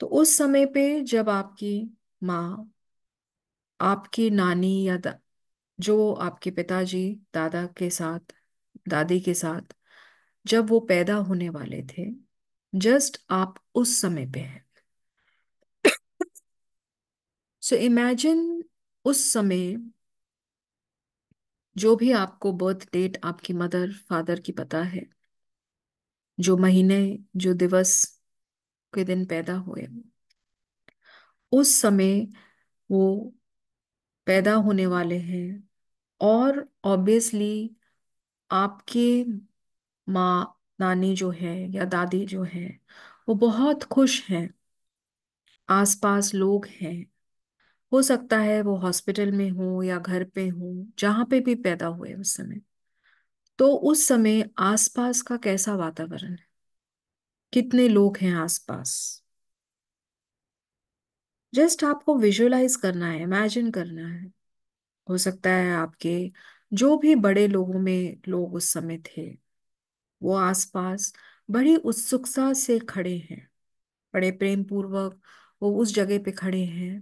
तो उस समय पे जब आपकी माँ आपकी नानी या दा, जो आपके पिताजी दादा के साथ दादी के साथ जब वो पैदा होने वाले थे जस्ट आप उस समय पे हैं सो इमेजिन उस समय जो भी आपको बर्थ डेट आपकी मदर फादर की पता है जो महीने जो दिवस के दिन पैदा हुए उस समय वो पैदा होने वाले हैं और ऑब्वियसली आपके माँ नानी जो है या दादी जो है वो बहुत खुश हैं आसपास लोग हैं हो सकता है वो हॉस्पिटल में हो या घर पे हो जहां पे भी पैदा हुए उस समय तो उस समय आसपास का कैसा वातावरण है कितने लोग हैं आसपास जस्ट आपको विजुअलाइज करना है इमेजिन करना है हो सकता है आपके जो भी बड़े लोगों में लोग उस समय थे वो आसपास बड़ी उत्सुकता से खड़े हैं बड़े प्रेम पूर्वक वो उस जगह पे खड़े हैं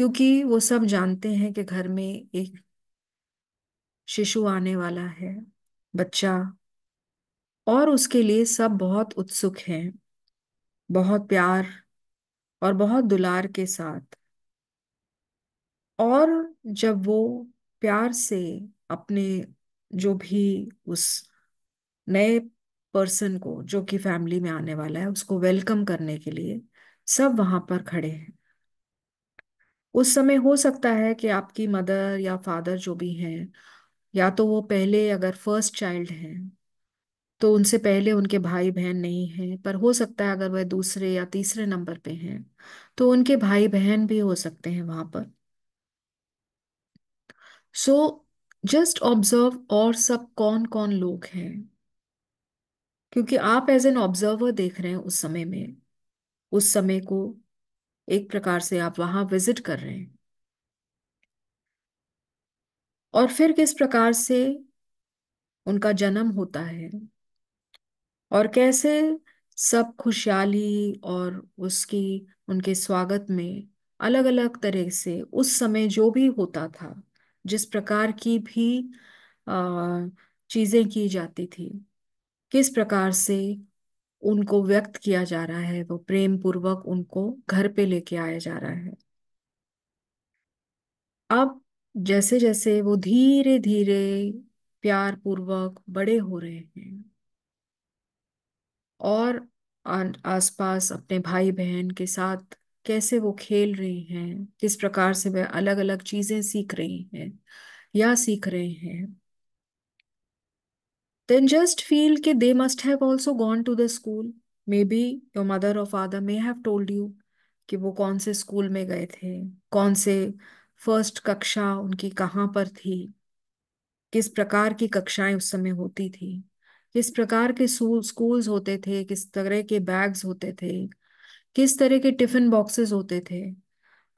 क्योंकि वो सब जानते हैं कि घर में एक शिशु आने वाला है बच्चा और उसके लिए सब बहुत उत्सुक हैं बहुत प्यार और बहुत दुलार के साथ और जब वो प्यार से अपने जो भी उस नए पर्सन को जो कि फैमिली में आने वाला है उसको वेलकम करने के लिए सब वहाँ पर खड़े हैं उस समय हो सकता है कि आपकी मदर या फादर जो भी हैं या तो वो पहले अगर फर्स्ट चाइल्ड हैं तो उनसे पहले उनके भाई बहन नहीं हैं पर हो सकता है अगर वह दूसरे या तीसरे नंबर पे हैं तो उनके भाई बहन भी हो सकते हैं वहां पर सो जस्ट ऑब्जर्व और सब कौन कौन लोग हैं क्योंकि आप एज एन ऑब्जर्वर देख रहे हैं उस समय में उस समय को एक प्रकार से आप वहां विजिट कर रहे हैं और फिर किस प्रकार से उनका जन्म होता है और कैसे सब खुशहाली और उसकी उनके स्वागत में अलग अलग तरह से उस समय जो भी होता था जिस प्रकार की भी चीज़ें की जाती थी किस प्रकार से उनको व्यक्त किया जा रहा है वो प्रेम पूर्वक उनको घर पे लेके आया जा रहा है अब जैसे जैसे वो धीरे धीरे प्यार पूर्वक बड़े हो रहे हैं और आसपास अपने भाई बहन के साथ कैसे वो खेल रही हैं किस प्रकार से वह अलग अलग चीजें सीख रही हैं या सीख रहे हैं then just feel that they must have also gone to the school. Maybe your mother or father may have told you कि वो कौन से स्कूल में गए थे कौन से फर्स्ट कक्षा उनकी कहाँ पर थी किस प्रकार की कक्षाएं उस समय होती थी किस प्रकार के स्कूल्स होते थे किस तरह के बैग्स होते थे किस तरह के टिफिन बॉक्सेस होते थे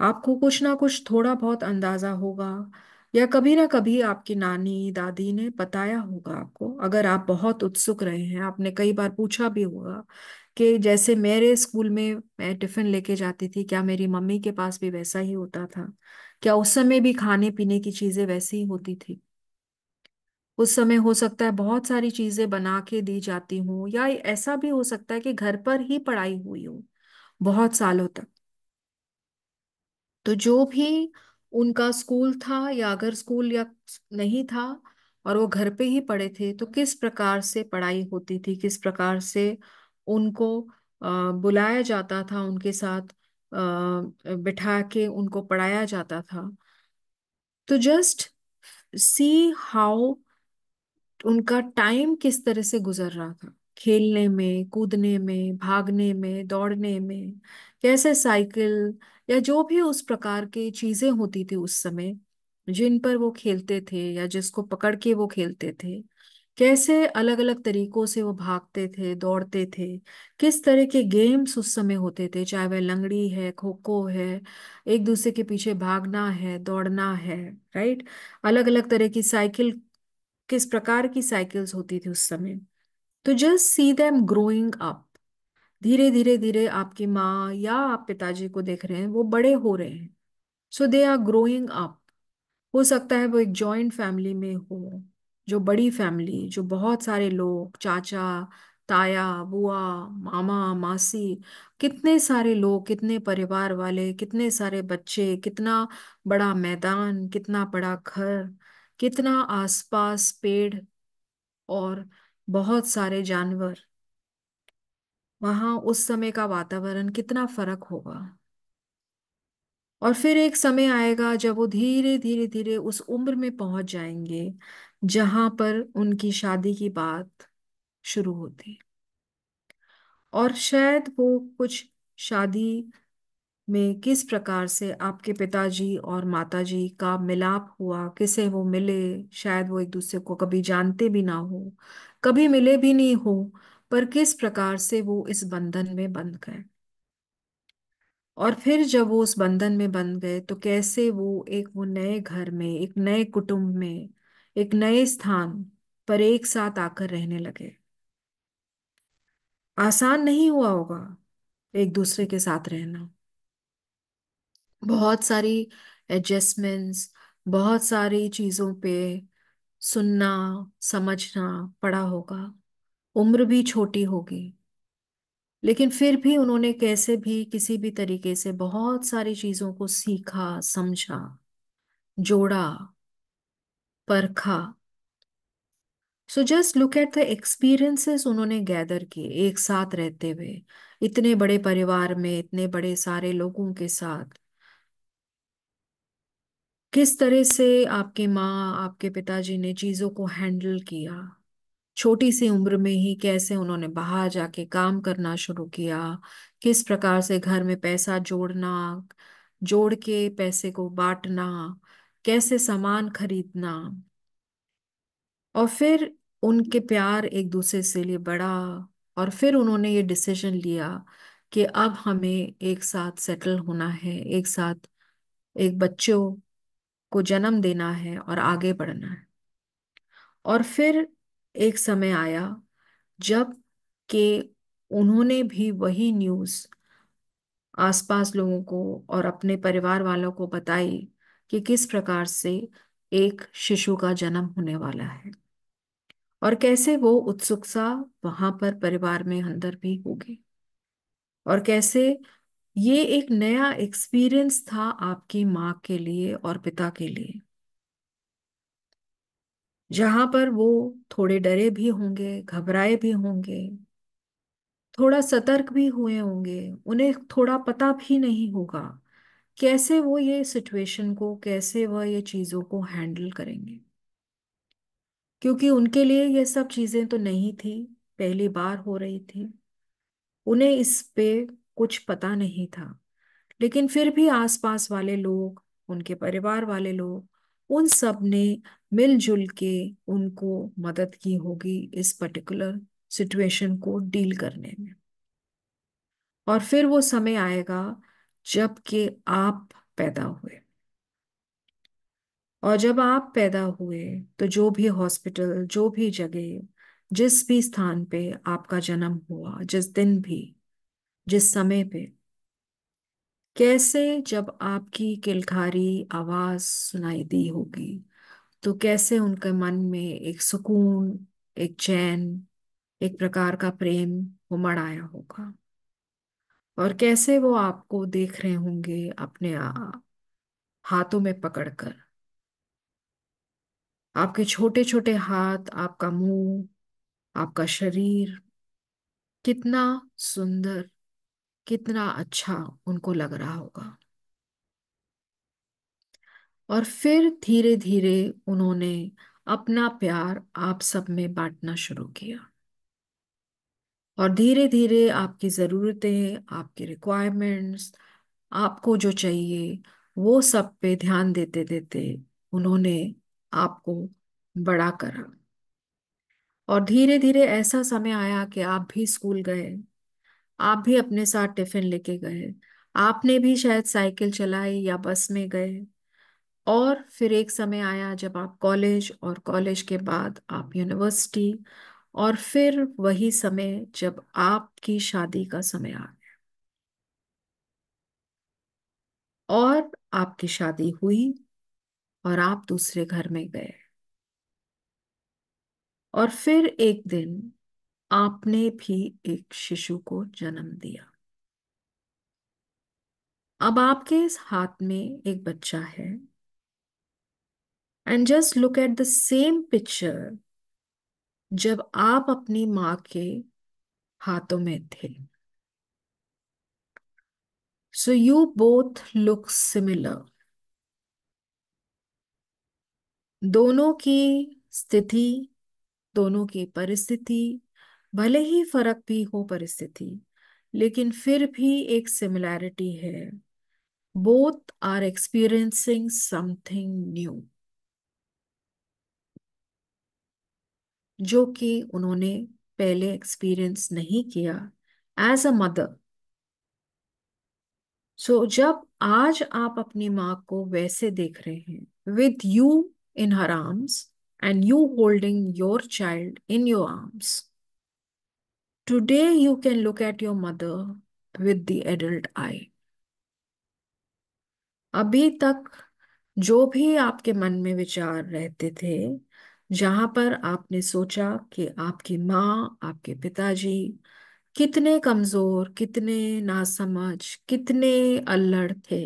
आपको कुछ ना कुछ थोड़ा बहुत अंदाज़ा होगा या कभी ना कभी आपकी नानी दादी ने बताया होगा आपको अगर आप बहुत उत्सुक रहे हैं आपने कई बार पूछा भी होगा कि जैसे मेरे स्कूल में मैं टिफिन लेके जाती थी क्या मेरी मम्मी के पास भी वैसा ही होता था क्या उस समय भी खाने पीने की चीजें वैसी ही होती थी उस समय हो सकता है बहुत सारी चीजें बना के दी जाती हूँ या ऐसा भी हो सकता है कि घर पर ही पढ़ाई हुई हो बहुत सालों तक तो जो भी उनका स्कूल था या अगर स्कूल या नहीं था और वो घर पे ही पढ़े थे तो किस प्रकार से पढ़ाई होती थी किस प्रकार से उनको बुलाया जाता था उनके साथ बिठा के उनको पढ़ाया जाता था तो जस्ट सी हाउ उनका टाइम किस तरह से गुजर रहा था खेलने में कूदने में भागने में दौड़ने में कैसे साइकिल या जो भी उस प्रकार की चीजें होती थी उस समय जिन पर वो खेलते थे या जिसको पकड़ के वो खेलते थे कैसे अलग अलग तरीकों से वो भागते थे दौड़ते थे किस तरह के गेम्स उस समय होते थे चाहे वह लंगड़ी है खो खो है एक दूसरे के पीछे भागना है दौड़ना है राइट अलग अलग तरह की साइकिल किस प्रकार की साइकिल्स होती थी उस समय तो just see them growing up धीरे धीरे धीरे आपकी माँ या आप पिताजी को देख रहे हैं वो बड़े हो रहे हैं so they are growing up हो सकता है वो एक जॉइंट फैमिली में हो जो बड़ी फैमिली जो बहुत सारे लोग चाचा ताया बुआ मामा मासी कितने सारे लोग कितने परिवार वाले कितने सारे बच्चे कितना बड़ा मैदान कितना बड़ा घर कितना आसपास पेड़ और बहुत सारे जानवर वहां उस समय का वातावरण कितना फर्क होगा और फिर एक समय आएगा जब वो धीरे धीरे धीरे उस उम्र में पहुंच जाएंगे जहां पर उनकी शादी की बात शुरू होती और शायद वो कुछ शादी में किस प्रकार से आपके पिताजी और माताजी का मिलाप हुआ किसे वो मिले शायद वो एक दूसरे को कभी जानते भी ना हो कभी मिले भी नहीं हो पर किस प्रकार से वो इस बंधन में बंध गए और फिर जब वो उस बंधन में बंध गए तो कैसे वो एक वो नए घर में एक नए कुटुंब में एक नए स्थान पर एक साथ आकर रहने लगे आसान नहीं हुआ होगा एक दूसरे के साथ रहना बहुत सारी एडजस्टमेंट्स बहुत सारी चीज़ों पे सुनना समझना पड़ा होगा उम्र भी छोटी होगी लेकिन फिर भी उन्होंने कैसे भी किसी भी तरीके से बहुत सारी चीज़ों को सीखा समझा जोड़ा परखा so just look at the experiences उन्होंने गैदर किए एक साथ रहते हुए इतने बड़े परिवार में इतने बड़े सारे लोगों के साथ किस तरह से आपकी माँ आपके पिताजी ने चीज़ों को हैंडल किया छोटी सी उम्र में ही कैसे उन्होंने बाहर जाके काम करना शुरू किया किस प्रकार से घर में पैसा जोड़ना जोड़ के पैसे को बांटना कैसे सामान खरीदना और फिर उनके प्यार एक दूसरे से लिए बड़ा और फिर उन्होंने ये डिसीजन लिया कि अब हमें एक साथ सेटल होना है एक साथ एक बच्चों को जन्म देना है और आगे बढ़ना है और फिर एक समय आया जब के उन्होंने भी वही न्यूज़ आसपास लोगों को और अपने परिवार वालों को बताई कि किस प्रकार से एक शिशु का जन्म होने वाला है और कैसे वो उत्सुकता वहां पर परिवार में अंदर भी होगी और कैसे ये एक नया एक्सपीरियंस था आपकी माँ के लिए और पिता के लिए जहां पर वो थोड़े डरे भी होंगे घबराए भी होंगे थोड़ा सतर्क भी हुए होंगे उन्हें थोड़ा पता भी नहीं होगा कैसे वो ये सिचुएशन को कैसे वह ये चीज़ों को हैंडल करेंगे क्योंकि उनके लिए ये सब चीज़ें तो नहीं थी पहली बार हो रही थी उन्हें इस पे कुछ पता नहीं था लेकिन फिर भी आसपास वाले लोग उनके परिवार वाले लोग उन सब ने मिलजुल के उनको मदद की होगी इस पर्टिकुलर सिचुएशन को डील करने में और फिर वो समय आएगा जब के आप पैदा हुए और जब आप पैदा हुए तो जो भी हॉस्पिटल जो भी जगह जिस भी स्थान पे आपका जन्म हुआ जिस दिन भी जिस समय पे कैसे जब आपकी किलखारी आवाज सुनाई दी होगी तो कैसे उनके मन में एक सुकून एक चैन एक प्रकार का प्रेम उमड़ आया होगा और कैसे वो आपको देख रहे होंगे अपने हाथों में पकड़कर आपके छोटे छोटे हाथ आपका मुंह आपका शरीर कितना सुंदर कितना अच्छा उनको लग रहा होगा और फिर धीरे धीरे उन्होंने अपना प्यार आप सब में बांटना शुरू किया और धीरे धीरे आपकी ज़रूरतें आपकी रिक्वायरमेंट्स आपको जो चाहिए वो सब पे ध्यान देते देते उन्होंने आपको बड़ा करा और धीरे धीरे ऐसा समय आया कि आप भी स्कूल गए आप भी अपने साथ टिफिन लेके गए आपने भी शायद साइकिल चलाई या बस में गए और फिर एक समय आया जब आप कॉलेज और कॉलेज के बाद आप यूनिवर्सिटी और फिर वही समय जब आपकी शादी का समय आ गया और आपकी शादी हुई और आप दूसरे घर में गए और फिर एक दिन आपने भी एक शिशु को जन्म दिया अब आपके इस हाथ में एक बच्चा है and just look at the same picture जब आप अपनी माँ के हाथों में थे so you both look similar दोनों की स्थिति दोनों की परिस्थिति भले ही फर्क भी हो परिस्थिति लेकिन फिर भी एक सिमिलैरिटी है both are experiencing something new जो कि उन्होंने पहले एक्सपीरियंस नहीं किया एज अ मदर सो जब आज आप अपनी माँ को वैसे देख रहे हैं with you in her arms and you holding your child in your arms today you can look at your mother with the adult eye अभी तक जो भी आपके मन में विचार रहते थे जहाँ पर आपने सोचा कि आपकी माँ आपके पिताजी कितने कमजोर कितने नासमझ कितने अल्लड़ थे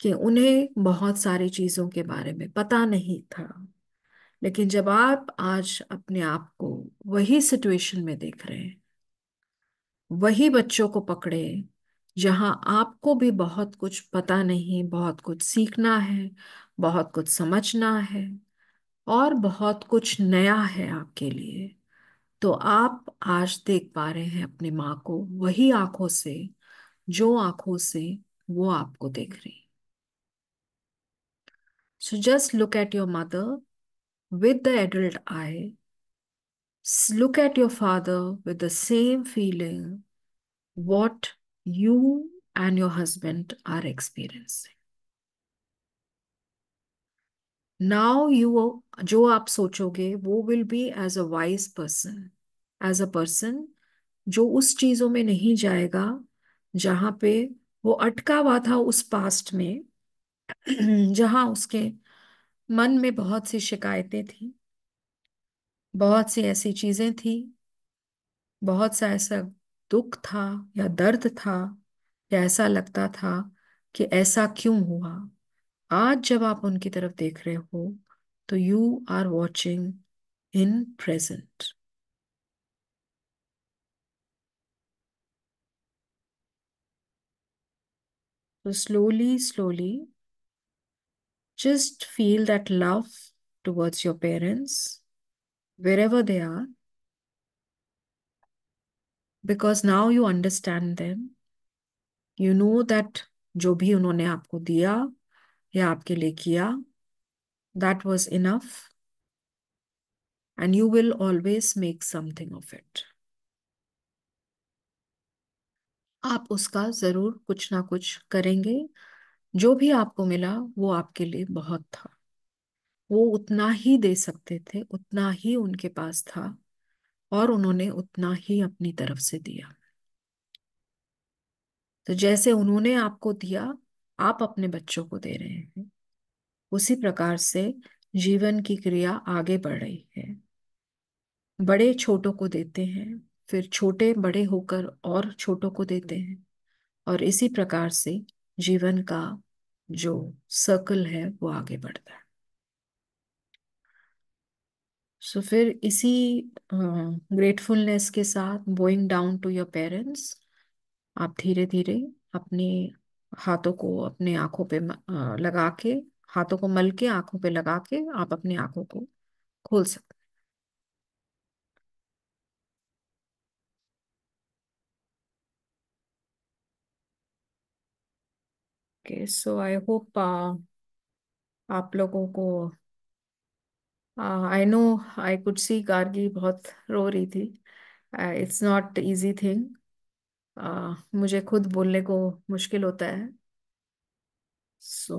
कि उन्हें बहुत सारी चीजों के बारे में पता नहीं था लेकिन जब आप आज अपने आप को वही सिचुएशन में देख रहे हैं वही बच्चों को पकड़े जहां आपको भी बहुत कुछ पता नहीं बहुत कुछ सीखना है बहुत कुछ समझना है और बहुत कुछ नया है आपके लिए तो आप आज देख पा रहे हैं अपनी माँ को वही आंखों से जो आंखों से वो आपको देख रही so just look at your mother with the adult eye look at your father with the same feeling what you and your husband are experiencing now you जो आप सोचोगे वो will be as a wise person as a person जो उस चीजों में नहीं जाएगा जहां पे वो अटका हुआ था उस पास्ट में जहां उसके मन में बहुत सी शिकायतें थी बहुत सी ऐसी चीजें थी बहुत सा ऐसा दुख था या दर्द था या ऐसा लगता था कि ऐसा क्यों हुआ आज जब आप उनकी तरफ देख रहे हो तो you are watching in present slowly slowly just feel that love towards your parents wherever they are because now you understand them you know that जो भी उन्होंने आपको दिया ये आपके लिए किया that was enough and you will always make something of it आप उसका जरूर कुछ ना कुछ करेंगे जो भी आपको मिला वो आपके लिए बहुत था वो उतना ही दे सकते थे उतना ही उनके पास था और उन्होंने उतना ही अपनी तरफ से दिया तो जैसे उन्होंने आपको दिया आप अपने बच्चों को दे रहे हैं उसी प्रकार से जीवन की क्रिया आगे बढ़ रही है बड़े छोटों को देते हैं फिर छोटे बड़े होकर और छोटों को देते हैं और इसी प्रकार से जीवन का जो सर्कल है वो आगे बढ़ता है सो so, फिर इसी ग्रेटफुलनेस uh, के साथ going down to your parents आप धीरे धीरे अपने हाथों को अपने आंखों पे लगा के हाथों को मल के आंखों पे लगा के आप अपनी आंखों को खोल सकते ओके सो आई होप आप लोगों को I know I could see Gargi बहुत रो रही थी it's not easy thing ah, हाँ, मुझे खुद बोलने को मुश्किल होता है so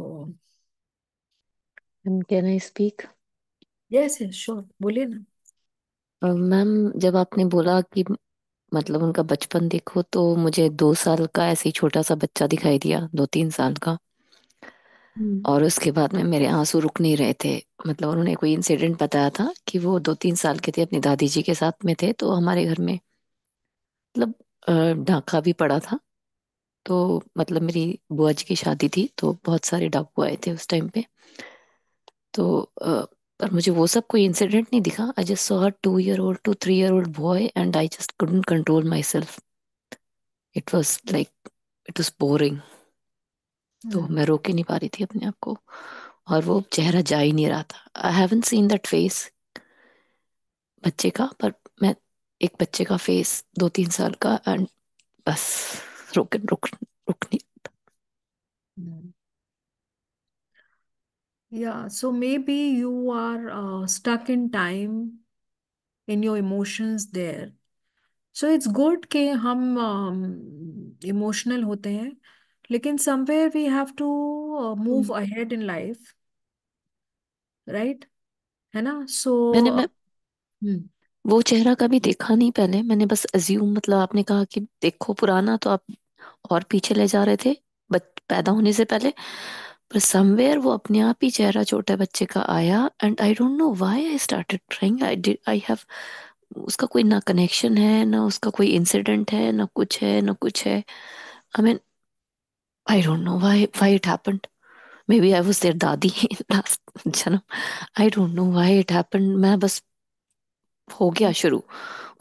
can I speak yes yes sure बोलिए ना मैम uh, जब आपने बोला कि मतलब उनका बचपन देखो तो मुझे दो साल का ऐसे ही छोटा सा बच्चा दिखाई दिया दो तीन साल का हम्म। और उसके बाद में मेरे आंसू रुक नहीं रहे थे मतलब उन्होंने कोई इंसिडेंट बताया था कि वो दो तीन साल के थे अपनी दादी जी के साथ में थे तो हमारे घर में मतलब डाका ढाका भी पड़ा था तो मतलब मेरी बुआ जी की शादी थी तो बहुत सारे डाकू आए थे उस टाइम पे तो पर मुझे वो सब कोई इंसिडेंट नहीं दिखा I just saw two year old two three year old boy and I just couldn't control myself it was like it was boring तो मैं रोक ही नहीं पा रही थी अपने आप को और वो चेहरा जा ही नहीं रहा था I haven't seen that face बच्चे का पर मैं एक बच्चे का फेस दो तीन साल का एंड बस रुक रुक रुक नहीं या so maybe you are stuck in time in your emotions there so it's good के हम इमोशनल um, होते हैं लेकिन somewhere we have to move ahead in life right है ना सो so, मैंने, uh, मैं, hmm. वो चेहरा कभी देखा नहीं पहले मैंने बस अज्यूम मतलब आपने कहा कि देखो पुराना तो आप और पीछे ले जा रहे थे पैदा होने से पहले पर समवेयर वो अपने आप ही चेहरा छोटे बच्चे का आया and I don't know why I started crying I did I have उसका कोई ना कनेक्शन है ना उसका कोई इंसिडेंट है ना कुछ है ना कुछ है I mean I don't know why why it happened maybe I was there दादी लास्ट जन्म I don't know why it happened मैं बस हो गया शुरू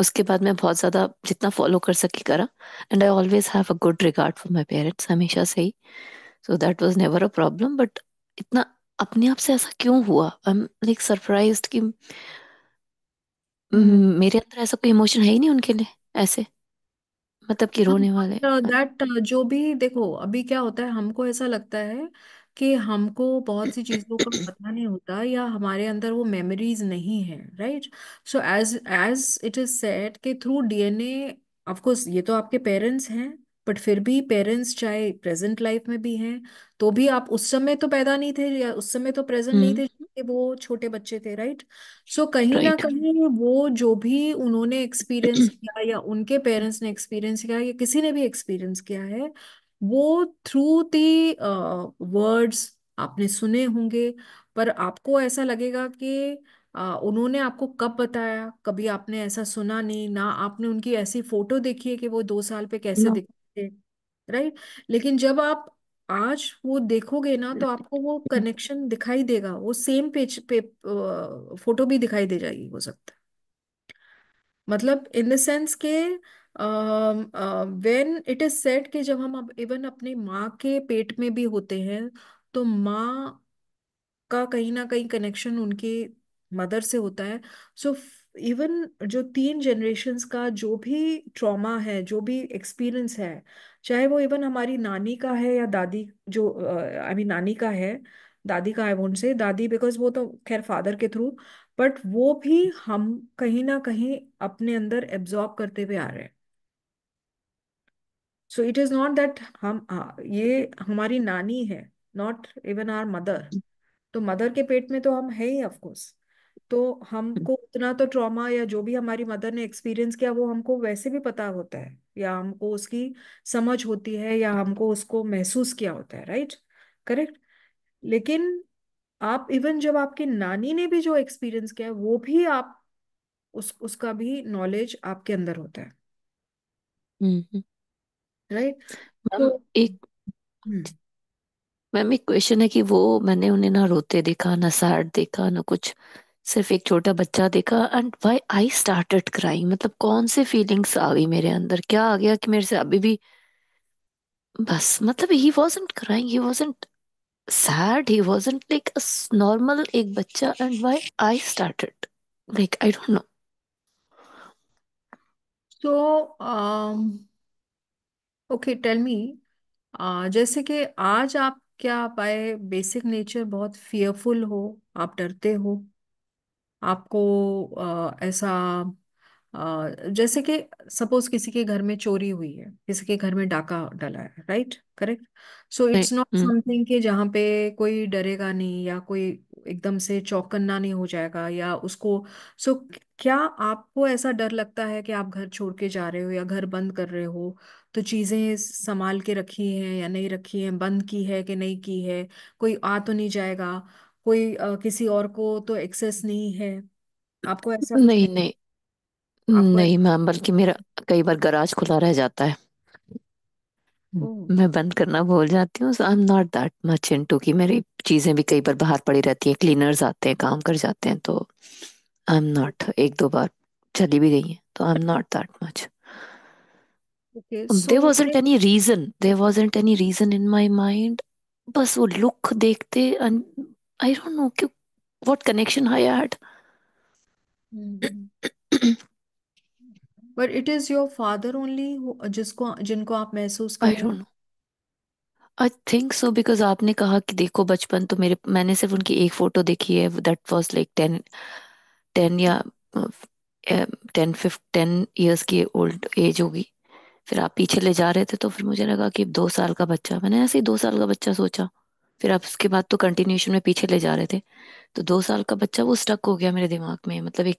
उसके बाद मैं बहुत ज़्यादा जितना फॉलो कर सकी करा and I always have a good regard for my parents हमेशा से ही so that was never a problem but इतना अपने आप से ऐसा क्यों हुआ आई एम लाइक सरप्राइज कि हम्म। मेरे अंदर ऐसा कोई इमोशन है ही नहीं उनके लिए ऐसे मतलब कि हाँ, रोने वाले दैट uh, uh, जो भी देखो अभी क्या होता है हमको ऐसा लगता है कि हमको बहुत सी चीज़ों का पता नहीं होता या हमारे अंदर वो मेमोरीज नहीं है right so as as it is said कि थ्रू डीएनए ऑफ कोर्स ये तो आपके पेरेंट्स हैं बट फिर भी पेरेंट्स चाहे प्रेजेंट लाइफ में भी हैं तो भी आप उस समय तो पैदा नहीं थे या उस समय तो प्रेजेंट नहीं हम्म। थे कि वो छोटे बच्चे थे राइट सो so, कहीं ना राइट कहीं वो जो भी उन्होंने एक्सपीरियंस किया या उनके पेरेंट्स ने एक्सपीरियंस किया या किसी ने भी एक्सपीरियंस किया है वो थ्रू दी वर्ड्स आपने सुने होंगे पर आपको ऐसा लगेगा कि उन्होंने आपको कब बताया कभी आपने ऐसा सुना नहीं ना आपने उनकी ऐसी फोटो देखी है कि वो दो साल पे कैसे दिखते राइट लेकिन जब आप आज वो देखोगे ना तो आपको वो कनेक्शन दिखाई देगा वो सेम पेज पे फोटो भी दिखाई दे जाएगी हो सकता है मतलब इन द सेंस के वेन इट इज सेट कि जब हम अब इवन अपने माँ के पेट में भी होते हैं तो माँ का कहीं ना कहीं कनेक्शन उनके मदर से होता है सो इवन जो तीन जनरेशन्स का जो भी ट्रॉमा है जो भी एक्सपीरियंस है चाहे वो इवन हमारी नानी का है या दादी जो आई मीन नानी का है दादी का आई वोट से दादी बिकॉज वो तो खैर फादर के थ्रू बट वो भी हम कहीं ना कहीं अपने अंदर एब्जॉर्ब करते हुए आ रहे हैं so it is not that हम ये हमारी नानी है नॉट इवन आर मदर तो मदर के पेट में तो हम है ही ऑफकोर्स तो हमको उतना तो ट्रॉमा या जो भी हमारी मदर ने एक्सपीरियंस किया वो हमको वैसे भी पता होता है या हमको उसकी समझ होती है या हमको उसको महसूस किया होता है राइट करेक्ट लेकिन आप इवन जब आपकी नानी ने भी जो एक्सपीरियंस किया है वो भी आप उस उसका भी नॉलेज आपके अंदर होता है हम्म, हम्म। राइट मैम तो एक हम्म, मैम एक क्वेश्चन है कि वो मैंने उन्हें ना रोते देखा ना सैड देखा ना कुछ सिर्फ एक छोटा बच्चा देखा and why I started crying मतलब कौन से फीलिंग्स आ गई मेरे अंदर क्या आ गया कि मेरे से अभी भी बस मतलब he wasn't crying he wasn't sad he wasn't like a normal एक बच्चा and why I started like I don't know तो ओके टेल मी जैसे कि आज आप क्या पाए बेसिक नेचर बहुत फियरफुल हो आप डरते हो आपको आ, uh, ऐसा आ, uh, जैसे कि सपोज किसी के घर में चोरी हुई है किसी के घर में डाका डला है right correct so it's not something कि जहाँ पे कोई डरेगा नहीं या कोई एकदम से चौकन्ना नहीं हो जाएगा या उसको सो क्या आपको ऐसा डर लगता है कि आप घर छोड़ के जा रहे हो या घर बंद कर रहे हो तो चीज़ें संभाल के रखी हैं या नहीं रखी हैं बंद की है कि नहीं की है कोई आ तो नहीं जाएगा कोई आ, किसी और को तो एक्सेस नहीं है आपको ऐसा नहीं नहीं आपको नहीं मैम बल्कि मेरा कई बार गराज खुला रह जाता है मैं बंद करना भूल जाती हूँ I am not that much into की मेरी चीजें भी कई बार बाहर पड़ी रहती है क्लीनर्स आते हैं काम कर जाते हैं तो आई एम नॉट एक दो बार चली भी गई है तो I am not that much there um, there so wasn't any reason there wasn't any reason in my mind बस वो लुक देखते आई डोंट नो कि what connection high art but it is your father only जिसको जिनको आप महसूस कर I रहे don't know I think so because आपने कहा कि देखो बचपन तो मेरे मैंने सिर्फ उनकी एक फोटो देखी है that was like ten ten या टेन फिफ्ट टेन ईयर्स की ओल्ड एज होगी फिर आप पीछे ले जा रहे थे तो फिर मुझे लगा कि दो साल का बच्चा मैंने ऐसे ही दो साल का बच्चा सोचा फिर आप उसके बाद तो कंटिन्यूशन में पीछे ले जा रहे थे तो दो साल का बच्चा वो स्टक हो गया मेरे दिमाग में मतलब एक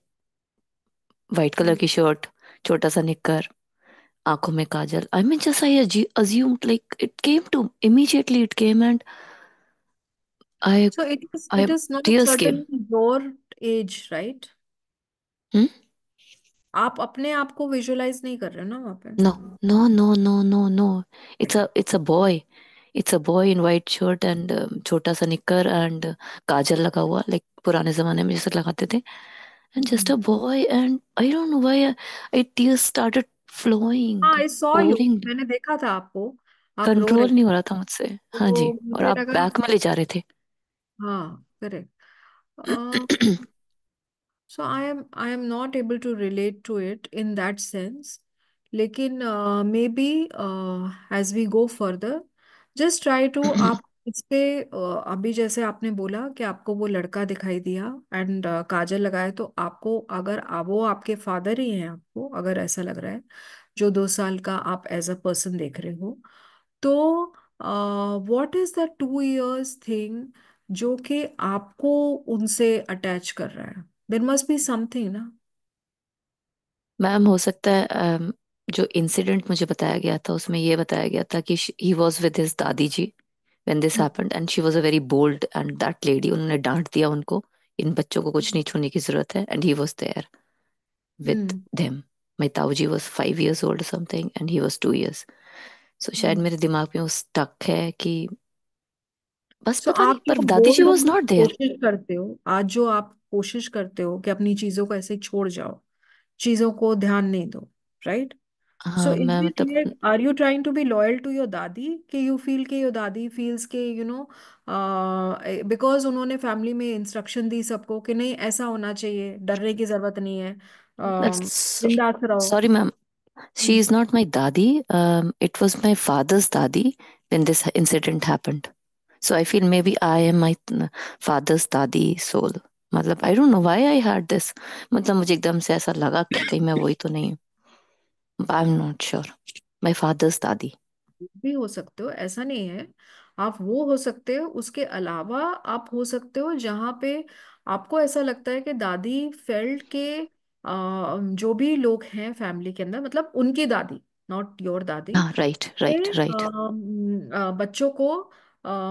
व्हाइट कलर की शर्ट छोटा सा निक्कर आंखों में काजल I mean just I assume like it came to immediately it came and I I it is, it आप अपने आप को विजुलाइज नहीं कर रहे हो ना वहां पे no no no no no no it's a it's a boy it's a boy in white shirt and um, छोटा सा निकर एंड काजल लगा हुआ लाइक like पुराने जमाने में जैसे लगाते थे. And just a boy and I don't know why I I, started flowing हाँ आई सॉ यू pouring. मैंने देखा था आपको आप रो रहे कंट्रोल नहीं हो रहा था मुझसे थे तो हाँ जी तो और आप लगा बैक में ले जा रहे थे हाँ correct so I am I am not able to relate to it in that sense लेकिन maybe as we go further just try to आप इस पे uh, अभी जैसे आपने बोला कि आपको वो लड़का दिखाई दिया एंड uh, काजल लगाए तो आपको अगर आ, वो आपके फादर ही हैं आपको अगर ऐसा लग रहा है जो दो साल का आप एज अ पर्सन देख रहे हो तो what is the two years thing जो कि आपको उनसे अटैच कर रहा है देर मस्ट बी समथिंग ना मैम हो सकता है जो इंसिडेंट मुझे बताया गया था उसमें ये बताया गया था कि ही वाज विद हिज दादी जी when this happened and she was a very bold and that lady उन्होंने डांट दिया उनको इन बच्चों को कुछ नहीं छूने की जरूरत है and he was there with hmm them my ताऊ जी was five years old something and he was two years so शायद हम्म। मेरे दिमाग में वो स्टक है कि बस तो पता नहीं आप पर वो दादी जी वॉज नॉट देयर कोशिश करते हो आज जो आप कोशिश करते हो कि अपनी चीजों को ऐसे छोड़ जाओ चीजों को ध्यान नहीं दो राइट सो हाँ मैं मतलब like are you trying to be loyal to your दादी कि यू फील के योर दादी फील्स के यू नो बिकॉज उन्होंने फैमिली में इंस्ट्रक्शन दी सबको कि नहीं ऐसा होना चाहिए डरने की जरूरत नहीं है बिंदास रहो sorry ma'am she is not my दादी it um, it was father's दादी dadi this incident incident So I feel maybe I am my uh, father's daddy soul. मतलब I don't know why I had this मतलब मुझे एकदम से ऐसा लगा कि कहीं मैं वही तो नहीं हूँ I am not sure my father's दादी भी हो सकते हो ऐसा नहीं है आप वो हो सकते हो उसके अलावा आप हो सकते हो जहाँ पे आपको ऐसा लगता है कि दादी फेल्ट के जो भी लोग हैं फैमिली के अंदर मतलब उनकी दादी नॉट योर दादी राइट राइट राइट बच्चों को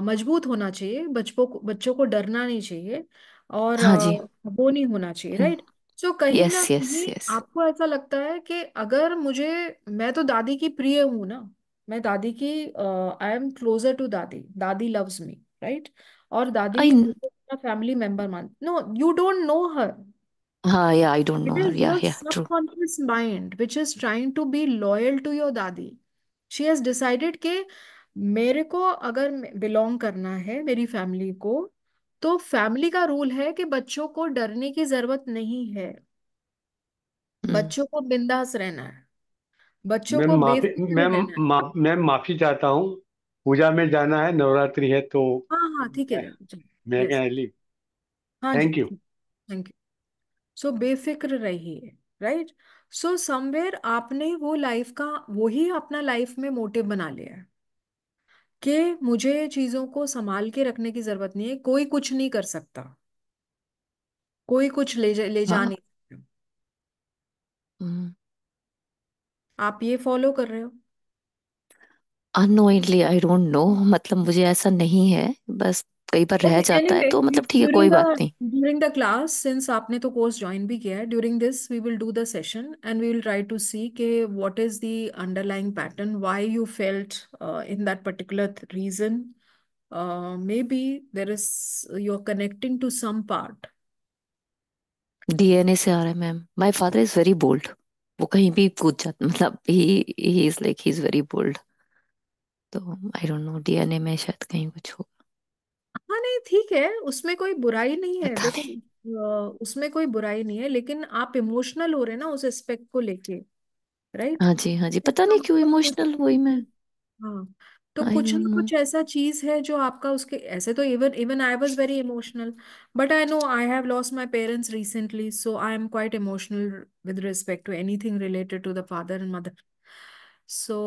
मजबूत होना चाहिए बच्चों को बच्चों को डरना नहीं चाहिए और हाँ जी वो नहीं होना चाहिए हम्म। राइट सो कहीं ना यस यस कहीं यस आपको ऐसा लगता है कि अगर मुझे मैं तो दादी की प्रिय हूं ना मैं दादी की आई एम क्लोजर टू दादी दादी लव्स मी राइट और दादी आई मुझे अपना फैमिली मेंबर मान no you don't know her हाँ yeah I don't know her yeah yeah true subconscious mind which is trying to be loyal to your dadi. She has decided के मेरे को अगर बिलोंग करना है मेरी फैमिली को तो फैमिली का रूल है कि बच्चों को डरने की जरूरत नहीं है हम्म। बच्चों को बिंदास रहना है बच्चों मैं को माफी बेफिक्र रहना है मा, मैं माफी चाहता हूँ पूजा में जाना है नवरात्रि है तो हाँ हाँ ठीक है मैं यस हाँ जी thank you thank you so बेफिक्र रहिए राइट सो समवेयर आपने वो लाइफ का वही अपना लाइफ में मोटिव बना लिया है कि मुझे चीज़ों को संभाल के रखने की ज़रूरत नहीं है कोई कुछ नहीं कर सकता कोई कुछ ले जा, ले जा हाँ नहीं सकता हम्म आप ये फॉलो कर रहे हो अनोइंटली आई डोंट नो मतलब मुझे ऐसा नहीं है बस कई बार रह Okay, जाता है anyway, तो मतलब ठीक है कोई during the बात नहीं during the class, since आपने तो कोर्स ज्वाइन भी किया है, during this we will do the session and we will try to see के what is the underlying pattern, why you felt uh, in that particular th- reason. Uh, maybe there is you're connecting to some part. DNA से आ रहा है ma'am my father is very bold वो कहीं भी कूद जाता मतलब he he is like he is very bold तो आई डोंट नो डीएनए में शायद कहीं कुछ हो हाँ, नहीं ठीक है उसमें कोई बुराई नहीं है बता देखो उसमें कोई बुराई नहीं है लेकिन आप इमोशनल हो रहे हैं ना उस एस्पेक्ट को लेके राइट हाँ जी हाँ जी तो पता नहीं तो क्यों तो इमोशनल हुई मैं हाँ तो आई कुछ ना कुछ ऐसा चीज है जो आपका उसके ऐसे तो even even I was very emotional but I know I have lost my parents recently so I am quite emotional with respect to anything related to the father and mother so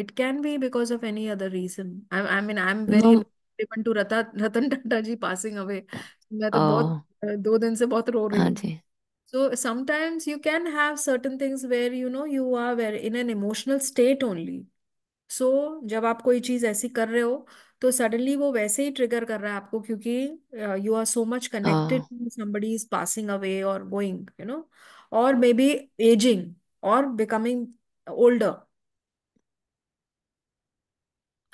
it can be because of any other reason I I mean I am no very Ratan Tata ji passing away मैं तो बहुत दो दिन से बहुत रो रही हाँ हूँ so sometimes you can have certain things where you know you are where in an emotional state only so जब आप कोई चीज ऐसी कर रहे हो तो सडनली वो वैसे ही ट्रिगर कर रहा है आपको क्योंकि you are so much connected somebody is passing away और गोइंग यू नो और मे बी एजिंग और becoming older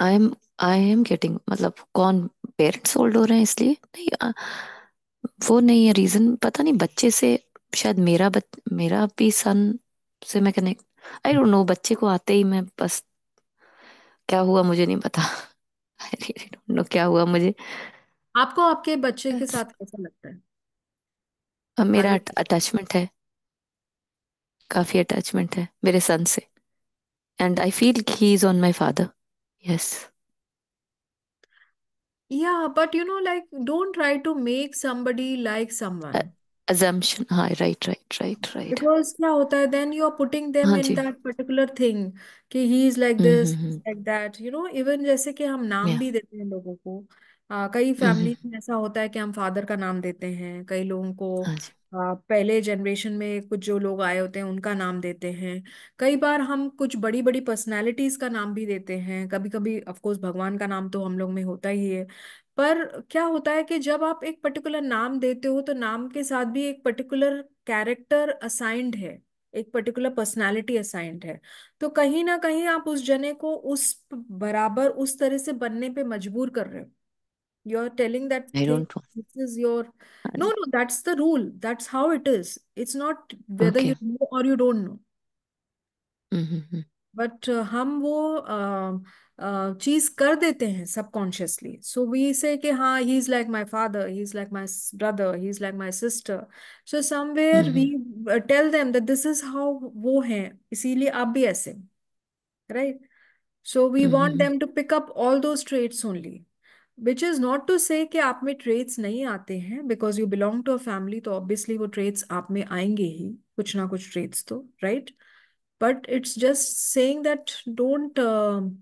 I am I am getting मतलब कौन पेरेंट्स ओल्ड हो रहे हैं इसलिए नहीं आ, वो नहीं है रीजन पता नहीं बच्चे से शायद मेरा बच, मेरा भी सन से मैं कनेक्ट आई डोंट नो बच्चे को आते ही मैं बस क्या हुआ मुझे नहीं पता आई रियली डोंट नो क्या हुआ मुझे आपको आपके बच्चे के साथ कैसा लगता है अब मेरा अट, अटैचमेंट है काफी अटैचमेंट है मेरे सन से and I feel he is on my father Yes. Yeah, but you know, like, don't try to make somebody like uh- someone assumption हाँ right right right right because क्या होता है then you are putting them हाँ in ji that particular thing कि he is like hmm this, hmm he's hmm like that. You know, even जैसे कि हम नाम या भी देते हैं लोगों को आ, कई फैमिली में ऐसा होता है कि हम फादर का नाम देते हैं कई लोगों को हाँ आ, पहले जनरेशन में कुछ जो लोग आए होते हैं उनका नाम देते हैं कई बार हम कुछ बड़ी बड़ी पर्सनालिटीज का नाम भी देते हैं कभी कभी ऑफ कोर्स भगवान का नाम तो हम लोग में होता ही है पर क्या होता है कि जब आप एक पर्टिकुलर नाम देते हो तो नाम के साथ भी एक पर्टिकुलर कैरेक्टर असाइंड है एक पर्टिकुलर पर्सनालिटी असाइंड है तो कहीं ना कहीं आप उस जने को उस बराबर उस तरह से बनने पे मजबूर कर रहे हो you're telling that I don't this is your no no that's the rule that's how it is it's not whether you know or you don't know mm-hmm. but uh, hum wo, uh, uh, cheez kar dete hain subconsciously so we say ke, ha, he's like my father he's like my brother he's like my sister so somewhere we mm-hmm. uh, tell them that this is how wo hain isiliye aap bhi aise right so we want mm-hmm. them to pick up all those traits only which is not to say कि आप में traits नहीं आते हैं because you belong to a family तो obviously वो traits आप में आएंगे ही कुछ ना कुछ ट्रेड्स तो right but it's just saying that don't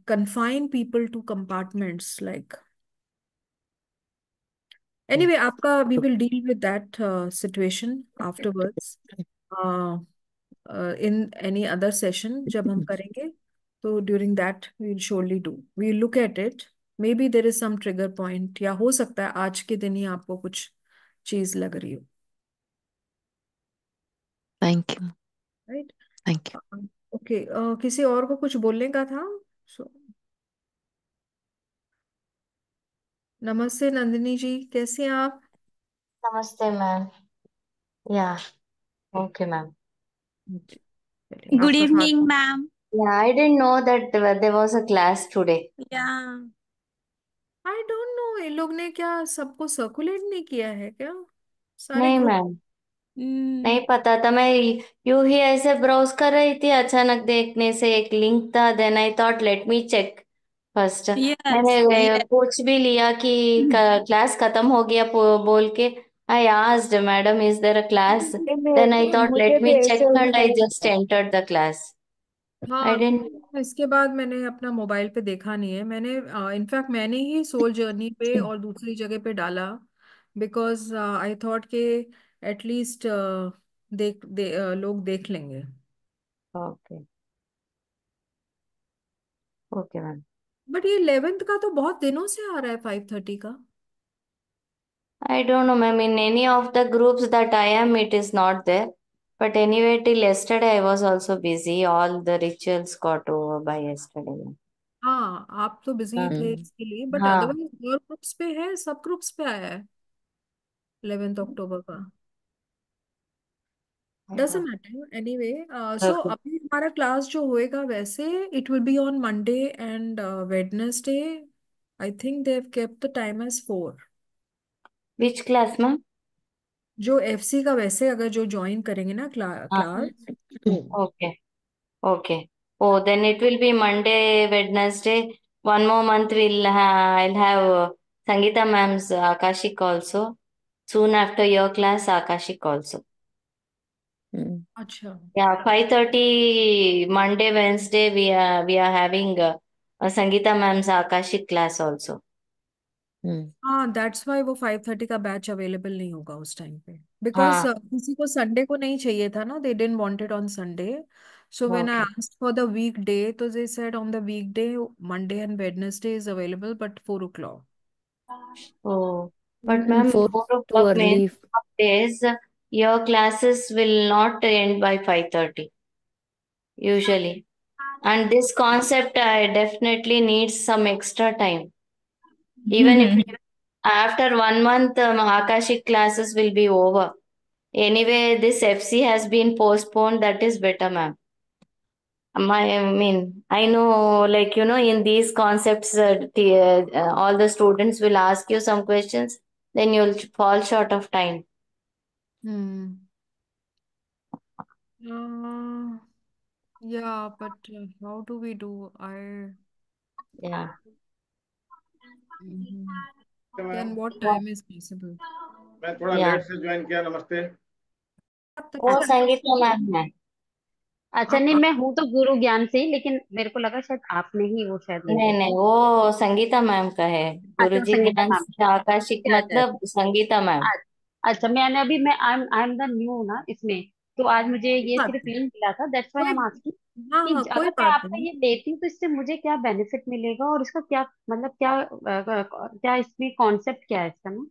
confine people to compartments like anyway aapka we will deal with that uh, situation afterwards uh, uh, in any other session jab hum karenge so during that we will surely do we will look at it may be there is some trigger point या हो सकता है आज के दिन ही आपको कुछ चीज लग रही हो thank you right thank you okay किसी और को कुछ बोलने का था so, नमस्ते नंदिनी जी कैसे हैं आप नमस्ते मैम या okay ma'am good evening ma'am I I know that that there a class class today. I don't know ये लोग ने क्या सबको सर्कुलेट नहीं किया है क्या सारे नहीं ग्रुप मैम नहीं hmm. पता था मैं यू ही ऐसे ब्राउज कर रही थी अचानक देखने से एक लिंक था then I thought let me check first मैंने यस अ, यस पूछ भी लिया कि hmm. क्लास खत्म हो गया बोल के I asked madam is there a class then I thought let me check and I just entered the class हाँ आई डेंट इसके बाद मैंने अपना मोबाइल पे देखा नहीं है मैंने इनफैक्ट uh, मैंने ही सोल जर्नी पे अच्छा। और दूसरी जगह पे डाला बिकॉज आई थॉट के एटलीस्ट uh, देख दे, uh, लोग देख लेंगे ओके ओके मैम बट ये इलेवेंथ का तो बहुत दिनों से आ रहा है फाइव थर्टी का I don't know ma'am in any of the groups that I am it is not there But anyway, till yesterday I was also busy. All the rituals got over by yesterday. हाँ आप तो busy हाँ। थे हम्म इसके लिए but हाँ otherwise और groups पे है सब ग्रुप्स पे आया है 11th अक्टूबर hmm. का डजेंट मैटर एनीवे सो अभी हमारा क्लास जो होएगा वैसे it will be on Monday and Wednesday I think they have kept the time as four Which class, ma'am? जो एफ सी का वैसे अगर जो ज्वाइन करेंगे ना क्ला, class okay okay oh then it will be Monday Wednesday one more month will I have Sangeeta ma'am's akashic also soon after your class akashic also या five thirty Monday Wednesday we are we are having Sangeeta ma'am's akashic class also हाँ that's why वो five thirty का batch available नहीं होगा उस time पे because हाँ किसी को संडे को नहीं चाहिए था ना they didn't want it on Sunday so when I okay asked for the weekday तो they said on the weekday Monday and Wednesday is available but four o'clock Oh, but ma'am, Four o'clock means days your classes will not end by 5:30 usually. And this concept I definitely needs some extra time. Even mm-hmm. if after one month, um, classes will be over. Anyway, this FC has been postponed. That is better, ma'am. My, um, I mean, I know, like, you know, in these concepts, uh, the, uh, uh all the students will ask you some questions, then you'll fall short of time. Hmm. Uh, yeah, but uh, how do we do? I. Yeah. then what time is possible मैं थोड़ा late से join किया नमस्ते वो संगीत तो ma'am है अच्छा नहीं मैं हूँ तो गुरु ज्ञान से लेकिन मेरे को लगा शायद आपने ही वो शायद नहीं नहीं वो संगीता मैम का है अच्छा, गुरु जी ज्ञान से आकाशिक अच्छा, अच्छा। मतलब संगीता मैम अच्छा मैंने अभी मैं I am I am the new ना इसमें तो आज मुझे ये हाँ। सिर्फ फिल्म मिला था that's why I am asking हाँ कि हाँ कोई अगर मैं बात आपका नहीं ये लेती हूँ तो इससे मुझे क्या बेनिफिट मिलेगा और इसका क्या मतलब क्या क्या इसमें कॉन्सेप्ट क्या है इसका ना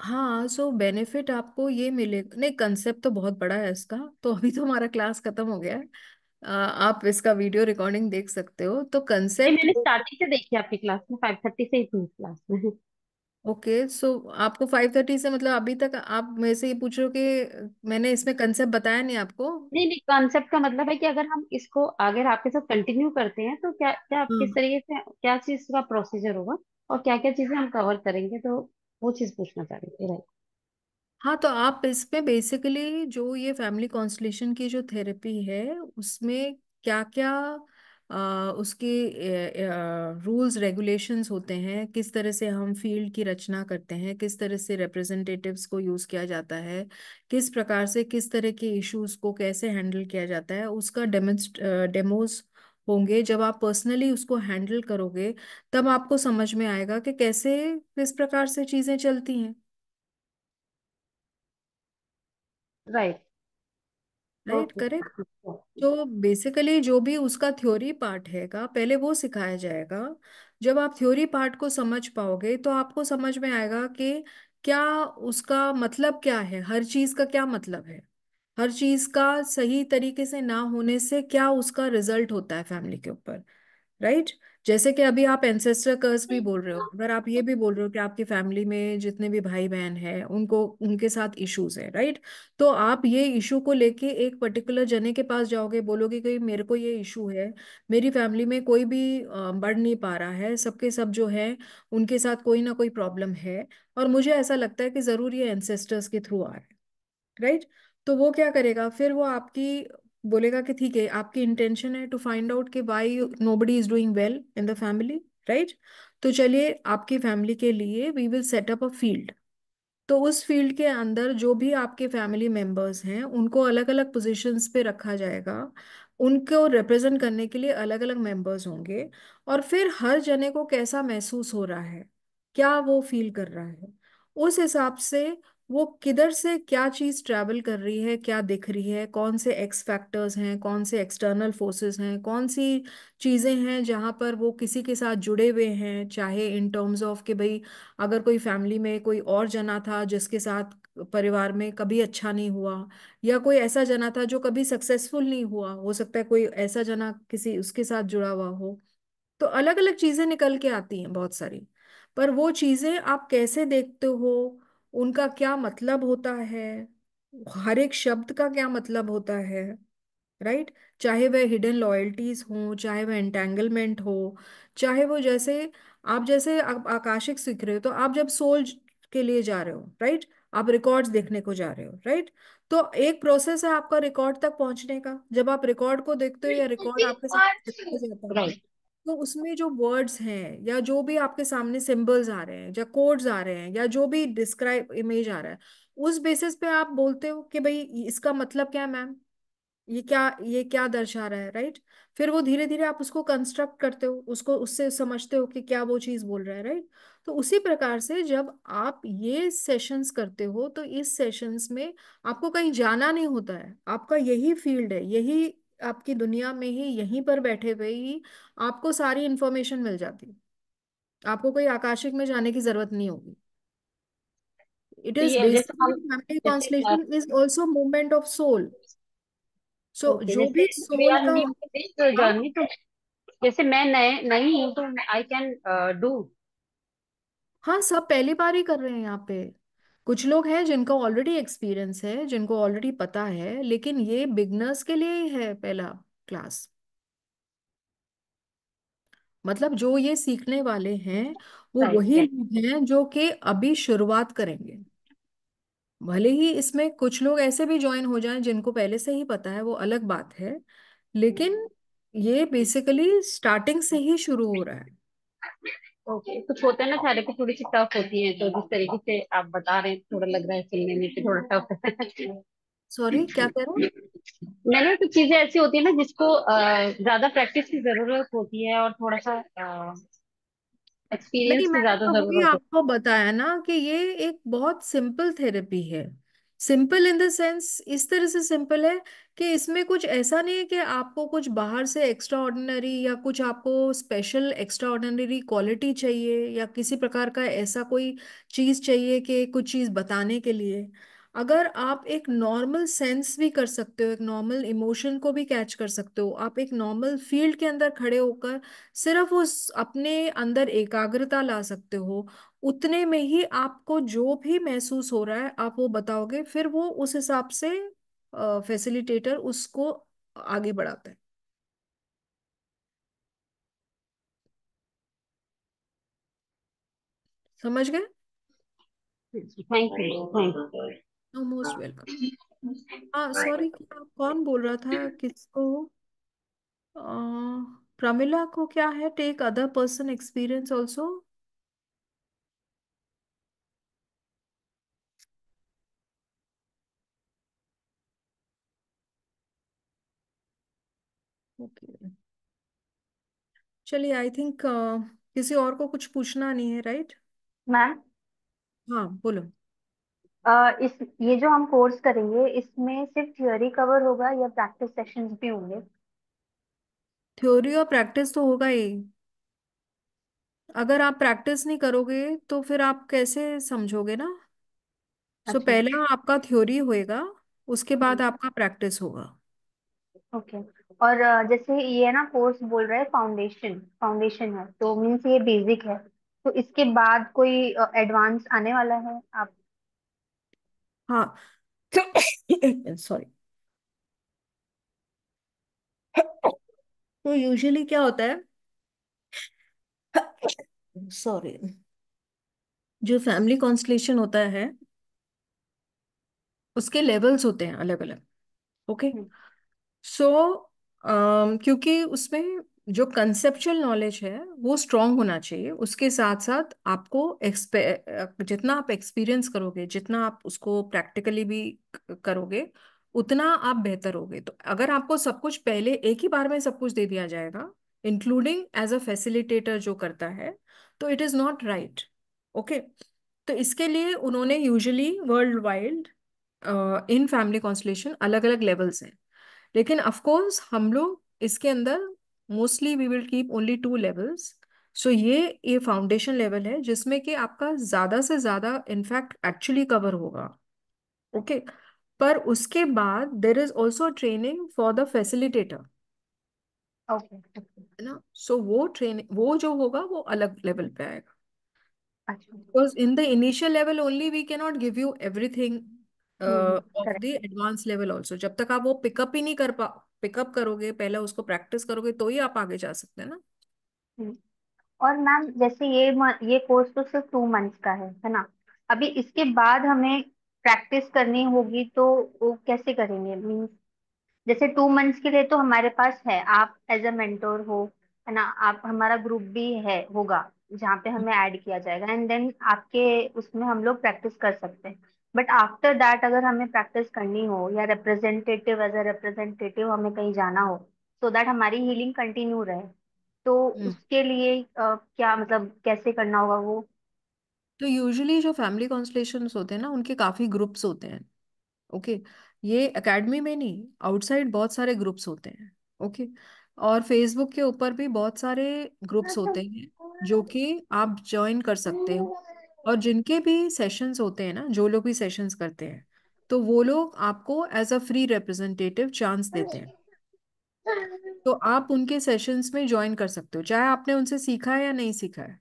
हाँ सो बेनिफिट आपको ये मिलेगा नहीं कंसेप्ट तो बहुत बड़ा है इसका तो अभी तो हमारा क्लास खत्म हो गया है आप इसका वीडियो रिकॉर्डिंग देख सकते हो तो नहीं कंसेप्ट मैंने स्टार्टिंग से देखी आपकी क्लास में फाइव थर्टी से ही थी क्लास में ओके सो आपको फाइव थर्टी से मतलब अभी तक आप मेरे से ये पूछ रहे हो कि मैंने इसमें कंसेप्ट बताया नहीं आपको नहीं नहीं कॉन्सेप्ट का मतलब है कि अगर हम इसको अगर आपके साथ कंटिन्यू करते हैं तो क्या क्या आप किस हाँ तरीके से क्या चीज का प्रोसीजर होगा और क्या क्या चीजें हम कवर करेंगे तो वो चीज पूछना चाह रही थी राइट हाँ तो आप इसमें बेसिकली जो ये फैमिली कॉन्स्टलेशन की जो थेरेपी है उसमें क्या क्या उसके रूल्स रेगुलेशंस होते हैं किस तरह से हम फील्ड की रचना करते हैं किस तरह से रिप्रेजेंटेटिव्स को यूज़ किया जाता है किस प्रकार से किस तरह के इश्यूज को कैसे हैंडल किया जाता है उसका डेमोस्ट डेमोज होंगे जब आप पर्सनली उसको हैंडल करोगे तब आपको समझ में आएगा कि कैसे किस प्रकार से चीज़ें चलती हैं राइट right. राइट करेक्ट तो बेसिकली जो भी उसका थ्योरी पार्ट हैगा पहले वो सिखाया जाएगा जब आप थ्योरी पार्ट को समझ पाओगे तो आपको समझ में आएगा कि क्या उसका मतलब क्या है हर चीज का क्या मतलब है हर चीज का सही तरीके से ना होने से क्या उसका रिजल्ट होता है फैमिली के ऊपर राइट right? जैसे कि अभी आप एंसेस्टर कर्स भी बोल रहे हो हाँ। अगर आप ये भी बोल रहे हो कि आपकी फैमिली में जितने भी भाई बहन हैं उनको उनके साथ इश्यूज है राइट तो आप ये इशू को लेके एक पर्टिकुलर जने के पास जाओगे बोलोगे कि मेरे को ये इशू है मेरी फैमिली में कोई भी बढ़ नहीं पा रहा है सबके सब जो है उनके साथ कोई ना कोई प्रॉब्लम है और मुझे ऐसा लगता है कि जरूर ये एंसेस्टर्स के थ्रू आ रहे हैं राइट तो वो क्या करेगा फिर वो आपकी बोलेगा कि ठीक है आपकी इंटेंशन है टू फाइंड आउट कि why nobody is doing well in the family right तो चलिए आपकी फैमिली के लिए we will set up a field तो उस फील्ड के अंदर जो भी आपके फैमिली मेंबर्स हैं उनको अलग अलग पोजीशंस पे रखा जाएगा उनको रिप्रेजेंट करने के लिए अलग अलग मेंबर्स होंगे और फिर हर जने को कैसा महसूस हो रहा है क्या वो फील कर रहा है उस हिसाब से वो किधर से क्या चीज ट्रैवल कर रही है क्या दिख रही है कौन से एक्स फैक्टर्स हैं कौन से एक्सटर्नल फोर्सेस हैं कौन सी चीज़ें हैं जहाँ पर वो किसी के साथ जुड़े हुए हैं चाहे इन टर्म्स ऑफ कि भाई अगर कोई फैमिली में कोई और जना था जिसके साथ परिवार में कभी अच्छा नहीं हुआ या कोई ऐसा जना था जो कभी सक्सेसफुल नहीं हुआ हो सकता है कोई ऐसा जना किसी उसके साथ जुड़ा हुआ हो तो अलग अलग चीज़ें निकल के आती हैं बहुत सारी पर वो चीज़ें आप कैसे देखते हो उनका क्या मतलब होता है हर एक शब्द का क्या मतलब होता है राइट right? चाहे वह हिडन लॉयल्टीज हो चाहे वह एंटेंगलमेंट हो चाहे वो जैसे आप जैसे आप आकाशिक सीख रहे हो तो आप जब सोल के लिए जा रहे हो राइट right? आप रिकॉर्ड्स देखने को जा रहे हो राइट तो एक प्रोसेस है आपका रिकॉर्ड तक पहुंचने का जब आप रिकॉर्ड को देखते हो या रिकॉर्ड आपके साथ जाता है तो उसमें जो वर्ड्स हैं या जो भी आपके सामने सिंबल्स आ रहे हैं या कोड्स आ रहे हैं या जो भी डिस्क्राइब इमेज आ रहा है उस बेसिस पे आप बोलते हो कि भाई इसका मतलब क्या है मैम ये क्या ये क्या दर्शा रहा है राइट फिर वो धीरे धीरे आप उसको कंस्ट्रक्ट करते हो उसको उससे समझते हो कि क्या वो चीज बोल रहा है राइट तो उसी प्रकार से जब आप ये सेशंस करते हो तो इस सेशंस में आपको कहीं जाना नहीं होता है आपका यही फील्ड है यही आपकी दुनिया में ही यहीं पर बैठे हुए ही आपको सारी इंफॉर्मेशन मिल जाती है आपको कोई आकाशिक में जाने की जरूरत नहीं होगी it is basically constellation is also movement of soul so जो भी सोल का तो हाँ। तो जैसे मैं नए नहीं हूं तो आई कैन डू हाँ सब पहली बार ही कर रहे हैं यहाँ पे कुछ लोग हैं जिनका ऑलरेडी एक्सपीरियंस है जिनको ऑलरेडी पता है लेकिन ये बिगनर्स के लिए ही है पहला क्लास मतलब जो ये सीखने वाले हैं वो वही लोग हैं जो कि अभी शुरुआत करेंगे भले ही इसमें कुछ लोग ऐसे भी ज्वाइन हो जाएं जिनको पहले से ही पता है वो अलग बात है लेकिन ये बेसिकली स्टार्टिंग से ही शुरू हो रहा है ओके कुछ होता है ना सारे की थोड़ी सी टफ होती है तो जिस तरीके से आप बता रहे हैं थोड़ा लग रहा है सुनने में कि थोड़ा टफ सॉरी क्या कह रहे हैं मैंने कुछ चीजें ऐसी होती है ना जिसको ज्यादा प्रैक्टिस की जरूरत होती है और थोड़ा सा एक्सपीरियंस की ज्यादा जरूरत होती है आपको बताया ना कि ये एक बहुत सिंपल थेरेपी है सिंपल इन द सेंस इस तरह से सिंपल है कि इसमें कुछ ऐसा नहीं है कि आपको कुछ बाहर से एक्स्ट्रा ऑर्डिनरी या कुछ आपको स्पेशल एक्स्ट्रा ऑर्डिनरी क्वालिटी चाहिए या किसी प्रकार का ऐसा कोई चीज़ चाहिए कि कुछ चीज़ बताने के लिए अगर आप एक नॉर्मल सेंस भी कर सकते हो एक नॉर्मल इमोशन को भी कैच कर सकते हो आप एक नॉर्मल फील्ड के अंदर खड़े होकर सिर्फ उस अपने अंदर एकाग्रता ला सकते हो उतने में ही आपको जो भी महसूस हो रहा है आप वो बताओगे फिर वो उस हिसाब से फैसिलिटेटर उसको आगे बढ़ाता है समझ गए मोस्ट वेलकम हाँ सॉरी कौन बोल रहा था किसको प्रमिला को क्या है take other person experience also okay चलिए आई थिंक किसी और को कुछ पूछना नहीं है राइट मैम हाँ बोलो इस ये जो हम कोर्स करेंगे इसमें सिर्फ थ्योरी कवर होगा या प्रैक्टिस सेशंस भी होंगे थ्योरी और प्रैक्टिस तो होगा ही अगर आप प्रैक्टिस नहीं करोगे तो फिर आप कैसे समझोगे ना सो अच्छा पहले आपका थ्योरी होएगा उसके बाद हम्म। आपका प्रैक्टिस होगा ओके और जैसे ये ना कोर्स बोल रहा है फाउंडेशन फाउंडेशन है तो मीन्स ये बेसिक है तो इसके बाद कोई एडवांस आने वाला है आप हाँ तो सॉरी तो यूजुअली क्या होता है सॉरी जो फैमिली कॉन्स्टलेशन होता है उसके लेवल्स होते हैं अलग अलग ओके सो क्योंकि उसमें जो कंसेप्चुअल नॉलेज है वो स्ट्रांग होना चाहिए उसके साथ साथ आपको एक्सपे जितना आप एक्सपीरियंस करोगे जितना आप उसको प्रैक्टिकली भी करोगे उतना आप बेहतर होगे तो अगर आपको सब कुछ पहले एक ही बार में सब कुछ दे दिया जाएगा इंक्लूडिंग एज अ फैसिलिटेटर जो करता है तो it is not right okay तो इसके लिए उन्होंने usually worldwide in family constellation अलग अलग लेवल्स हैं लेकिन अफकोर्स हम लोग इसके अंदर mostly we will keep only two levels so ये ये फाउंडेशन लेवल है जिसमें कि आपका ज़्यादा से ज़्यादा इनफैक्ट एक्चुअली कवर होगा ओके okay? पर उसके बाद there is also training for the facilitator है ना सो वो ट्रेनिंग वो जो होगा वो अलग लेवल पे आएगा because in the initial level only we cannot give you everything of the advance level also जब तक आप वो पिकअप ही नहीं कर पा पिकअप करोगे पहले उसको प्रैक्टिस करोगे तो ही आप आगे जा सकते हैं ना हम्म, और मैम जैसे ये ये कोर्स तो सिर्फ टू मंथ का है है ना अभी इसके बाद हमें प्रैक्टिस करनी होगी तो वो कैसे करेंगे मीन्स जैसे टू मंथ्स के लिए तो हमारे पास है आप एज अ मेंटोर हो है ना आप हमारा ग्रुप भी है होगा जहाँ पे हमें ऐड हम्म। किया जाएगा एंड देन आपके उसमें हम लोग प्रैक्टिस कर सकते हैं बट आफ्टर दैट अगर हमें प्रैक्टिस करनी हो या रिप्रेजेंटेटिव एज अ रिप्रेजेंटेटिव हमें कहीं जाना हो सो so दैट हमारी हीलिंग कंटिन्यू रहे तो हम्म। उसके लिए uh, क्या मतलब कैसे करना होगा वो तो यूजुअली जो फैमिली कॉन्सलेशन होते हैं ना उनके काफी ग्रुप्स होते हैं ओके okay? ये एकेडमी में नहीं आउटसाइड बहुत सारे ग्रुप्स होते हैं ओके okay? और फेसबुक के ऊपर भी बहुत सारे ग्रुप्स अच्छा। होते हैं जो कि आप ज्वाइन कर सकते हो और जिनके भी सेशंस होते हैं ना जो लोग भी सेशंस करते हैं तो वो लोग आपको as a free representative chance देते हैं तो आप उनके सेशंस में ज्वाइन कर सकते हो चाहे आपने उनसे सीखा है या नहीं सीखा है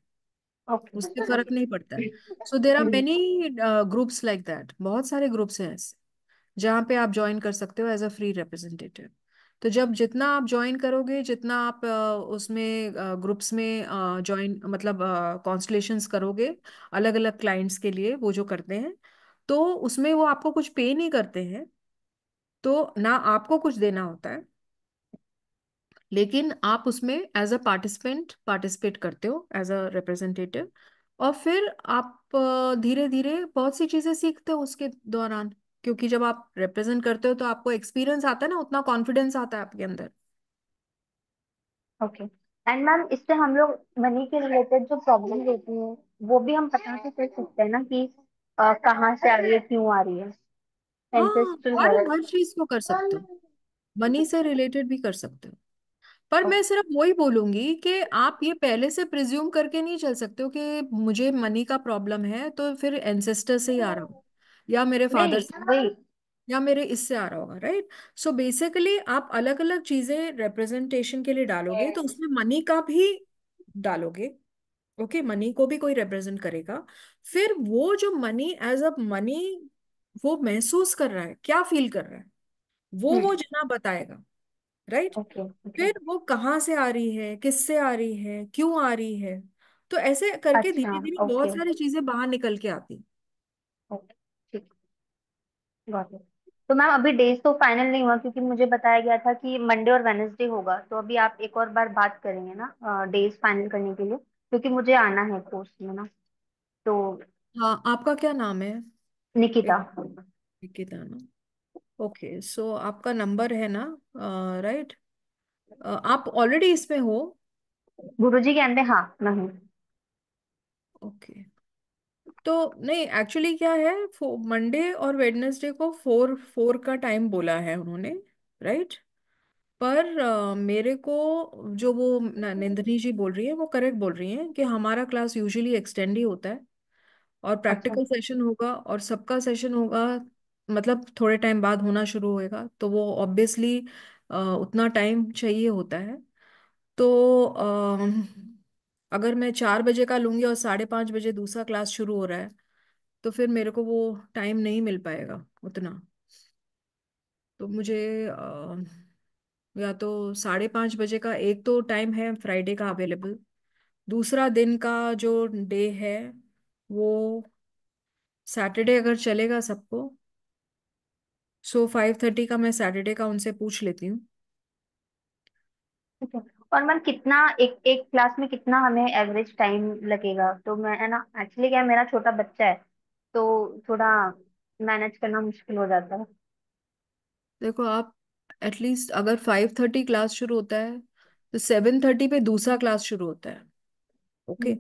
okay. उससे फर्क नहीं पड़ता है so there are many groups like that बहुत सारे ग्रुप्स हैं जहाँ पे आप ज्वाइन कर सकते हो एज अ फ्री रिप्रेजेंटेटिव तो जब जितना आप ज्वाइन करोगे जितना आप उसमें ग्रुप्स में ज्वाइन मतलब कॉन्स्टलेशंस करोगे अलग अलग क्लाइंट्स के लिए वो जो करते हैं तो उसमें वो आपको कुछ पे नहीं करते हैं तो ना आपको कुछ देना होता है लेकिन आप उसमें एज अ पार्टिसिपेंट पार्टिसिपेट करते हो एज अ रिप्रेजेंटेटिव और फिर आप धीरे धीरे बहुत सी चीज़ें सीखते हो उसके दौरान क्योंकि जब आप रिप्रेजेंट करते हो तो आपको एक्सपीरियंस आता है ना उतना कॉन्फिडेंस आता है आपके अंदर ओके एंड मैम इससे हम लोग मनी के रिलेटेड जो प्रॉब्लम होती है वो भी हम पता से कर सकते हैं ना कि कहाँ से आ रही है क्यों आ रही है हाँ एंसेस्ट्रल हर हर चीज को कर सकते हो मनी से रिलेटेड भी कर सकते हो पर मैं सिर्फ वही बोलूंगी कि आप ये पहले से प्रिज्यूम करके नहीं चल सकते हो कि मुझे मनी का प्रॉब्लम है तो फिर एंसेस्टर से ही आ रहा हूँ या मेरे फादर से या मेरे इससे आ रहा होगा राइट सो बेसिकली आप अलग अलग चीजें रिप्रेजेंटेशन के लिए डालोगे तो उसमें मनी का भी डालोगे ओके okay, मनी को भी कोई रिप्रेजेंट करेगा फिर वो जो मनी एज अ मनी वो महसूस कर रहा है क्या फील कर रहा है वो hmm. वो जना बताएगा राइट right? okay, okay. फिर वो कहाँ से आ रही है किससे आ रही है क्यों आ रही है तो ऐसे करके धीरे अच्छा, धीरे okay. बहुत सारी चीजें बाहर निकल के आती तो मैम अभी डेज तो फाइनल नहीं हुआ क्योंकि मुझे बताया गया था कि मंडे और वेनेसडे होगा तो अभी आप एक और बार बात करेंगे ना डेज फाइनल करने के लिए क्योंकि मुझे आना है कोर्स में ना तो हाँ आपका क्या नाम है निकिता निकिता ना ओके सो आपका नंबर है ना राइट आप ऑलरेडी इसमें हो गुरुजी के अंदर हाँ नहीं ओके okay. तो नहीं एक्चुअली क्या है मंडे और वेडनेसडे को फोर फोर का टाइम बोला है उन्होंने राइट पर अ, मेरे को जो वो नंदिनी जी बोल रही है वो करेक्ट बोल रही है कि हमारा क्लास यूजुअली एक्सटेंड ही होता है और अच्छा प्रैक्टिकल सेशन होगा और सबका सेशन होगा मतलब थोड़े टाइम बाद होना शुरू होएगा तो वो ऑब्वियसली उतना टाइम चाहिए होता है तो अगर मैं चार बजे का लूँगी और साढ़े पाँच बजे दूसरा क्लास शुरू हो रहा है तो फिर मेरे को वो टाइम नहीं मिल पाएगा उतना तो मुझे आ, या तो साढ़े पाँच बजे का एक तो टाइम है फ्राइडे का अवेलेबल दूसरा दिन का जो डे है वो सैटरडे अगर चलेगा सबको सो फाइव थर्टी का मैं सैटरडे का उनसे पूछ लेती हूँ okay. और मैम कितना एक एक क्लास में कितना हमें एवरेज टाइम लगेगा तो मैं है ना एक्चुअली क्या मेरा छोटा बच्चा है तो थोड़ा मैनेज करना मुश्किल हो जाता है देखो आप एटलीस्ट अगर फाइव थर्टी क्लास शुरू होता है तो सेवन थर्टी पे दूसरा क्लास शुरू होता है okay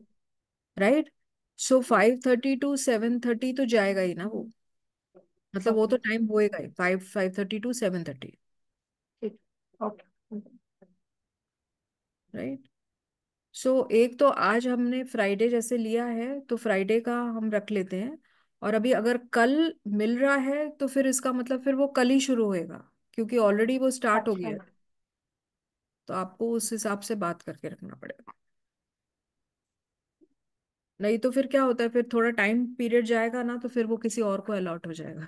right so five thirty to seven thirty तो जाएगा ही ना वो मतलब वो तो टाइम होएगा ही five five thirty to seven thirty ठीक ओके राइट सो एक तो आज हमने फ्राइडे जैसे लिया है तो फ्राइडे का हम रख लेते हैं और अभी अगर कल मिल रहा है तो फिर इसका मतलब फिर वो कल ही शुरू होएगा क्योंकि ऑलरेडी वो स्टार्ट हो गया अच्छा। तो आपको उस हिसाब से बात करके रखना पड़ेगा नहीं तो फिर क्या होता है फिर थोड़ा टाइम पीरियड जाएगा ना तो फिर वो किसी और को अलॉट हो जाएगा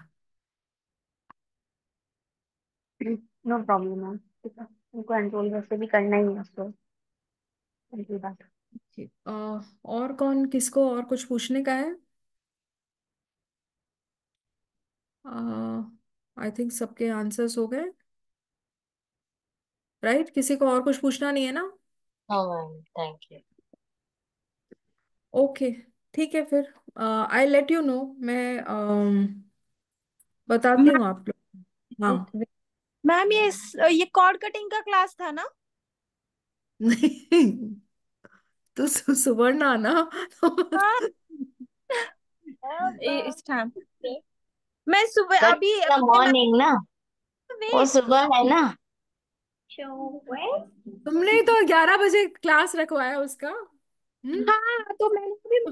नो प्रॉब्लम है उनको कंट्रोल वैसे भी करना ही है उसको और कौन किसको और कुछ पूछने का है आई थिंक सबके आंसर्स हो गए राइट right? किसी को और कुछ पूछना नहीं है ना थैंक यू ओके ठीक है फिर आई लेट यू नो मैं uh, बताती हूँ आप लोग हाँ मैम ये ये कॉर्ड कटिंग का क्लास था ना नहीं तो सु, सुवर्णा ना इस टाइम मैं सुबह अभी मॉर्निंग ना वो सुबह है ना तुमने तो ग्यारह बजे क्लास रखवाया उसका हम्म। हाँ तो मैंने भी